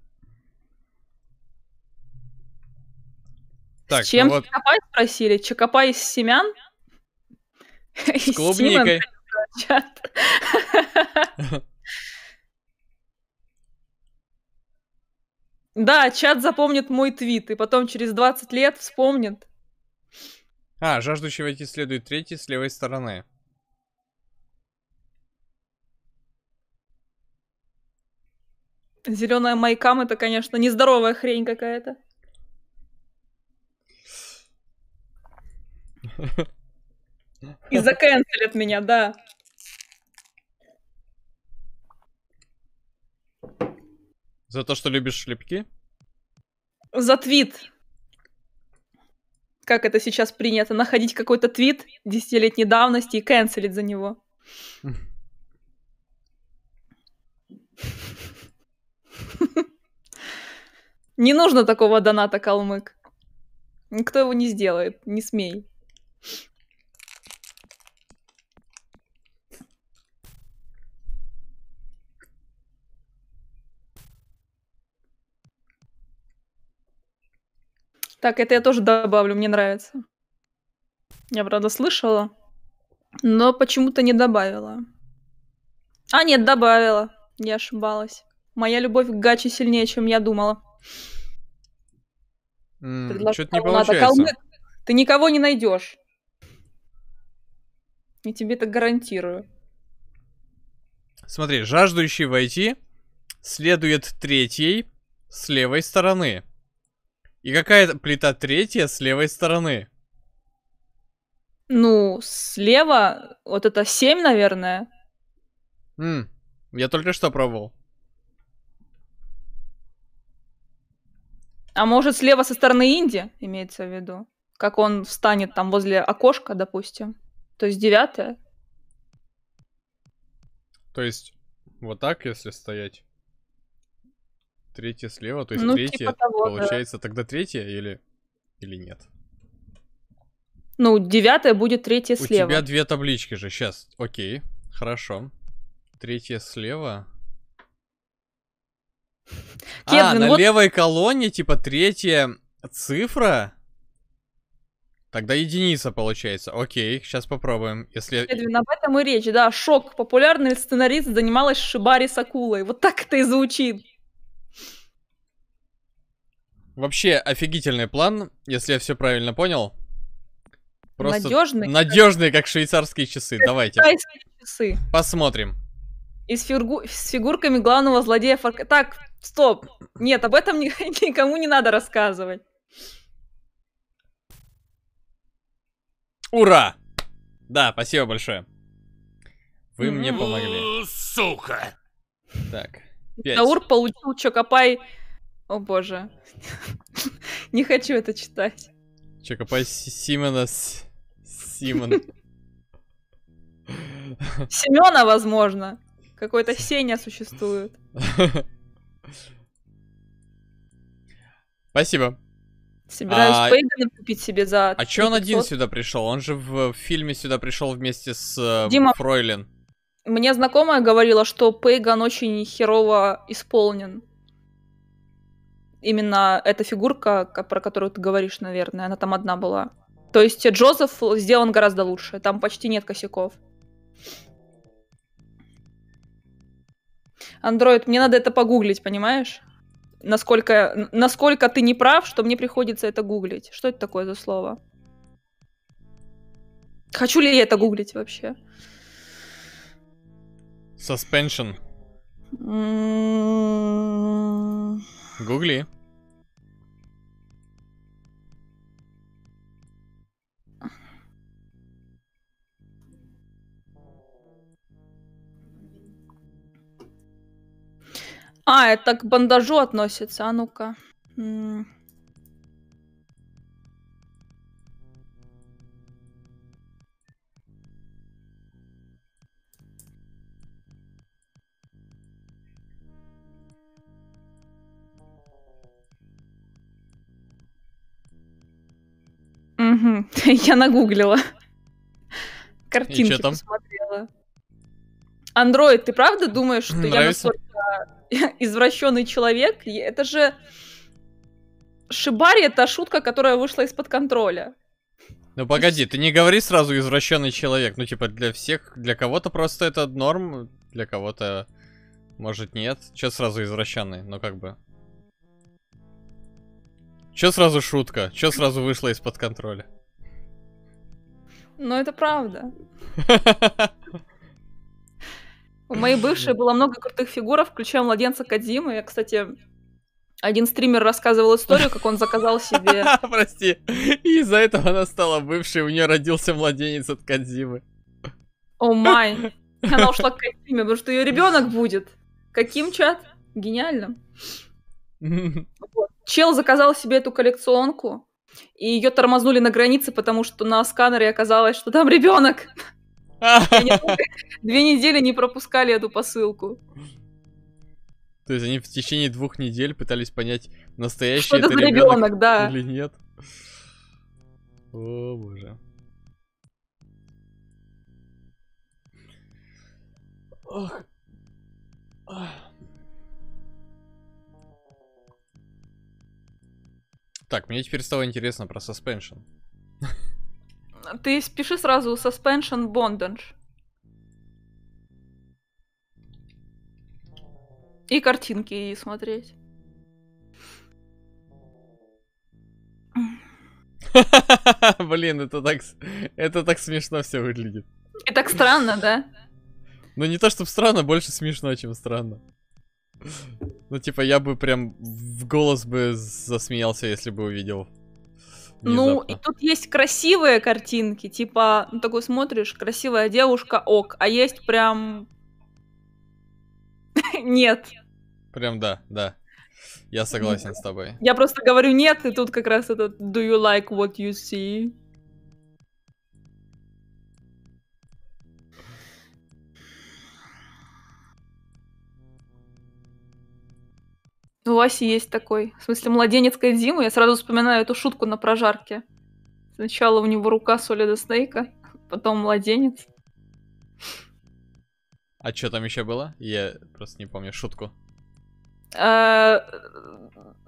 Так, С чем ну вот... Чокопай спросили? Чокопай из семян? С клубникой. Да, чат запомнит мой твит, и потом через 20 лет вспомнит. А, жаждущий войти следует третий с левой стороны. Зеленая майкам это, конечно, нездоровая хрень какая-то. И заканцелят меня, да. За то, что любишь шлепки? За твит. Как это сейчас принято? Находить какой-то твит десятилетней давности и канцелить за него. Не нужно такого доната, калмык. Никто его не сделает, не смей. Так, это я тоже добавлю, мне нравится. Я, правда, слышала, но почему-то не добавила. А, нет, добавила. Я ошибалась. Моя любовь к Гаче сильнее, чем я думала. Mm, Что-то не получается. Калмык, ты никого не найдешь. Я тебе это гарантирую. Смотри, жаждущий войти следует третьей с левой стороны. И какая плита третья с левой стороны? Ну, слева вот это 7, наверное. М, я только что пробовал. А может, слева со стороны Инди, имеется в виду? Как он встанет там возле окошка, допустим. То есть девятое? То есть вот так, если стоять. Третье слева, то есть ну, третья, типа того, получается, да. тогда третье или, или нет? Ну, девятое будет третье слева. У тебя две таблички же, сейчас, окей, хорошо. Третье слева. Кевин, а, на вот... левой колонне, типа, третья цифра Тогда единица получается. Окей, сейчас попробуем. Если... Эдвин, об этом и речь, да. Шок. Популярный сценарист занималась Шибари с акулой. Вот так это и звучит. Вообще офигительный план, если я все правильно понял. Просто надежный, надежный как швейцарские часы. Давайте. Часы. Посмотрим. И с, фигу... с фигурками главного злодея Фарк... Так, стоп. Нет, об этом никому не надо рассказывать. Ура! Да, спасибо большое. Вы мне помогли. Сука! Так. Таур получил Чокопай... О боже. Не хочу это читать. Чокопай Симона... Симон. Семена, возможно. Какой-то Сеня существует. Спасибо. Собираюсь а... Пейгана купить себе за... А чё он один сюда пришел? Он же в, в фильме сюда пришел вместе с э, Дима... Фройлен. Мне знакомая говорила, что Пейган очень херово исполнен. Именно эта фигурка, про которую ты говоришь, наверное, она там одна была. То есть Джозеф сделан гораздо лучше, там почти нет косяков. Андроид, мне надо это погуглить, понимаешь? насколько, насколько ты не прав, что мне приходится это гуглить. Что это такое за слово? Хочу ли я это гуглить вообще? Suspension. М-м-м. Гугли. А, это к бандажу относится, а ну-ка. Угу. Я нагуглила. Картинки посмотрела. Андроид, ты правда думаешь, что Нравится? я настолько извращенный человек? Это же... Шибари — это шутка, которая вышла из-под контроля. Ну погоди, ты не говори сразу извращенный человек. Ну типа для всех, для кого-то просто это норм, для кого-то может нет. Че сразу извращенный? Ну как бы. Че сразу шутка? Че сразу вышла из-под контроля? Ну это правда. У моей бывшей было много крутых фигуров, включая младенца Кадзимы. Я, кстати, один стример рассказывал историю, как он заказал себе... Прости, и из-за этого она стала бывшей, у нее родился младенец от Кадзимы. О май. Она ушла к Кадзиме, потому что ее ребенок будет. Каким чат? Гениально. Вот. Чел заказал себе эту коллекционку, и ее тормознули на границе, потому что на сканере оказалось, что там ребенок. Две недели не пропускали эту посылку. То есть они в течение двух недель пытались понять, настоящий это ребенок да. или нет. О, боже. Ох. Так, мне теперь стало интересно про саспеншн. Ты спеши сразу suspension bondage. И картинки и смотреть. Блин, это так, это так смешно все выглядит. И так странно, да? Ну не то чтобы странно, больше смешно, чем странно. Ну типа я бы прям в голос бы засмеялся, если бы увидел ну, и тут есть красивые картинки, типа, ну, такой смотришь, красивая девушка, ок, а есть прям... Нет. Прям да, да. Я согласен с тобой. Я просто говорю нет, и тут как раз этот do you like what you see? У Аси есть такой. В смысле, младенец Кадзиму. Я сразу вспоминаю эту шутку на прожарке. Сначала у него рука Солида Снейка, потом младенец. А что там еще было? Я просто не помню шутку. А,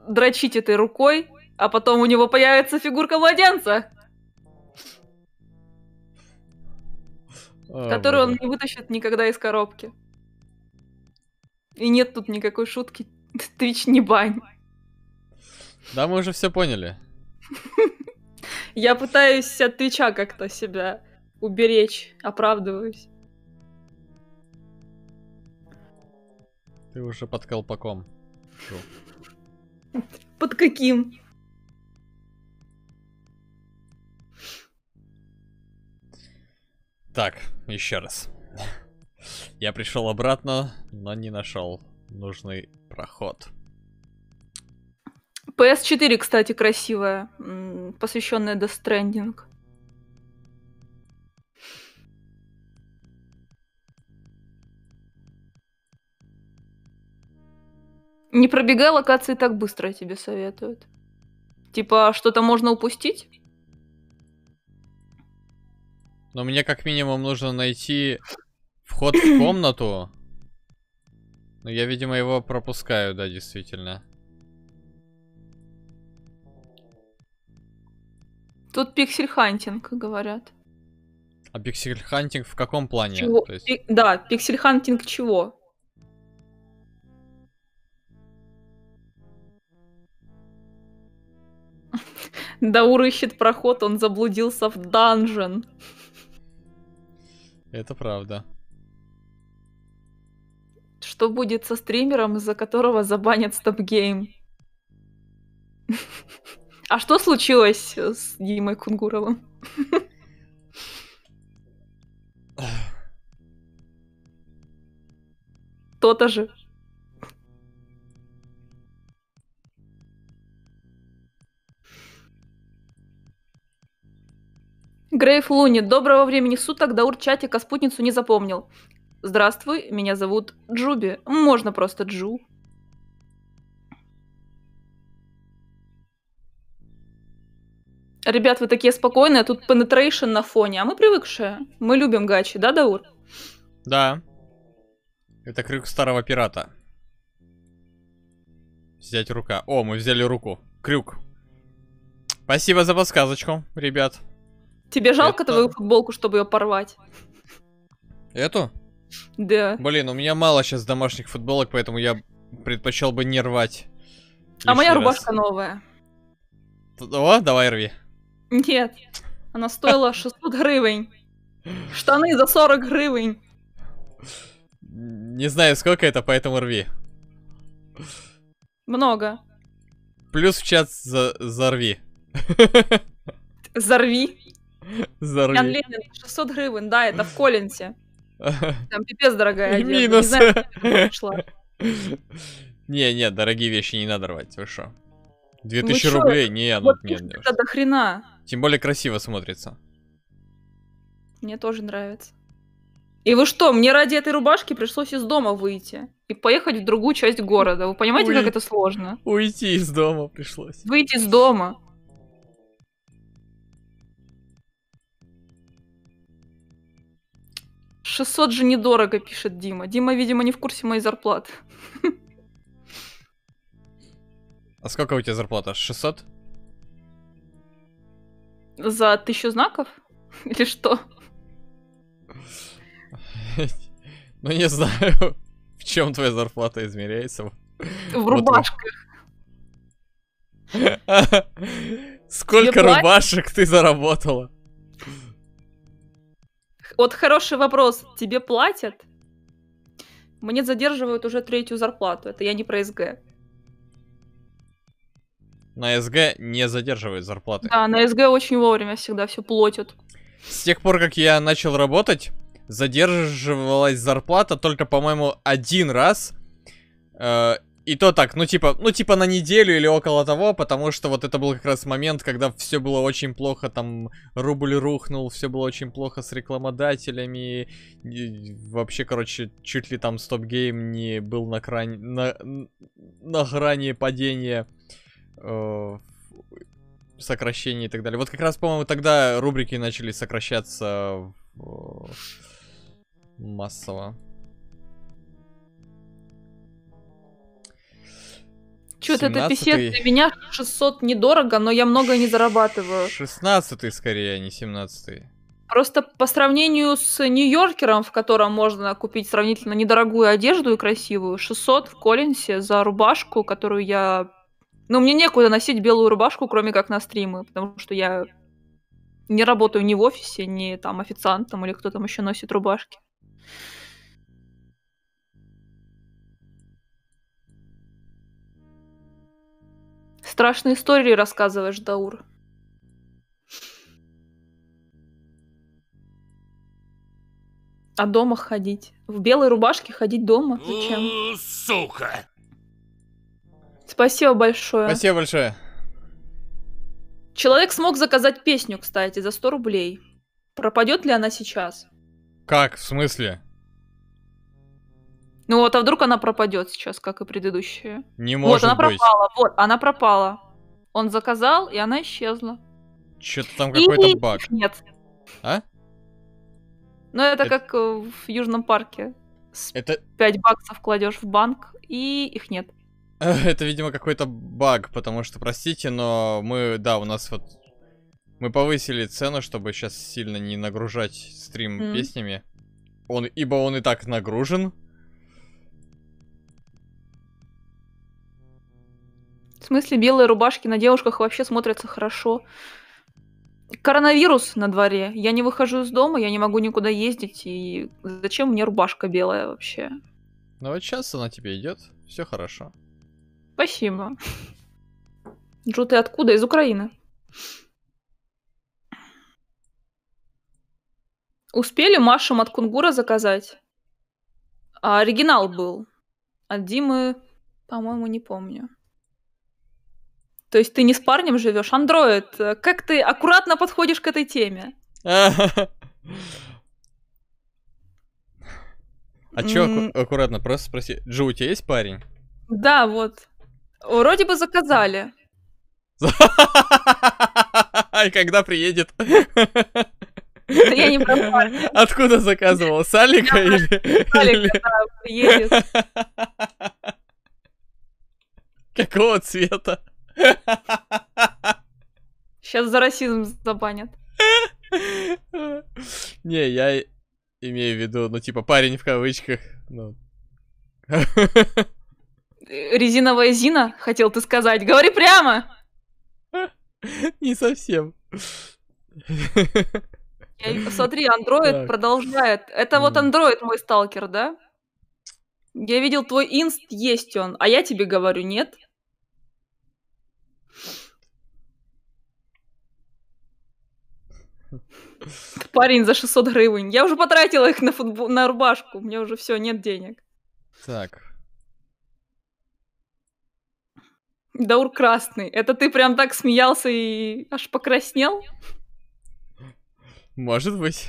дрочить этой рукой, а потом у него появится фигурка младенца. Которую он не вытащит никогда из коробки. И нет тут никакой шутки Твич не бань. Да, мы уже все поняли. Я пытаюсь от Твича как-то себя уберечь, оправдываюсь. Ты уже под колпаком. Под каким? Так, еще раз. Я пришел обратно, но не нашел нужный проход. PS4, кстати, красивая, посвященная Death Stranding. Не пробегай локации так быстро, тебе советуют. Типа, что-то можно упустить? Но мне как минимум нужно найти вход в комнату, но ну, я, видимо, его пропускаю, да, действительно. Тут пиксель-хантинг, говорят. А пиксель-хантинг в каком плане? Чего? есть... Пи- да, пиксель-хантинг чего? Даур ищет проход, он заблудился в данжен. Это правда. Что будет со стримером, из-за которого забанят стоп-гейм? А что случилось с Димой Кунгуровым? То-то же. Грейв Луни, доброго времени суток, Даур чатика спутницу не запомнил. Здравствуй, меня зовут Джуби. Можно просто Джу. Ребят, вы такие спокойные, тут penetration на фоне, а мы привыкшие. Мы любим гачи, да, Даур? Да. Это крюк старого пирата. Взять рука. О, мы взяли руку. Крюк. Спасибо за подсказочку, ребят. Тебе жалко Это... твою футболку, чтобы ее порвать? Эту? Да. Блин, у меня мало сейчас домашних футболок, поэтому я предпочел бы не рвать. А моя раз. рубашка новая. О, давай рви. Нет, она стоила 600 гривен. Штаны за 40 гривен. Не знаю, сколько это, поэтому рви. Много. Плюс в чат за зарви. Зарви. Зарви. Ян Ленин, 600 гривен, да, это в Коллинсе. Там пипец дорогая одежда. Минус. Не, знаю, не, не, дорогие вещи не надо рвать, вы что? 2000 ну рублей, не, ну вот нет. нет. Это до хрена. Тем более красиво смотрится. Мне тоже нравится. И вы что, мне ради этой рубашки пришлось из дома выйти и поехать в другую часть города. Вы понимаете, Уй... как это сложно? Уйти из дома пришлось. Выйти из дома. 600 же недорого, пишет Дима. Дима, видимо, не в курсе моей зарплаты. А сколько у тебя зарплата? 600? За тысячу знаков? Или что? Ну, не знаю, в чем твоя зарплата измеряется. В рубашках. Сколько рубашек ты заработала? вот хороший вопрос. Тебе платят? Мне задерживают уже третью зарплату. Это я не про СГ. На СГ не задерживают зарплаты. Да, на СГ очень вовремя всегда все платят. С тех пор, как я начал работать, задерживалась зарплата только, по-моему, один раз. Э, и то так, ну типа, ну типа на неделю или около того, потому что вот это был как раз момент, когда все было очень плохо, там рубль рухнул, все было очень плохо с рекламодателями, и вообще, короче, чуть ли там стоп-гейм не был на, грани, на... на грани падения, э... сокращений и так далее. Вот как раз, по-моему, тогда рубрики начали сокращаться в... Э, массово. Че это писец? Для меня 600 недорого, но я много не зарабатываю. 16 скорее, а не 17 -й. Просто по сравнению с Нью-Йоркером, в котором можно купить сравнительно недорогую одежду и красивую, 600 в Коллинсе за рубашку, которую я... Ну, мне некуда носить белую рубашку, кроме как на стримы, потому что я не работаю ни в офисе, ни там официантом или кто там еще носит рубашки. страшные истории рассказываешь, Даур. А дома ходить? В белой рубашке ходить дома? Зачем? Ну, сука! Спасибо большое. Спасибо большое. Человек смог заказать песню, кстати, за 100 рублей. Пропадет ли она сейчас? Как? В смысле? Ну вот, а вдруг она пропадет сейчас, как и предыдущая? Не может Вот, она быть. пропала, вот, она пропала. Он заказал, и она исчезла. Что-то там какой-то и... баг. Нет. А? Ну, это, это как э, в Южном парке. С это... 5 баксов кладешь в банк, и их нет. Это, видимо, какой-то баг, потому что, простите, но мы, да, у нас вот... Мы повысили цену, чтобы сейчас сильно не нагружать стрим mm. песнями. Он, ибо он и так нагружен, В смысле, белые рубашки на девушках вообще смотрятся хорошо. Коронавирус на дворе. Я не выхожу из дома, я не могу никуда ездить. И зачем мне рубашка белая вообще? Ну вот сейчас она тебе идет. Все хорошо. Спасибо. Джу, ты откуда? Из Украины. Успели Машу Маткунгура заказать? А оригинал был. От Димы, по-моему, не помню. То есть ты не с парнем живешь, андроид. Как ты аккуратно подходишь к этой теме? А чё аккуратно? Просто спроси. Джо, у тебя есть парень? Да, вот. Вроде бы заказали. И когда приедет? Я не про парня. Откуда заказывал? С Алика или... Алика, приедет. Какого цвета? Сейчас за расизм забанят. Не, я имею в виду, ну, типа, парень в кавычках. Ну. Резиновая Зина, хотел ты сказать. Говори прямо! Не совсем. Я, смотри, Android продолжает. Это вот Android мой сталкер, да? Я видел твой инст, есть он. А я тебе говорю, нет. Парень за 600 гривень. Я уже потратила их на, футбол, на рубашку. У меня уже все, нет денег. Так. Даур Красный. Это ты прям так смеялся и аж покраснел? Может быть.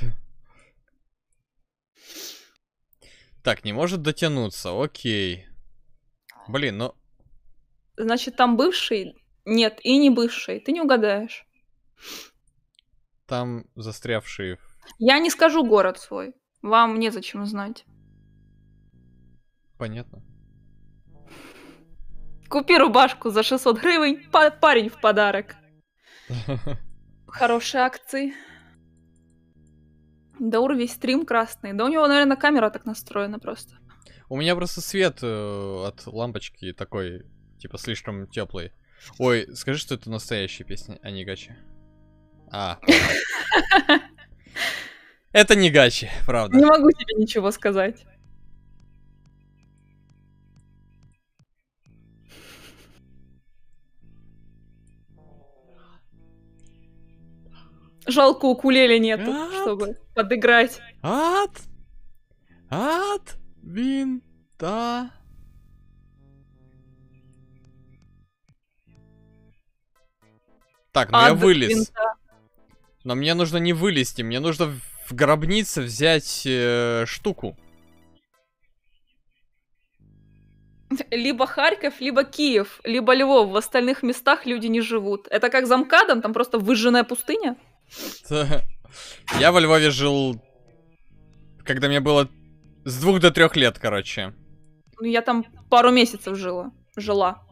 Так, не может дотянуться, окей. Блин, ну... Значит, там бывший нет, и не бывший. Ты не угадаешь. Там застрявшие. Я не скажу город свой. Вам незачем знать. Понятно. Купи рубашку за 600 гривен, парень в подарок. Хорошие акции. Даур весь стрим красный. Да у него, наверное, камера так настроена просто. У меня просто свет э, от лампочки такой, типа, слишком теплый. Ой, скажи, что это настоящая песня, а не гачи. А. Это не гачи, правда. Не могу тебе ничего сказать. Жалко, укулеле нету, Ад? чтобы подыграть. Ад! Ад! Винта! Так, но я вылез. Но мне нужно не вылезти, мне нужно в гробнице взять э, штуку. Либо Харьков, либо Киев, либо Львов. В остальных местах люди не живут. Это как замкадом, там просто выжженная пустыня. Я во Львове жил, когда мне было с двух до трех лет, короче. Ну, я там пару месяцев жила. Жила.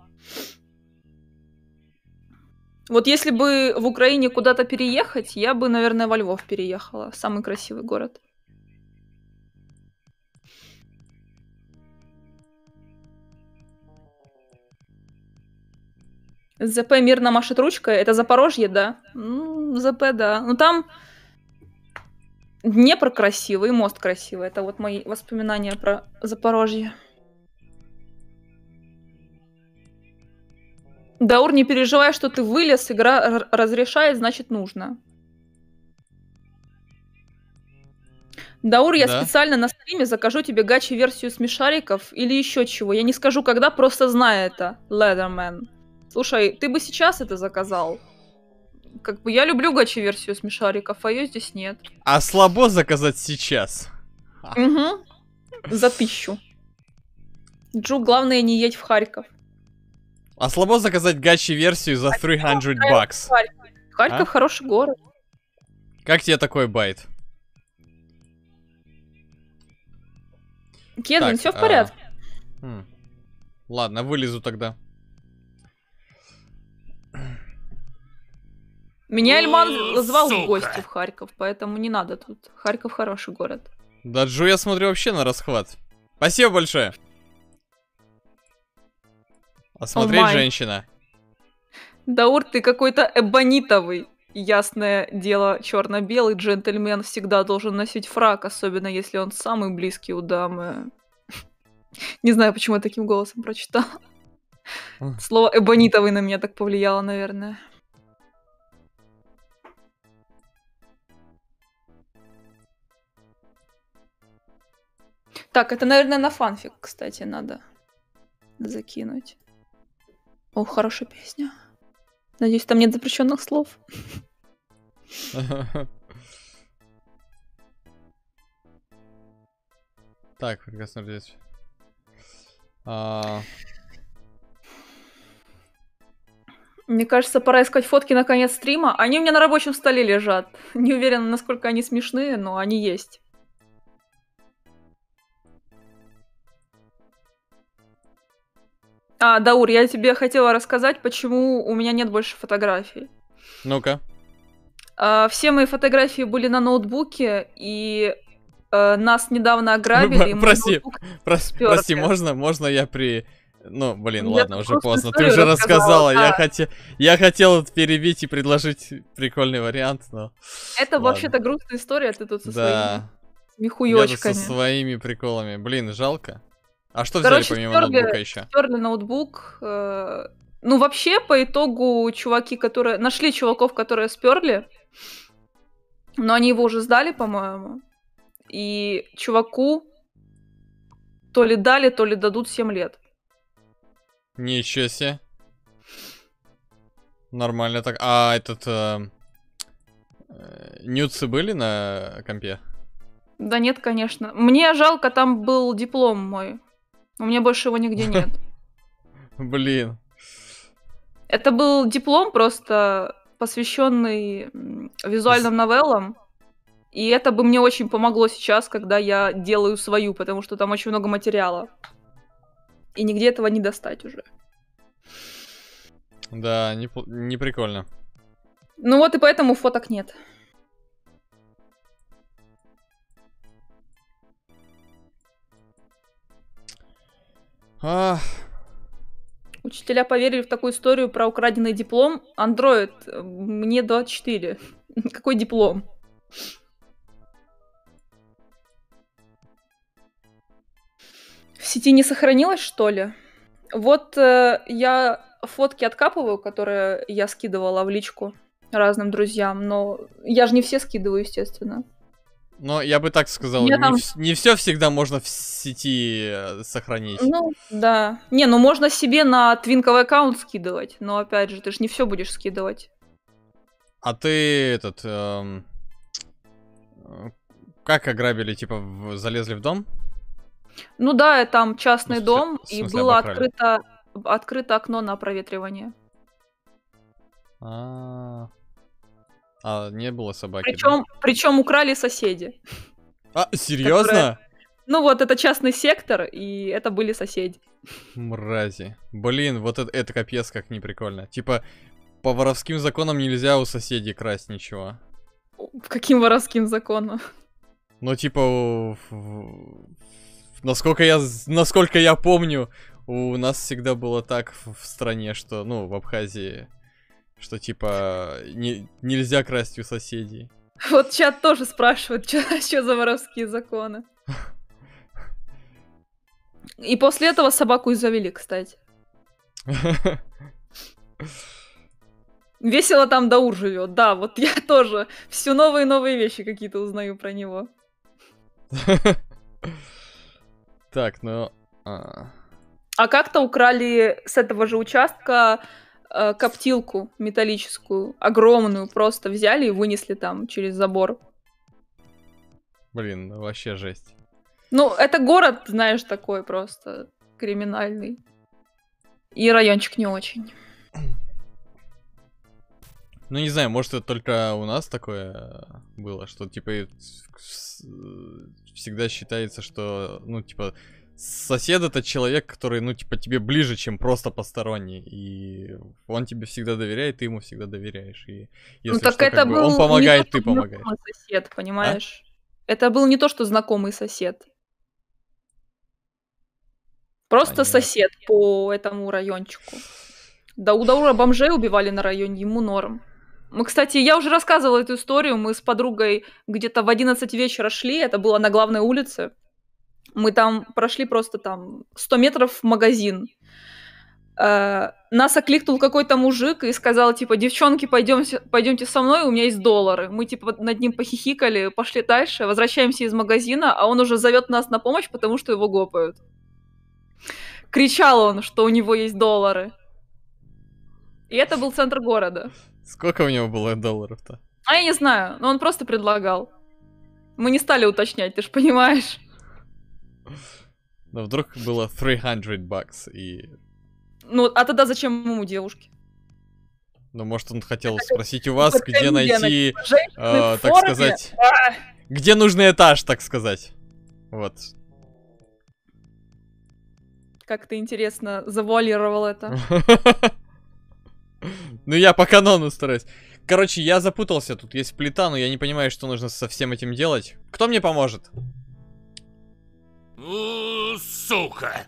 Вот если бы в Украине куда-то переехать, я бы, наверное, во Львов переехала. Самый красивый город. ЗП мирно машет ручкой. Это Запорожье, да? Ну, ЗП, да. Ну там Днепр красивый, мост красивый. Это вот мои воспоминания про Запорожье. Даур, не переживай, что ты вылез, игра разрешает, значит нужно. Даур, я да? специально на стриме закажу тебе гачи-версию смешариков или еще чего. Я не скажу когда, просто знаю это, Ледермен. Слушай, ты бы сейчас это заказал. Как бы я люблю гачи-версию смешариков, а ее здесь нет. А слабо заказать сейчас? Угу. За тысячу. Джу, главное не едь в Харьков. А слабо заказать гачи-версию за 300 а бакс? Харьков, Харьков а? хороший город. Как тебе такой байт? Кедвин, все в а, порядке. А... Хм. Ладно, вылезу тогда. Меня Эльман звал Сука. в гости в Харьков, поэтому не надо тут. Харьков хороший город. Да Джу, я смотрю вообще на расхват. Спасибо большое. Осмотреть а oh my. женщина. Даур, ты какой-то эбонитовый. Ясное дело, черно-белый джентльмен всегда должен носить фраг, особенно если он самый близкий у дамы. Не знаю, почему я таким голосом прочитала. Слово эбонитовый на меня так повлияло, наверное. Так, это, наверное, на фанфик, кстати, надо закинуть. О, хорошая песня. Надеюсь, там нет запрещенных слов. Так, прекрасно здесь. А. Мне кажется, пора искать фотки на конец стрима. Они у меня на рабочем столе лежат. Не уверена, насколько они смешные, но они есть. А, Даур, я тебе хотела рассказать, почему у меня нет больше фотографий. Ну-ка. А, все мои фотографии были на ноутбуке, и а, нас недавно ну, ограбили. Мы, прости, про- прости, можно, можно я при... Ну, блин, я ладно, уже поздно. Ты уже рассказала. Да. Я, хоте, я хотел перебить и предложить прикольный вариант, но... Это ладно. вообще-то грустная история, ты тут со да. своими михуёчками. Я со своими приколами. Блин, жалко. А что Короче, взяли помимо стерли, ноутбука еще? Стерли ноутбук. Э, ну, вообще, по итогу, чуваки, которые... Нашли чуваков, которые сперли. Но они его уже сдали, по-моему. И чуваку то ли дали, то ли дадут 7 лет. Ничего себе. Нормально так. А этот... Э, э нюцы были на компе? Да нет, конечно. Мне жалко, там был диплом мой. У меня больше его нигде нет. Блин. Это был диплом просто посвященный визуальным новеллам. И это бы мне очень помогло сейчас, когда я делаю свою, потому что там очень много материала. И нигде этого не достать уже. Да, не, не прикольно. Ну вот и поэтому фоток нет. Ах. Учителя поверили в такую историю про украденный диплом. Андроид, мне 24. Какой диплом? В сети не сохранилось, что ли? Вот э, я фотки откапываю, которые я скидывала в личку разным друзьям, но я же не все скидываю, естественно. Но я бы так сказал, не, там... в, не все всегда можно в сети э, сохранить. Ну, да. Не, ну можно себе на твинковый аккаунт скидывать, но опять же, ты же не все будешь скидывать. А ты этот... Эм... Э, как ограбили, типа, в... залезли в дом? Ну да, э, там частный ну, дом, смысле, и было открыто, открыто окно на проветривание. А, а не было собаки. Причем, да? причем украли соседи. А, серьезно? Которые... Ну вот, это частный сектор, и это были соседи. Мрази. Блин, вот это, это капец как неприкольно. Типа, по воровским законам нельзя у соседей красть ничего. Каким воровским законом? Ну, типа, насколько я, насколько я помню, у нас всегда было так в стране, что, ну, в Абхазии что типа не, нельзя красть у соседей. Вот чат тоже спрашивает, что за воровские законы. И после этого собаку и завели, кстати. Весело там Даур живет, да, вот я тоже все новые и новые вещи какие-то узнаю про него. Так, ну... А, а как-то украли с этого же участка э, коптилку металлическую, огромную, просто взяли и вынесли там через забор. Блин, ну вообще жесть. Ну, это город, знаешь, такой просто криминальный. И райончик не очень. Ну, не знаю, может, это только у нас такое э, было, что, типа, всегда считается, что, ну, типа, сосед это человек, который, ну, типа, тебе ближе, чем просто посторонний. И он тебе всегда доверяет, ты ему всегда доверяешь. И если ну, так что, это как был бы, он помогает, не ты помогаешь. сосед, понимаешь? А? Это был не то, что знакомый сосед. Просто Понятно. сосед по этому райончику. Да у Даура бомжей убивали на районе, ему норм. Мы, кстати, я уже рассказывала эту историю. Мы с подругой где-то в 11 вечера шли, это было на главной улице. Мы там прошли просто там 100 метров в магазин. Э, нас окликнул какой-то мужик и сказал, типа, девчонки, пойдемте, пойдемте со мной, у меня есть доллары. Мы, типа, над ним похихикали, пошли дальше, возвращаемся из магазина, а он уже зовет нас на помощь, потому что его гопают. Кричал он, что у него есть доллары. И это был центр города. Сколько у него было долларов-то? А я не знаю, но он просто предлагал. Мы не стали уточнять, ты же понимаешь. Но вдруг было 300 бакс и... Ну, а тогда зачем ему девушки? Ну, может, он хотел спросить у вас, где найти, э, так сказать... Где нужный этаж, так сказать. Вот. Как ты интересно завуалировал это. Ну, я по канону стараюсь. Короче, я запутался, тут есть плита, но я не понимаю, что нужно со всем этим делать. Кто мне поможет? Ну, сука!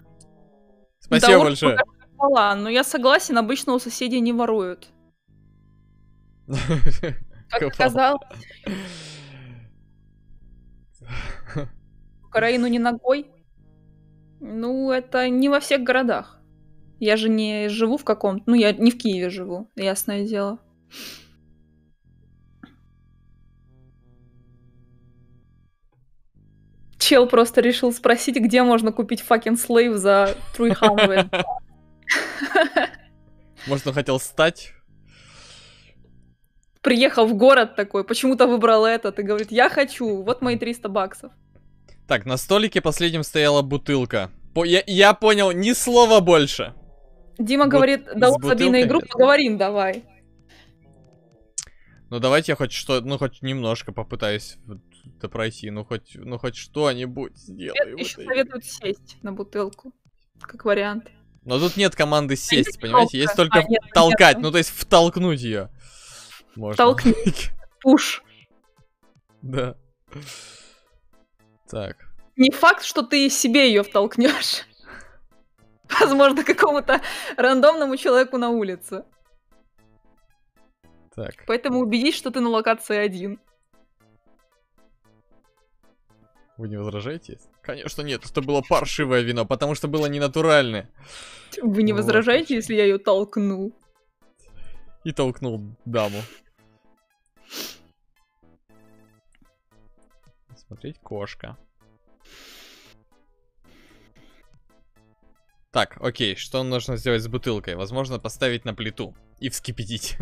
Спасибо да, большое. Спала, но ну, я согласен, обычно у соседей не воруют. Как сказал? Украину не ногой. Ну, это не во всех городах. Я же не живу в каком-то... Ну, я не в Киеве живу, ясное дело. чел просто решил спросить, где можно купить fucking slave за 300. Может, он хотел стать? Приехал в город такой, почему-то выбрал этот и говорит, я хочу, вот мои 300 баксов. Так, на столике последним стояла бутылка. По я, я понял, ни слова больше. Дима Бут говорит, да вот на игру поговорим давай. Ну давайте я хоть что, ну хоть немножко попытаюсь тут-то пройти? Ну хоть, ну хоть что-нибудь сделай. Нет, еще советуют сесть на бутылку, как вариант. Но тут нет команды сесть, а понимаете? Есть только а, нет, толкать, нет. ну то есть втолкнуть ее. Можно. Толкни. Пуш. Да. Так. Не факт, что ты себе ее втолкнешь. Возможно, какому-то рандомному человеку на улице. Так. Поэтому убедись, что ты на локации один. Вы не возражаете? Конечно нет, это было паршивое вино, потому что было ненатуральное. Вы не вот. возражаете, если я ее толкну? И толкнул даму. Смотреть кошка. Так, окей, что нужно сделать с бутылкой? Возможно, поставить на плиту и вскипятить.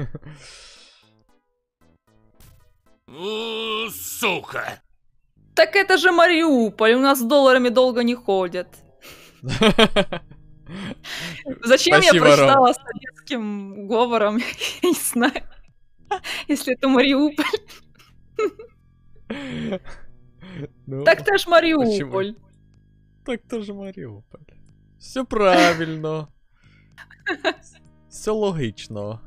Сука! Так это же Мариуполь, у нас с долларами долго не ходят. Зачем я прочитала с советским говором, я не знаю. Если это Мариуполь. Ну, так ты ж Мариуполь. Так ты ж Маріуполь. Все правильно. Все логично.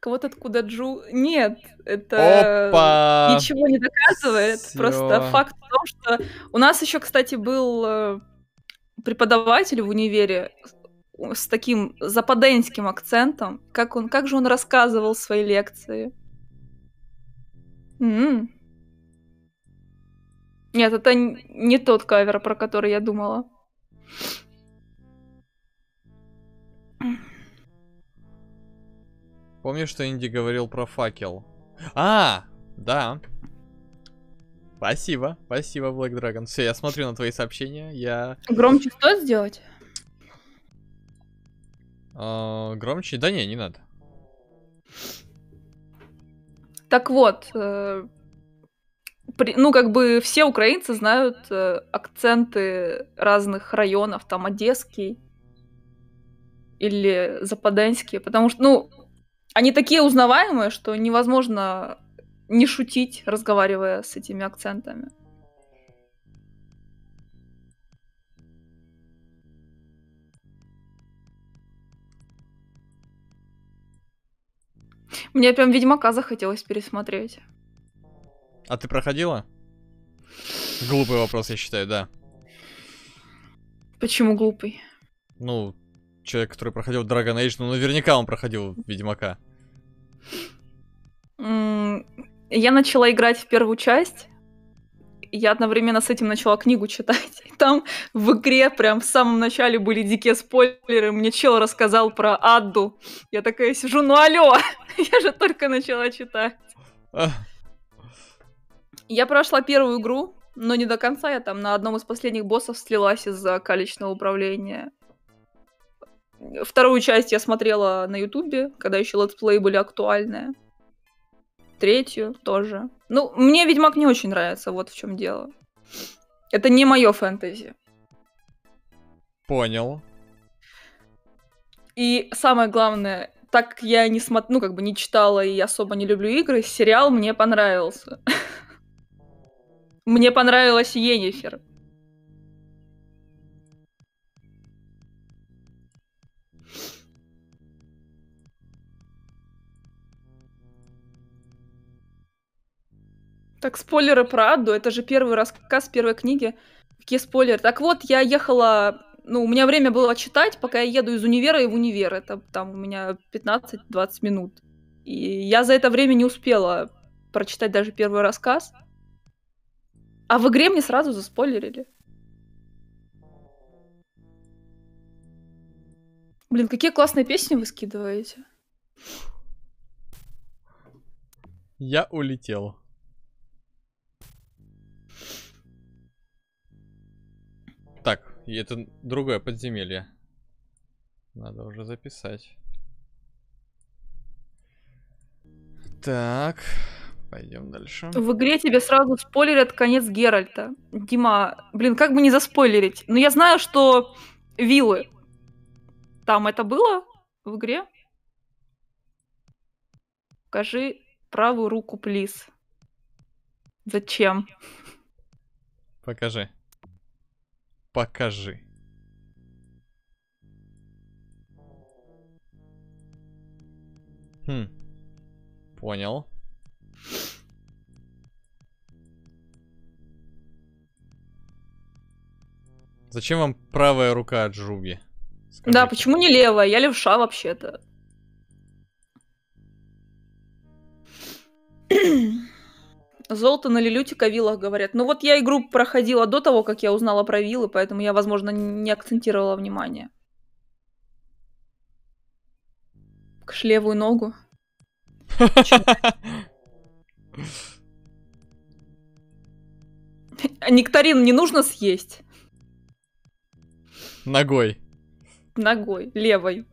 кого-то откуда Джу... Нет, это Опа! ничего не доказывает. Всё. Просто факт в том, что у нас еще, кстати, был э, преподаватель в универе с таким западенским акцентом. Как он, как же он рассказывал свои лекции? М-м. Нет, это не тот кавер, про который я думала. Помню, что Инди говорил про факел. А, да. Спасибо, спасибо, Black Dragon. Все, я смотрю на твои сообщения, я... Громче что сделать? А, громче? Да не, не надо. Так вот, э, при, ну как бы все украинцы знают э, акценты разных районов, там одесский или западенский, потому что, ну, они такие узнаваемые, что невозможно не шутить, разговаривая с этими акцентами. Мне прям Ведьмака захотелось пересмотреть. А ты проходила? Глупый вопрос, я считаю, да. Почему глупый? Ну, человек, который проходил Dragon Age, ну наверняка он проходил Ведьмака. Я начала играть в первую часть. Я одновременно с этим начала книгу читать. И там в игре прям в самом начале были дикие спойлеры. Мне чел рассказал про Адду. Я такая сижу, ну алё, я же только начала читать. Я прошла первую игру, но не до конца. Я там на одном из последних боссов слилась из-за калечного управления. Вторую часть я смотрела на Ютубе, когда еще летсплеи были актуальные. Третью тоже. Ну, мне Ведьмак не очень нравится, вот в чем дело. Это не мое фэнтези. Понял. И самое главное, так как я не смотрю, ну, как бы не читала и особо не люблю игры, сериал мне понравился. Мне понравилась Енифер. Так, спойлеры про Адду, это же первый рассказ первой книги. Какие спойлеры? Так вот, я ехала, ну, у меня время было читать, пока я еду из универа и в универ. Это там у меня 15-20 минут. И я за это время не успела прочитать даже первый рассказ. А в игре мне сразу заспойлерили. Блин, какие классные песни вы скидываете. Я улетел. И это другое подземелье. Надо уже записать. Так, пойдем дальше. В игре тебе сразу спойлерят конец Геральта. Дима, блин, как бы не заспойлерить. Но я знаю, что виллы. Там это было в игре? Покажи правую руку, плиз. Зачем? Покажи. Покажи. Хм. Понял. Зачем вам правая рука от жуги? Скажите. Да, почему не левая? Я левша вообще-то. Золото на лилютика виллах, говорят. Ну вот я игру проходила до того, как я узнала про виллы, поэтому я, возможно, не акцентировала внимание. к левую ногу. Нектарин не нужно съесть. Ногой. Ногой, левой.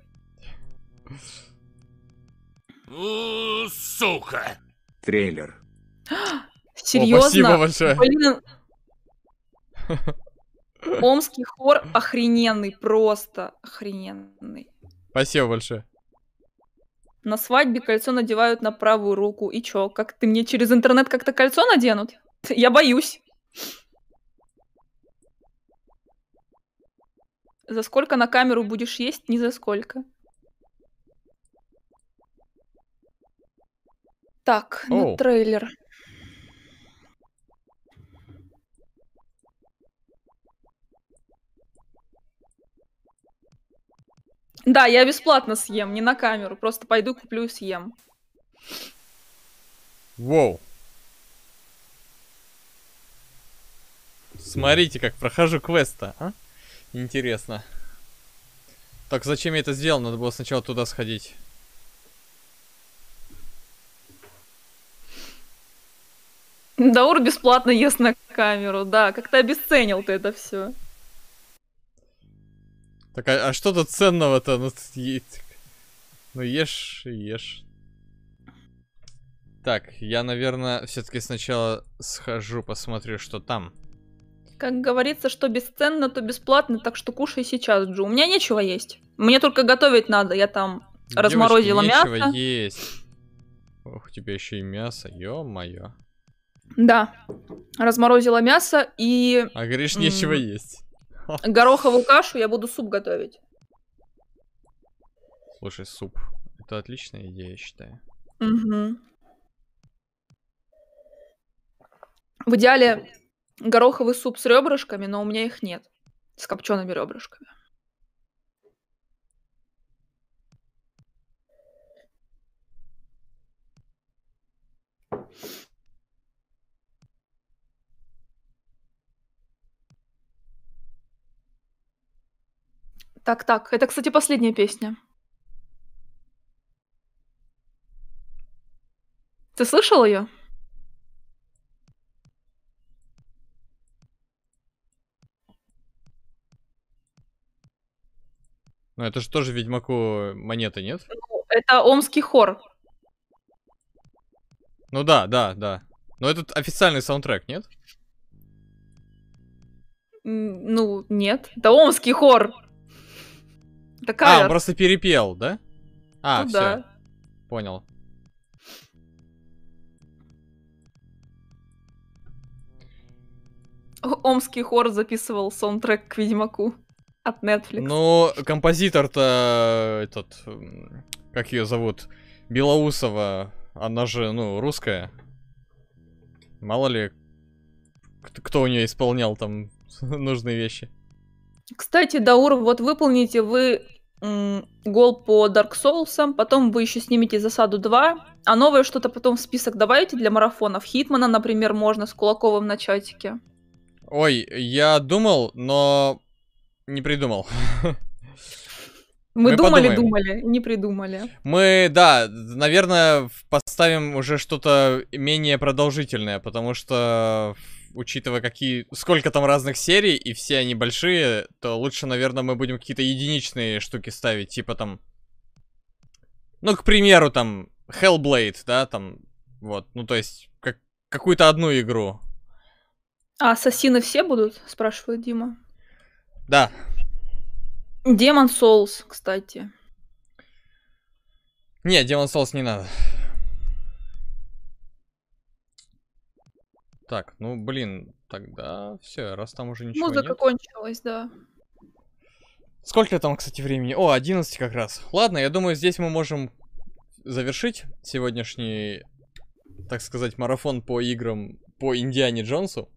Сука! Трейлер. Серьезно? О, спасибо большое. Блин. Омский хор охрененный, просто охрененный. Спасибо большое. На свадьбе кольцо надевают на правую руку. И чё, как ты мне через интернет как-то кольцо наденут? Я боюсь. За сколько на камеру будешь есть? Не за сколько. Так, oh. трейлер. Да, я бесплатно съем, не на камеру. Просто пойду куплю и съем. Воу. Смотрите, как прохожу квеста, а? Интересно. Так, зачем я это сделал? Надо было сначала туда сходить. Даур бесплатно ест на камеру, да. Как-то обесценил ты это все. Так, а, а что-то ценного-то? Ну, ну, ешь и ешь. Так, я, наверное, все-таки сначала схожу, посмотрю, что там. Как говорится, что бесценно, то бесплатно, так что кушай сейчас, Джу. У меня нечего есть. Мне только готовить надо, я там Девочки, разморозила нечего мясо. есть. Ох, у тебя еще и мясо, ё-моё. Да, разморозила мясо и... А говоришь, нечего есть. Гороховую кашу я буду суп готовить. Слушай, суп. Это отличная идея, я считаю. Угу. В идеале гороховый суп с ребрышками, но у меня их нет. С копчеными ребрышками. Так, так. Это, кстати, последняя песня. Ты слышал ее? Ну, это же тоже Ведьмаку монеты, нет? Ну, это омский хор. Ну да, да, да. Но этот официальный саундтрек, нет? Ну, нет. Это омский хор. Да А, он просто перепел, да? А, ну, все. Да. Понял. Омский хор записывал саундтрек к Ведьмаку от Netflix. Ну, композитор-то э, этот, как ее зовут, Белоусова, она же, ну, русская. Мало ли, кто у нее исполнял там нужные вещи. Кстати, Даур, вот выполните вы гол по Dark Souls, потом вы еще снимете засаду 2, а новое что-то потом в список добавите для марафонов. Хитмана, например, можно с Кулаковым на чатике. Ой, я думал, но не придумал. Мы, Мы думали, подумаем. думали, не придумали. Мы, да, наверное, поставим уже что-то менее продолжительное, потому что учитывая, какие, сколько там разных серий, и все они большие, то лучше, наверное, мы будем какие-то единичные штуки ставить, типа там... Ну, к примеру, там, Hellblade, да, там, вот, ну, то есть, как, какую-то одну игру. А ассасины все будут, спрашивает Дима. Да. Демон Souls, кстати. Не, Демон Souls не надо. Так, ну блин, тогда все, раз там уже ничего Музыка нет. кончилась, да. Сколько там, кстати, времени? О, 11 как раз. Ладно, я думаю, здесь мы можем завершить сегодняшний, так сказать, марафон по играм по Индиане Джонсу.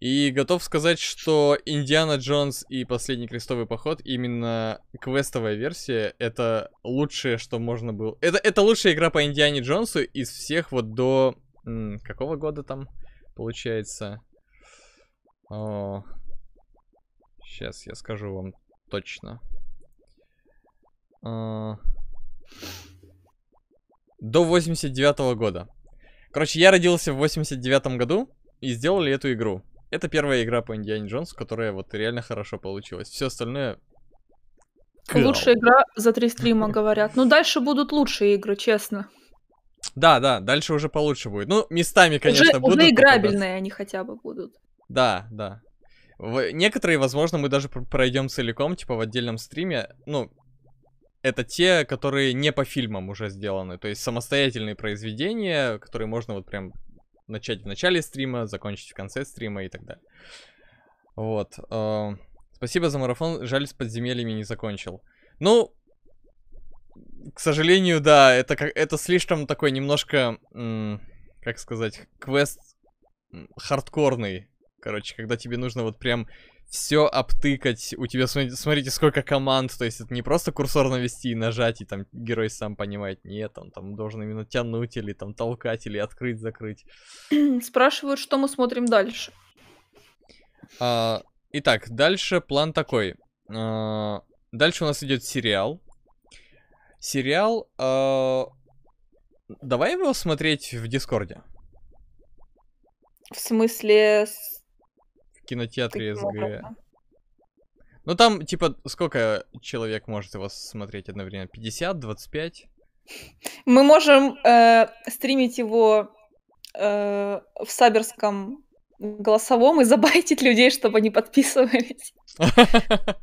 И готов сказать, что Индиана Джонс и Последний крестовый поход, именно квестовая версия, это лучшее, что можно было... Это, это лучшая игра по Индиане Джонсу из всех вот до... какого года там? получается... О, сейчас я скажу вам точно. О, э, до 89 -го года. Короче, я родился в 89 году и сделали эту игру. Это первая игра по Индиане джонс которая вот реально хорошо получилась. Все остальное... Лучшая игра за три стрима, говорят. Ну, дальше будут лучшие игры, честно. Да, да, дальше уже получше будет. Ну, местами, конечно, уже, будут. Уже играбельные они хотя бы будут. Да, да. В... Некоторые, возможно, мы даже пройдем целиком, типа в отдельном стриме. Ну, это те, которые не по фильмам уже сделаны. То есть самостоятельные произведения, которые можно вот прям начать в начале стрима, закончить в конце стрима и так далее. Вот. Э, спасибо за марафон. Жаль, с подземельями не закончил. Ну, к сожалению, да, это, как, это слишком такой немножко, как сказать, квест хардкорный. Короче, когда тебе нужно вот прям все обтыкать. У тебя, смотрите, сколько команд. То есть это не просто курсор навести и нажать, и там герой сам понимает. Нет, он там должен именно тянуть или там толкать, или открыть, закрыть. Спрашивают, что мы смотрим дальше. А, итак, дальше план такой. А, дальше у нас идет сериал. Сериал... Э, давай его смотреть в Дискорде. В смысле... В кинотеатре СГ. Ну там, типа, сколько человек может его смотреть одновременно? 50, 25? Мы можем э, стримить его э, в Саберском голосовом и забайтить людей, чтобы они подписывались.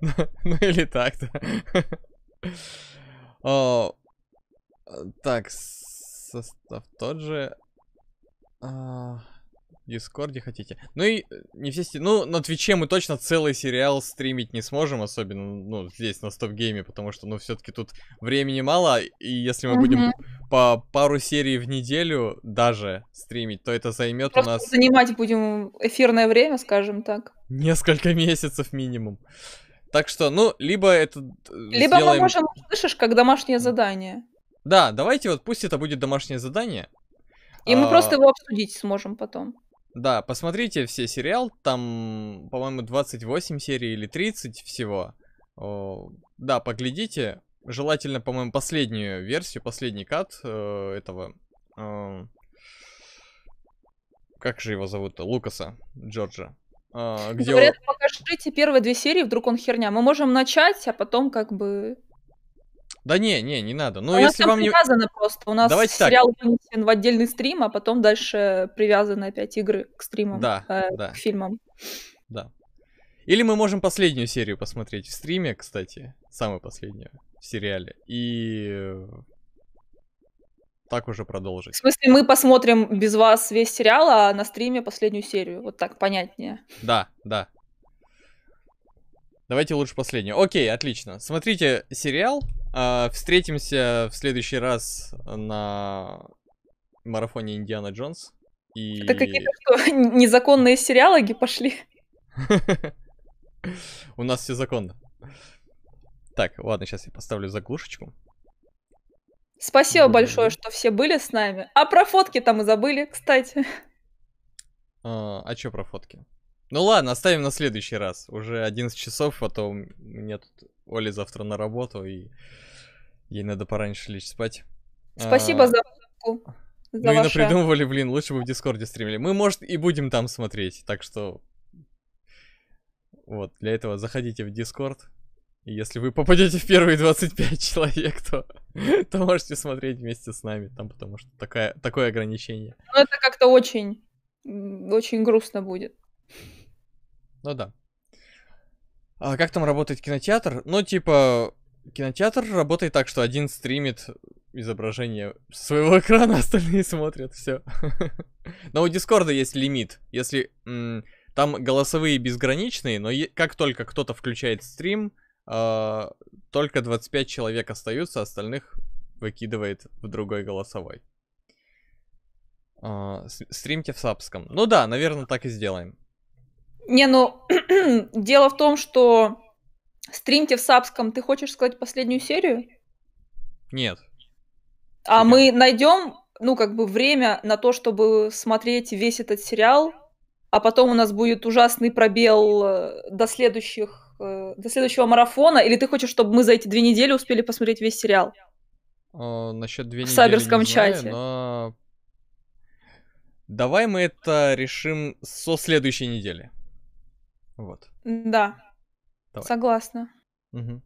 Ну, ну или так, то о, э, так, состав тот же. А, Дискорде хотите. Ну и э, не все... Сти... Ну, на Твиче мы точно целый сериал стримить не сможем, особенно, ну, здесь, на стоп-гейме, потому что, ну, все-таки тут времени мало, и если мы будем по пару серий в неделю даже стримить, то это займет у нас... занимать будем эфирное время, скажем так. Несколько месяцев минимум. Так что, ну, либо это... Э, либо сделаем... мы можем, слышишь, как домашнее задание. Да, давайте вот пусть это будет домашнее задание. И а... мы просто его обсудить сможем потом. Да, посмотрите все сериал, там, по-моему, 28 серий или 30 всего. О, да, поглядите. Желательно, по-моему, последнюю версию, последний кат э, этого... Э, как же его зовут? то Лукаса Джорджа. А, типа где Говорят, он... покажите первые две серии, вдруг он херня. Мы можем начать, а потом как бы... Да не, не, не надо. Ну, у если нас вам не... просто. У нас Давайте сериал вынесен в отдельный стрим, а потом дальше привязаны опять игры к стримам, да, э, да. к фильмам. Да. Или мы можем последнюю серию посмотреть в стриме, кстати, самую последнюю в сериале, и так уже продолжить. В смысле, мы посмотрим без вас весь сериал, а на стриме последнюю серию. Вот так понятнее. Да, да. Давайте лучше последнюю. Окей, отлично. Смотрите сериал. А, встретимся в следующий раз на марафоне Индиана Джонс. И... Это какие-то незаконные сериалоги пошли. У нас все законно. Так, ладно, сейчас я поставлю заглушечку. Спасибо Благодарю. большое, что все были с нами. А про фотки там и забыли, кстати. А, а что про фотки? Ну ладно, оставим на следующий раз. Уже 11 часов, потом а то мне тут Оля завтра на работу, и ей надо пораньше лечь спать. Спасибо а... за фотку, За ну ваше... и напридумывали, блин, лучше бы в Дискорде стримили. Мы, может, и будем там смотреть, так что... Вот, для этого заходите в Дискорд, если вы попадете в первые 25 человек, то, то можете смотреть вместе с нами там, потому что такое такое ограничение. Ну, это как-то очень, очень грустно будет. Ну да. А как там работает кинотеатр? Ну, типа, кинотеатр работает так, что один стримит изображение своего экрана, остальные смотрят, все. Но у Дискорда есть лимит. Если там голосовые безграничные, но как только кто-то включает стрим, э, только 25 человек остаются, остальных выкидывает в другой голосовой. А, стримьте в сапском. Ну да, наверное, так и сделаем. Не, ну, дело в том, что стримьте в сапском, ты хочешь сказать последнюю серию? Нет. А Нет. мы найдем, ну, как бы время на то, чтобы смотреть весь этот сериал, а потом у нас будет ужасный пробел э, до следующих Э, до следующего марафона, или ты хочешь, чтобы мы за эти две недели успели посмотреть весь сериал? О, э, насчет две в недели саберском не знаю, чате. но... Давай мы это решим со следующей недели. Вот. Да. Давай. Согласна. Угу.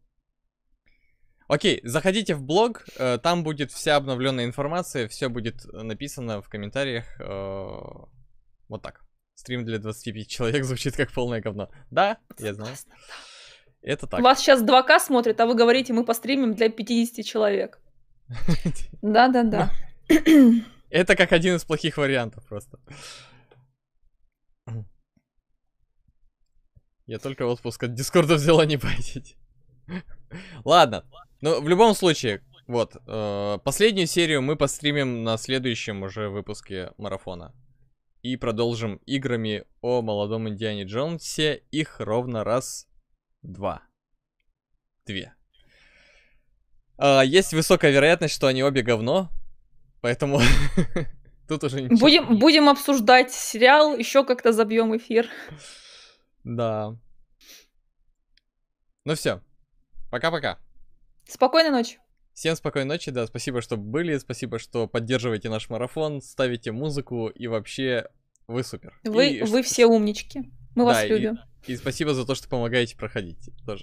Окей, заходите в блог, э, там будет вся обновленная информация, все будет написано в комментариях. вот так. Стрим для 25 человек звучит как полное говно. Да, я знаю. Это так. Вас сейчас 2К смотрят, а вы говорите, мы постримим для 50 человек. Да-да-да. Это как один из плохих вариантов просто. Я только отпуск от Дискорда взяла не байтить. Ладно. Ну, в любом случае, вот. Э, последнюю серию мы постримим на следующем уже выпуске марафона и продолжим играми о молодом Индиане Джонсе. Их ровно раз, два, две. А, есть высокая вероятность, что они обе говно, поэтому тут уже ничего. Будем, будем обсуждать сериал, еще как-то забьем эфир. Да. Ну все, пока-пока. Спокойной ночи. Всем спокойной ночи, да, спасибо, что были, спасибо, что поддерживаете наш марафон, ставите музыку и вообще вы супер. Вы, и, вы что... все умнички. Мы да, вас любим. и спасибо за то, что помогаете проходить тоже.